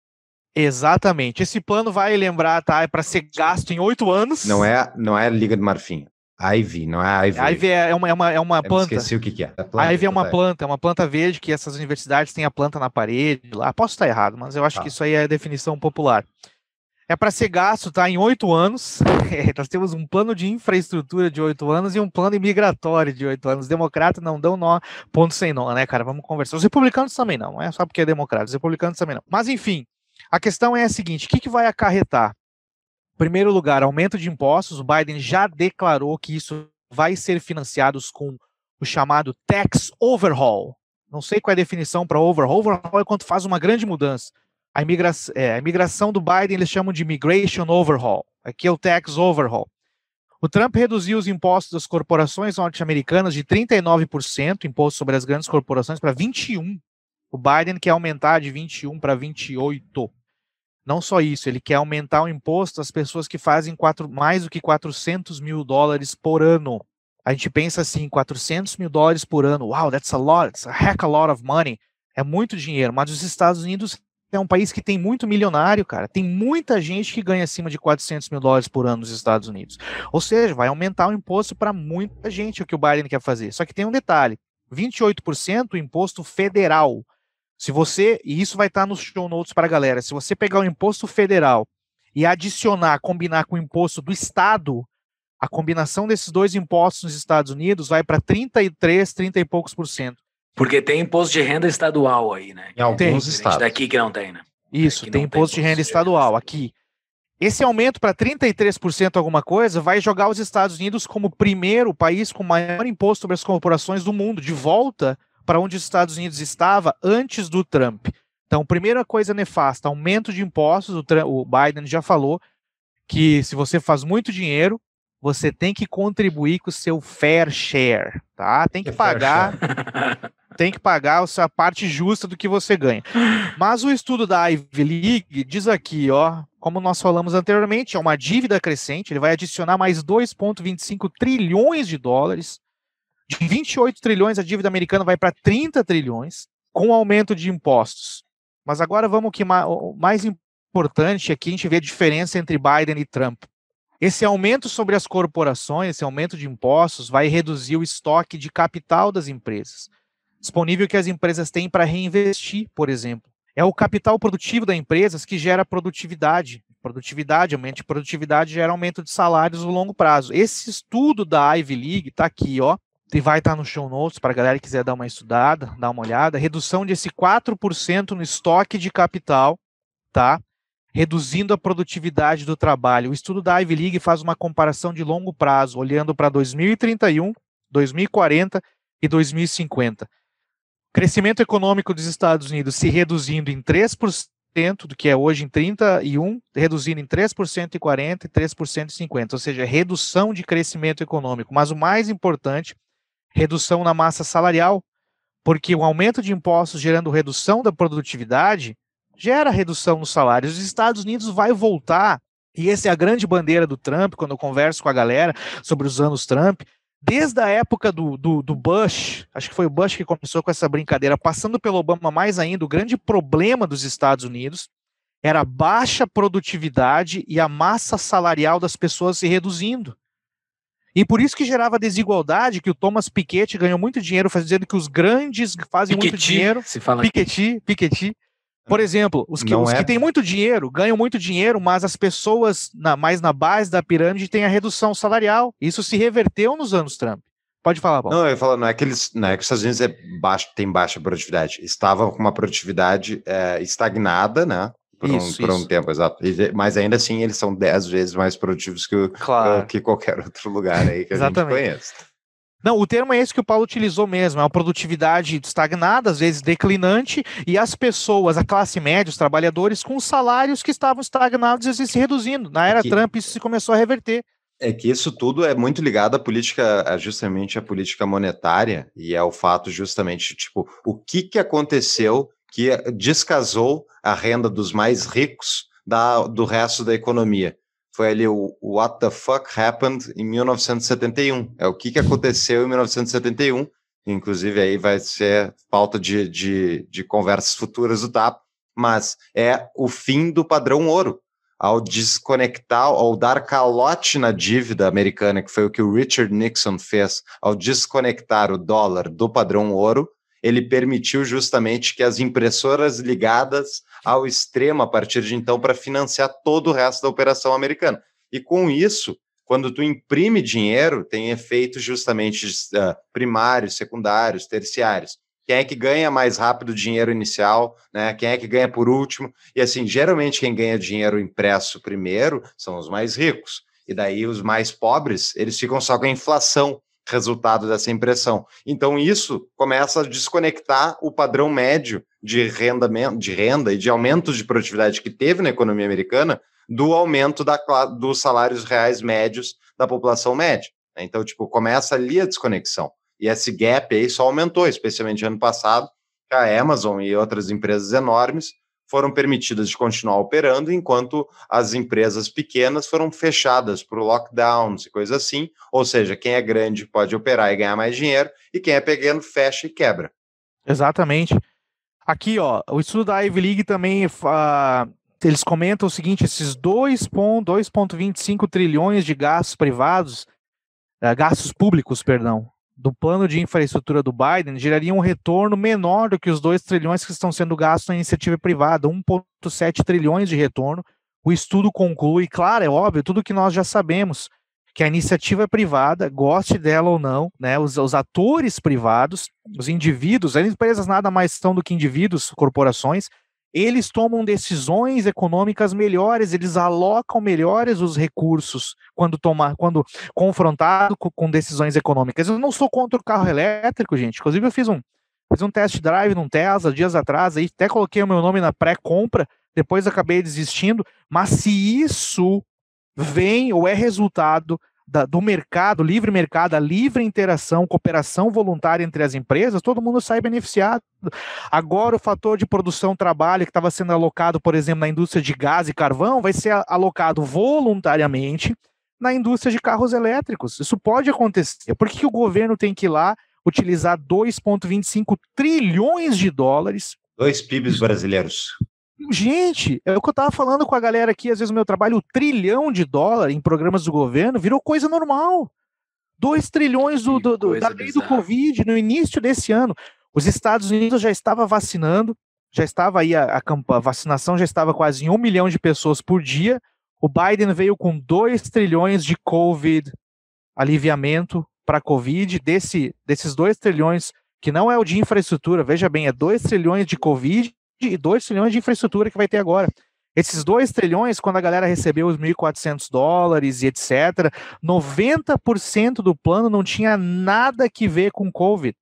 Exatamente. Esse plano vai lembrar, tá? É para ser gasto em oito anos. Não é, não é Liga do Marfim. Ivy, não é Ivy. Ivy é, é uma, é uma, é uma planta. Eu esqueci o que, que é. é planta, a Ivy é uma tá. planta, é uma planta verde que essas universidades têm a planta na parede lá. Posso estar errado, mas eu acho tá. que isso aí é a definição popular. É para ser gasto, tá? Em oito anos. Nós temos um plano de infraestrutura de oito anos e um plano imigratório de oito anos. Democrata não dão nó, ponto sem nó, né, cara? Vamos conversar. Os republicanos também não, não é só porque é democrata, os republicanos também não. Mas enfim, a questão é a seguinte: o que, que vai acarretar? Em primeiro lugar, aumento de impostos. O Biden já declarou que isso vai ser financiado com o chamado tax overhaul. Não sei qual é a definição para overhaul. Overhaul é quando faz uma grande mudança. A, imigra é, a imigração do Biden eles chamam de migration overhaul. Aqui é o tax overhaul. O Trump reduziu os impostos das corporações norte-americanas de 39%, imposto sobre as grandes corporações, para 21%. O Biden quer aumentar de 21% para 28%. Não só isso, ele quer aumentar o imposto às pessoas que fazem quatro, mais do que 400 mil dólares por ano. A gente pensa assim, 400 mil dólares por ano, wow, that's a lot, that's a heck a lot of money. É muito dinheiro, mas os Estados Unidos é um país que tem muito milionário, cara. Tem muita gente que ganha acima de 400 mil dólares por ano nos Estados Unidos. Ou seja, vai aumentar o imposto para muita gente, é o que o Biden quer fazer. Só que tem um detalhe, 28% o imposto federal. Se você, e isso vai estar tá nos show notes para a galera, se você pegar o imposto federal e adicionar, combinar com o imposto do Estado, a combinação desses dois impostos nos Estados Unidos vai para 33, 30 e poucos por cento. Porque tem imposto de renda estadual aí, né? Em alguns tem. estados. Daqui que não tem, né? Isso, tem, tem imposto, tem de renda estadual de renda. aqui. Esse aumento para 33% alguma coisa vai jogar os Estados Unidos como primeiro país com maior imposto sobre as corporações do mundo, de volta para onde os Estados Unidos estava antes do Trump. Então, primeira coisa nefasta, aumento de impostos. O, Trump, o Biden já falou que se você faz muito dinheiro, você tem que contribuir com o seu fair share, tá? Tem que pagar, tem que pagar a sua parte justa do que você ganha. Mas o estudo da Ivy League diz aqui, ó, como nós falamos anteriormente, é uma dívida crescente, ele vai adicionar mais 2.25 trilhões de dólares de 28 trilhões, a dívida americana vai para 30 trilhões, com aumento de impostos. Mas agora vamos que o mais importante é que a gente vê a diferença entre Biden e Trump. Esse aumento sobre as corporações, esse aumento de impostos, vai reduzir o estoque de capital das empresas, disponível que as empresas têm para reinvestir, por exemplo. É o capital produtivo das empresas que gera produtividade. Produtividade, aumento de produtividade gera aumento de salários no longo prazo. Esse estudo da Ivy League está aqui, ó, e vai estar tá no show notes para a galera que quiser dar uma estudada, dar uma olhada. Redução desse 4% no estoque de capital, tá? Reduzindo a produtividade do trabalho. O estudo da Ivy League faz uma comparação de longo prazo, olhando para 2031, 2040 e 2050. crescimento econômico dos Estados Unidos se reduzindo em 3% do que é hoje em 31, reduzindo em 3% e 40 e 3% e 50, ou seja, redução de crescimento econômico. Mas o mais importante redução na massa salarial, porque o aumento de impostos gerando redução da produtividade gera redução nos salários. Os Estados Unidos vai voltar, e essa é a grande bandeira do Trump, quando eu converso com a galera sobre os anos Trump, desde a época do, do, do, Bush, acho que foi o Bush que começou com essa brincadeira, passando pelo Obama mais ainda, o grande problema dos Estados Unidos era a baixa produtividade e a massa salarial das pessoas se reduzindo. E por isso que gerava desigualdade, que o Thomas Piketty ganhou muito dinheiro fazendo que os grandes fazem Piketty, muito dinheiro. Se fala Piketty, Piketty. Por é. exemplo, os que, os é. que têm muito dinheiro ganham muito dinheiro, mas as pessoas na, mais na base da pirâmide têm a redução salarial. Isso se reverteu nos anos Trump. Pode falar, Paulo. Não, eu ia falar, não é que eles, não é que os Estados Unidos é baixo, tem baixa produtividade. Estavam com uma produtividade é, estagnada, né? por, isso, um, isso. por um tempo, exato. mas ainda assim, eles são 10 vezes mais produtivos que, claro. que qualquer outro lugar aí que a gente conhece. Não, o termo é esse que o Paulo utilizou mesmo, é uma produtividade estagnada, às vezes declinante, e as pessoas, a classe média, os trabalhadores, com salários que estavam estagnados e se reduzindo. Na é era é que, Trump, isso se começou a reverter. É que isso tudo é muito ligado à política, justamente à política monetária, e é o fato justamente, tipo, o que, que aconteceu que descasou a renda dos mais ricos da, do resto da economia. Foi ali o What the Fuck Happened em 1971. É o que, que aconteceu em 1971. Inclusive, aí vai ser pauta de, de, de conversas futuras do TAP, mas é o fim do padrão ouro. Ao desconectar, ao dar calote na dívida americana, que foi o que o Richard Nixon fez, ao desconectar o dólar do padrão ouro, ele permitiu justamente que as impressoras ligadas ao extremo a partir de então para financiar todo o resto da operação americana. E com isso, quando tu imprime dinheiro, tem efeitos justamente uh, primários, secundários, terciários. Quem é que ganha mais rápido o dinheiro inicial, né? Quem é que ganha por último? E assim, geralmente quem ganha dinheiro impresso primeiro são os mais ricos. E daí os mais pobres, eles ficam só com a inflação resultado dessa impressão. Então isso começa a desconectar o padrão médio de renda, de renda e de aumento de produtividade que teve na economia americana do aumento da, dos salários reais médios da população média. Né? Então, tipo, começa ali a desconexão. E esse gap aí só aumentou, especialmente ano passado, que a Amazon e outras empresas enormes foram permitidas de continuar operando, enquanto as empresas pequenas foram fechadas por lockdowns e coisa assim. Ou seja, quem é grande pode operar e ganhar mais dinheiro, e quem é pequeno fecha e quebra. Exatamente. Aqui, ó, o estudo da Ivy League também uh, eles comentam o seguinte: esses 2,25 trilhões de gastos privados, uh, gastos públicos, perdão, do plano de infraestrutura do Biden geraria um retorno menor do que os 2 trilhões que estão sendo gastos na iniciativa privada, 1,7 trilhões de retorno. O estudo conclui, claro, é óbvio, tudo que nós já sabemos, que a iniciativa privada, goste dela ou não, né, os, os atores privados, os indivíduos, as empresas nada mais são do que indivíduos, corporações, eles tomam decisões econômicas melhores, eles alocam melhores os recursos quando tomar, quando confrontado com, com decisões econômicas. Eu não sou contra o carro elétrico, gente. Inclusive eu fiz um fiz um test drive num Tesla dias atrás, aí até coloquei o meu nome na pré-compra, depois acabei desistindo, mas se isso vem ou é resultado da, do mercado, livre mercado, a livre interação, cooperação voluntária entre as empresas, todo mundo sai beneficiado. Agora, o fator de produção-trabalho que estava sendo alocado, por exemplo, na indústria de gás e carvão, vai ser alocado voluntariamente na indústria de carros elétricos. Isso pode acontecer. Por que o governo tem que ir lá utilizar 2,25 trilhões de dólares? Dois PIBs brasileiros. Gente, é o que eu tava falando com a galera aqui, às vezes o meu trabalho, o trilhão de dólar em programas do governo virou coisa normal. 2 trilhões do, do, do, da lei do Covid no início desse ano. Os Estados Unidos já estava vacinando, já estava aí a, a, a vacinação já estava quase em um milhão de pessoas por dia. O Biden veio com 2 trilhões de Covid aliviamento para Covid, desse, desses 2 trilhões, que não é o de infraestrutura, veja bem, é 2 trilhões de Covid, e 2 trilhões de infraestrutura que vai ter agora. Esses 2 trilhões, quando a galera recebeu os 1.400 dólares e etc., 90% do plano não tinha nada que ver com Covid.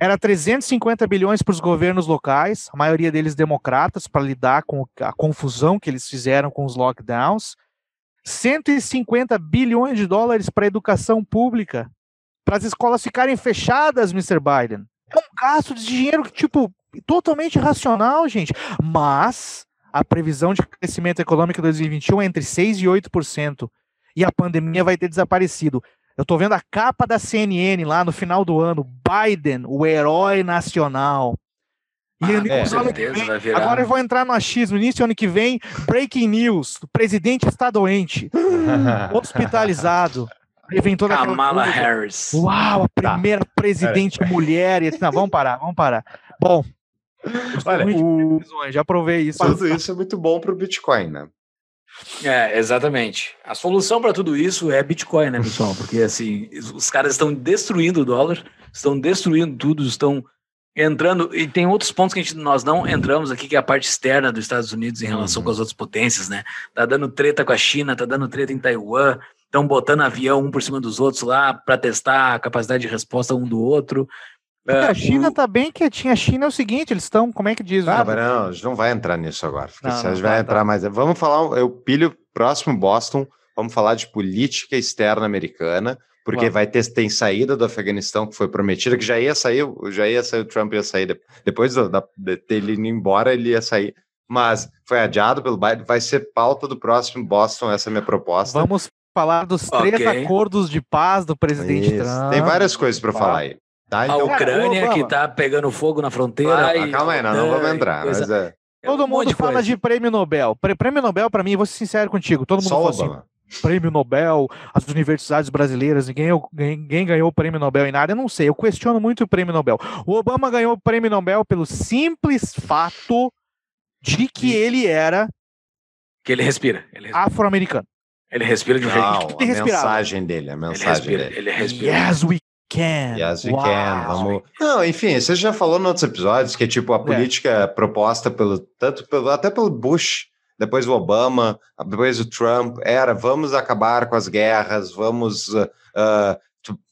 Era 350 bilhões para os governos locais, a maioria deles democratas, para lidar com a confusão que eles fizeram com os lockdowns. 150 bilhões de dólares para a educação pública, para as escolas ficarem fechadas, Mr. Biden. É um gasto de dinheiro, tipo, totalmente irracional, gente. Mas a previsão de crescimento econômico em 2021 é entre 6% e 8%. E a pandemia vai ter desaparecido. Eu tô vendo a capa da CNN lá no final do ano. Biden, o herói nacional. E ah, é, certeza, agora eu vou entrar no achismo. Início do ano que vem, breaking news: o presidente está doente, hospitalizado inventora Kamala Harris. Uau, a tá. primeira tá. presidente é. mulher. E, assim, não, vamos parar, vamos parar. Bom, Olha, o... já provei isso. Mas isso é muito bom para o Bitcoin, né? É, exatamente. A solução para tudo isso é Bitcoin, né, pessoal? Porque assim, os caras estão destruindo o dólar, estão destruindo tudo, estão entrando. E tem outros pontos que gente, nós não entramos aqui, que é a parte externa dos Estados Unidos em relação uhum. com as outras potências, né? Tá dando treta com a China, tá dando treta em Taiwan, estão botando avião um por cima dos outros lá para testar a capacidade de resposta um do outro. É, é, a China está bem quietinha. A China é o seguinte, eles estão, como é que diz? Ah, não, a gente não vai entrar nisso agora. Não, a gente vai tá, entrar tá. mais. Vamos falar, eu pilho próximo Boston, vamos falar de política externa americana, porque claro. vai ter tem saída do Afeganistão que foi prometida, que já ia sair, já ia sair, o Trump ia sair depois do, da, de ele indo embora, ele ia sair. Mas foi adiado pelo Biden, vai ser pauta do próximo Boston, essa é a minha proposta. Vamos falar dos três okay. acordos de paz do presidente Isso. Trump. Tem várias coisas para falar aí. Tá, então. A Ucrânia Cara, que está pegando fogo na fronteira. Vai, calma aí, não, não vamos entrar. Mas é... Todo é um mundo fala de prêmio Nobel. Prêmio Nobel, para mim, vou ser sincero contigo, todo mundo Só fala assim, prêmio Nobel, as universidades brasileiras, ninguém, ninguém ganhou o prêmio Nobel em nada, eu não sei, eu questiono muito o prêmio Nobel. O Obama ganhou o prêmio Nobel pelo simples fato de que ele era... Que ele respira. Ele respira. afro-americano. Ele respira de um jeito. Que a mensagem dele, a mensagem ele respira, dele. Ele respira. Yes, we can. Yes, we wow. can. Vamos... Não, enfim, você já falou em outros episódios que tipo a é. política é. proposta pelo tanto pelo até pelo Bush, depois o Obama, depois o Trump era vamos acabar com as guerras, vamos uh,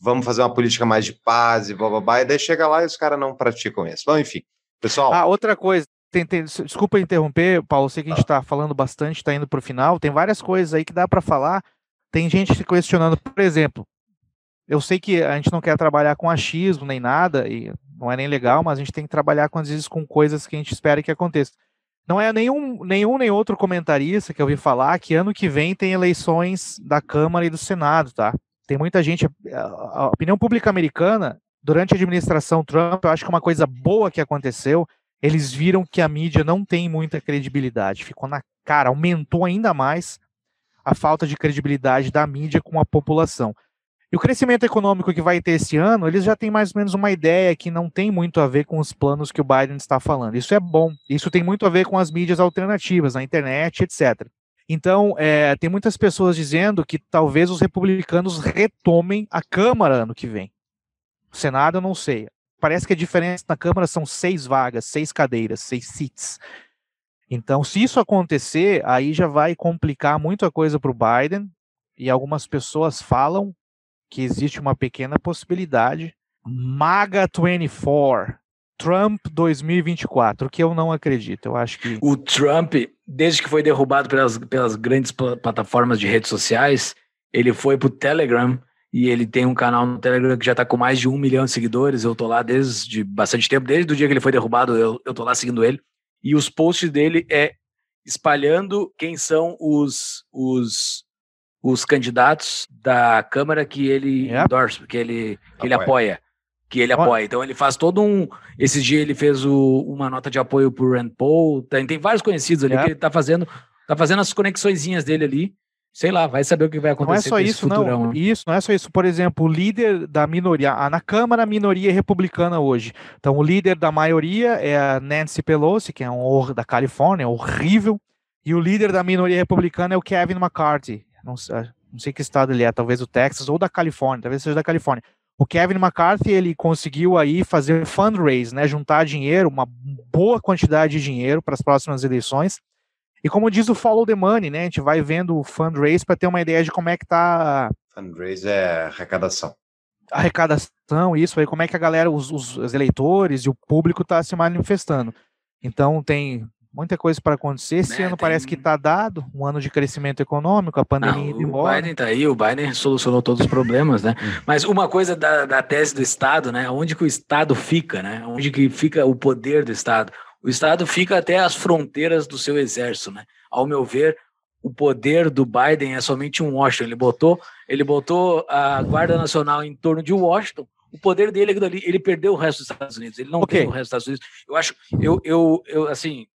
vamos fazer uma política mais de paz e blá blá blá. E daí chega lá e os caras não praticam isso. Bom, enfim, pessoal. Ah, outra coisa desculpa interromper, Paulo, sei que a gente está ah. falando bastante, está indo para o final, tem várias coisas aí que dá para falar. Tem gente se questionando, por exemplo, eu sei que a gente não quer trabalhar com achismo nem nada, e não é nem legal, mas a gente tem que trabalhar com, às vezes com coisas que a gente espera que aconteça. Não é nenhum, nenhum nem outro comentarista que eu ouvi falar que ano que vem tem eleições da Câmara e do Senado, tá? Tem muita gente. A opinião pública americana, durante a administração Trump, eu acho que é uma coisa boa que aconteceu eles viram que a mídia não tem muita credibilidade. Ficou na cara, aumentou ainda mais a falta de credibilidade da mídia com a população. E o crescimento econômico que vai ter esse ano, eles já têm mais ou menos uma ideia que não tem muito a ver com os planos que o Biden está falando. Isso é bom. Isso tem muito a ver com as mídias alternativas, a internet, etc. Então, é, tem muitas pessoas dizendo que talvez os republicanos retomem a Câmara ano que vem. O Senado, eu não sei parece que a diferença na Câmara são seis vagas, seis cadeiras, seis seats. Então, se isso acontecer, aí já vai complicar muito a coisa para o Biden. E algumas pessoas falam que existe uma pequena possibilidade. MAGA 24, Trump 2024, que eu não acredito. Eu acho que. O Trump, desde que foi derrubado pelas, pelas grandes plataformas de redes sociais, ele foi para o Telegram e ele tem um canal no Telegram que já está com mais de um milhão de seguidores. Eu tô lá desde bastante tempo, desde o dia que ele foi derrubado, eu, eu tô lá seguindo ele. E os posts dele é espalhando quem são os, os, os candidatos da Câmara que ele é? endorse, que ele, que ele apoia. Que ele apoia. Então ele faz todo um. Esses dias ele fez o, uma nota de apoio pro Rand Paul. Tem, tem vários conhecidos ali é? que ele está fazendo. Tá fazendo as conexõezinhas dele ali sei lá, vai saber o que vai acontecer não é só isso, futurão. Não, né? isso, não é só isso. Por exemplo, o líder da minoria, na Câmara, a minoria é republicana hoje. Então, o líder da maioria é a Nancy Pelosi, que é um horror da Califórnia, é horrível. E o líder da minoria republicana é o Kevin McCarthy. Não, ah, não sei que estado ele é, talvez o Texas ou da Califórnia, talvez seja da Califórnia. O Kevin McCarthy, ele conseguiu aí fazer fundraise, né, juntar dinheiro, uma boa quantidade de dinheiro para as próximas eleições e como diz o follow the money, né? A gente vai vendo o fundraise para ter uma ideia de como é que tá. Fundraise é arrecadação. Arrecadação, isso aí, como é que a galera, os, os eleitores e o público tá se manifestando. Então tem muita coisa para acontecer. Esse né, ano tem... parece que está dado, um ano de crescimento econômico, a pandemia ah, Não, embora. O Biden está aí, o Biden solucionou todos os problemas, né? Hum. Mas uma coisa da, da tese do Estado, né? Onde que o Estado fica, né? Onde que fica o poder do Estado? O Estado fica até as fronteiras do seu exército, né? Ao meu ver, o poder do Biden é somente um Washington. Ele botou, ele botou a Guarda Nacional em torno de Washington. O poder dele é aquilo Ele perdeu o resto dos Estados Unidos. Ele não okay. tem o resto dos Estados Unidos. Eu acho, eu, eu, eu, assim,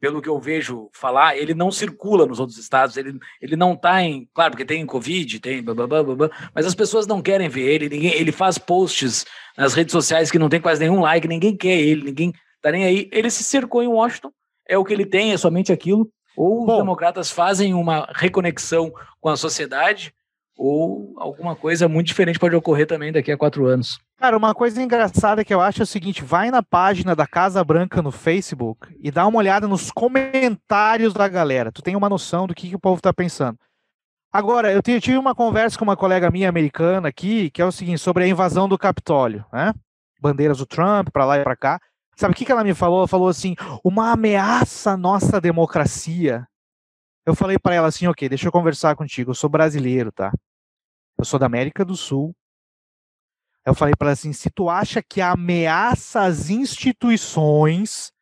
pelo que eu vejo falar, ele não circula nos outros estados. Ele, ele não está em. Claro, porque tem Covid, tem blá, blá, blá, mas as pessoas não querem ver ele. Ninguém, ele faz posts nas redes sociais que não tem quase nenhum like, ninguém quer ele, ninguém tá nem aí. Ele se cercou em Washington, é o que ele tem, é somente aquilo. Ou Bom, os democratas fazem uma reconexão com a sociedade, ou alguma coisa muito diferente pode ocorrer também daqui a quatro anos. Cara, uma coisa engraçada que eu acho é o seguinte: vai na página da Casa Branca no Facebook e dá uma olhada nos comentários da galera. Tu tem uma noção do que, que o povo tá pensando. Agora, eu tive uma conversa com uma colega minha americana aqui, que é o seguinte, sobre a invasão do Capitólio, né? Bandeiras do Trump para lá e para cá. Sabe o que, que ela me falou? Ela falou assim: uma ameaça à nossa democracia. Eu falei para ela assim: ok, deixa eu conversar contigo. Eu sou brasileiro, tá? Eu sou da América do Sul. Eu falei para ela assim: se tu acha que a ameaça às instituições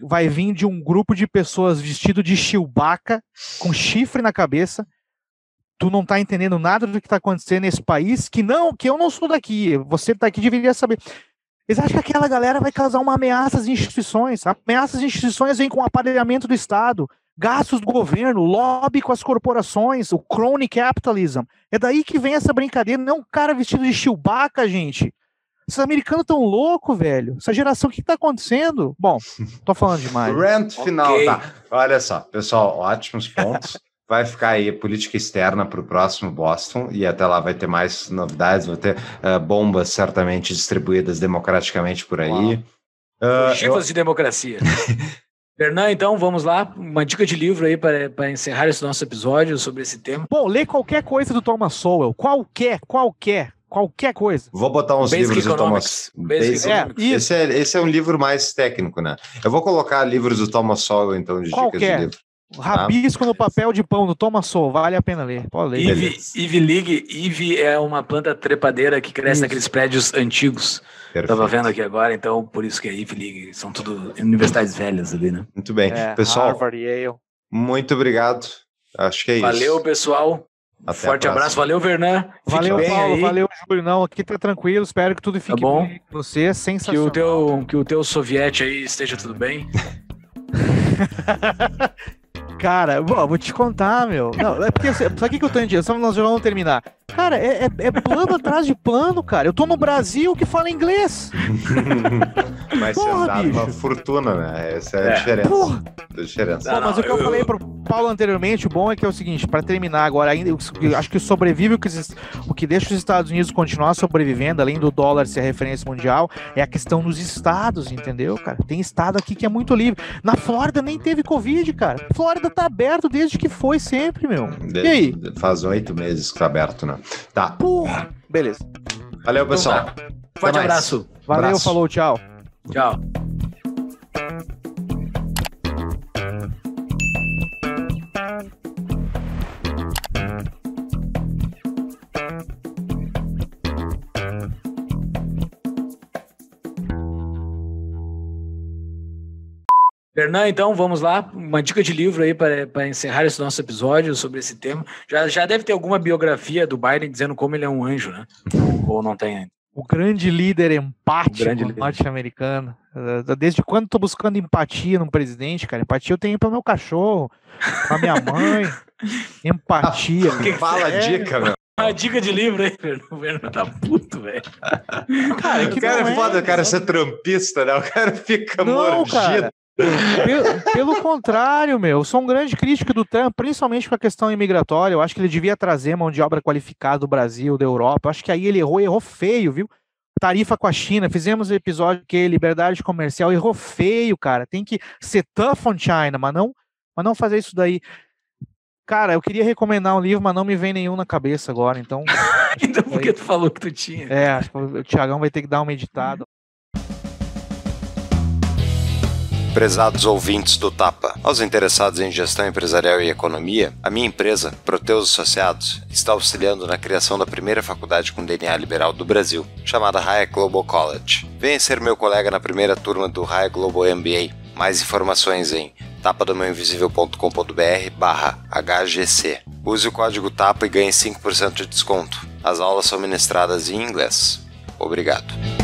vai vir de um grupo de pessoas vestido de chilbaca, com chifre na cabeça, tu não tá entendendo nada do que tá acontecendo nesse país, que não, que eu não sou daqui, você tá aqui deveria saber. Eles acham que aquela galera vai causar uma ameaça às instituições. Ameaças às instituições vêm com o aparelhamento do Estado, gastos do governo, lobby com as corporações, o crony capitalism. É daí que vem essa brincadeira. Não é um cara vestido de Chewbacca, gente. Esses americanos tão louco, velho. Essa geração, o que está acontecendo? Bom, tô falando demais. Rant final, okay. tá. Olha só, pessoal, ótimos pontos vai ficar aí política externa para o próximo Boston e até lá vai ter mais novidades, vai ter uh, bombas certamente distribuídas democraticamente por aí. Uh, ah, Chivas eu... de democracia. Fernando, então vamos lá, uma dica de livro aí para encerrar esse nosso episódio sobre esse tema. Bom, lê qualquer coisa do Thomas Sowell, qualquer, qualquer, qualquer coisa. Vou botar uns Basic livros Economics. do Thomas. Basic Basic é, esse, é, esse é um livro mais técnico, né? Eu vou colocar livros do Thomas Sowell então de qualquer. dicas de livro. Rabisco ah, no papel de pão do Thomas Sowell, vale a pena ler. Pode ler. Eve, League, Eve é uma planta trepadeira que cresce isso. naqueles prédios antigos. Estava vendo aqui agora, então por isso que é Eve League. São tudo universidades velhas ali, né? Muito bem. É, Pessoal, Harvard, Yale. muito obrigado. Acho que é Valeu, isso. Valeu, pessoal. Até Forte abraço. Valeu, Vernan. valeu, Paulo. Aí. Valeu, Júlio. Não, aqui tá tranquilo. Espero que tudo tá fique tá bom. bem com você. Sensacional. Que o teu, que o teu soviete aí esteja tudo bem. Cara, bom, vou te contar, meu. Não, é porque. Sabe o que, eu tô entendendo? Só nós vamos terminar. Cara, é, é, é plano atrás de plano, cara. Eu tô no Brasil que fala inglês. mas Porra, você dá uma fortuna, né? Essa é, a é. diferença. Porra. É a diferença. Não, Pô, mas não, o que eu, eu falei pro Paulo anteriormente, o bom é que é o seguinte, para terminar agora, ainda, acho que sobrevive o que, o que deixa os Estados Unidos continuar sobrevivendo, além do dólar ser referência mundial, é a questão dos estados, entendeu, cara? Tem estado aqui que é muito livre. Na Flórida nem teve Covid, cara. Flórida tá aberto desde que foi sempre, meu. De, e aí? Faz oito meses que tá aberto, né? Tá. Porra. Beleza. Valeu, então pessoal. Então tá. Forte abraço. Valeu, abraço. falou, tchau. Tchau. Fernando, então vamos lá, uma dica de livro aí para, encerrar esse nosso episódio sobre esse tema. Já, já deve ter alguma biografia do Biden dizendo como ele é um anjo, né? Ou não tem ainda. O grande líder empático norte-americano. Desde quando estou buscando empatia num presidente, cara? Empatia eu tenho para meu cachorro, para minha mãe. empatia. Quem fala a é? dica, meu. Uma dica de livro aí, O Fernando tá puto, velho. Cara, o cara é, é foda, o cara ser trampista, né? O cara fica não, mordido. Cara, pelo, pelo, contrário, meu, eu sou um grande crítico do Trump, principalmente com a questão imigratória. Eu acho que ele devia trazer mão de obra qualificada do Brasil, da Europa. Eu acho que aí ele errou, errou feio, viu? Tarifa com a China, fizemos o episódio que liberdade comercial, errou feio, cara. Tem que ser tough on China, mas não, mas não fazer isso daí. Cara, eu queria recomendar um livro, mas não me vem nenhum na cabeça agora, então. então, porque tu falou que tu tinha. É, acho que o Tiagão vai ter que dar uma editada. Prezados ouvintes do Tapa, aos interessados em gestão empresarial e economia, a minha empresa, Proteus Associados, está auxiliando na criação da primeira faculdade com DNA liberal do Brasil, chamada Raia Global College. Venha ser meu colega na primeira turma do Raia Global MBA. Mais informações em tapadomãoinvisível.com.br barra HGC. Use o código TAPA e ganhe 5% de desconto. As aulas são ministradas em inglês. Obrigado.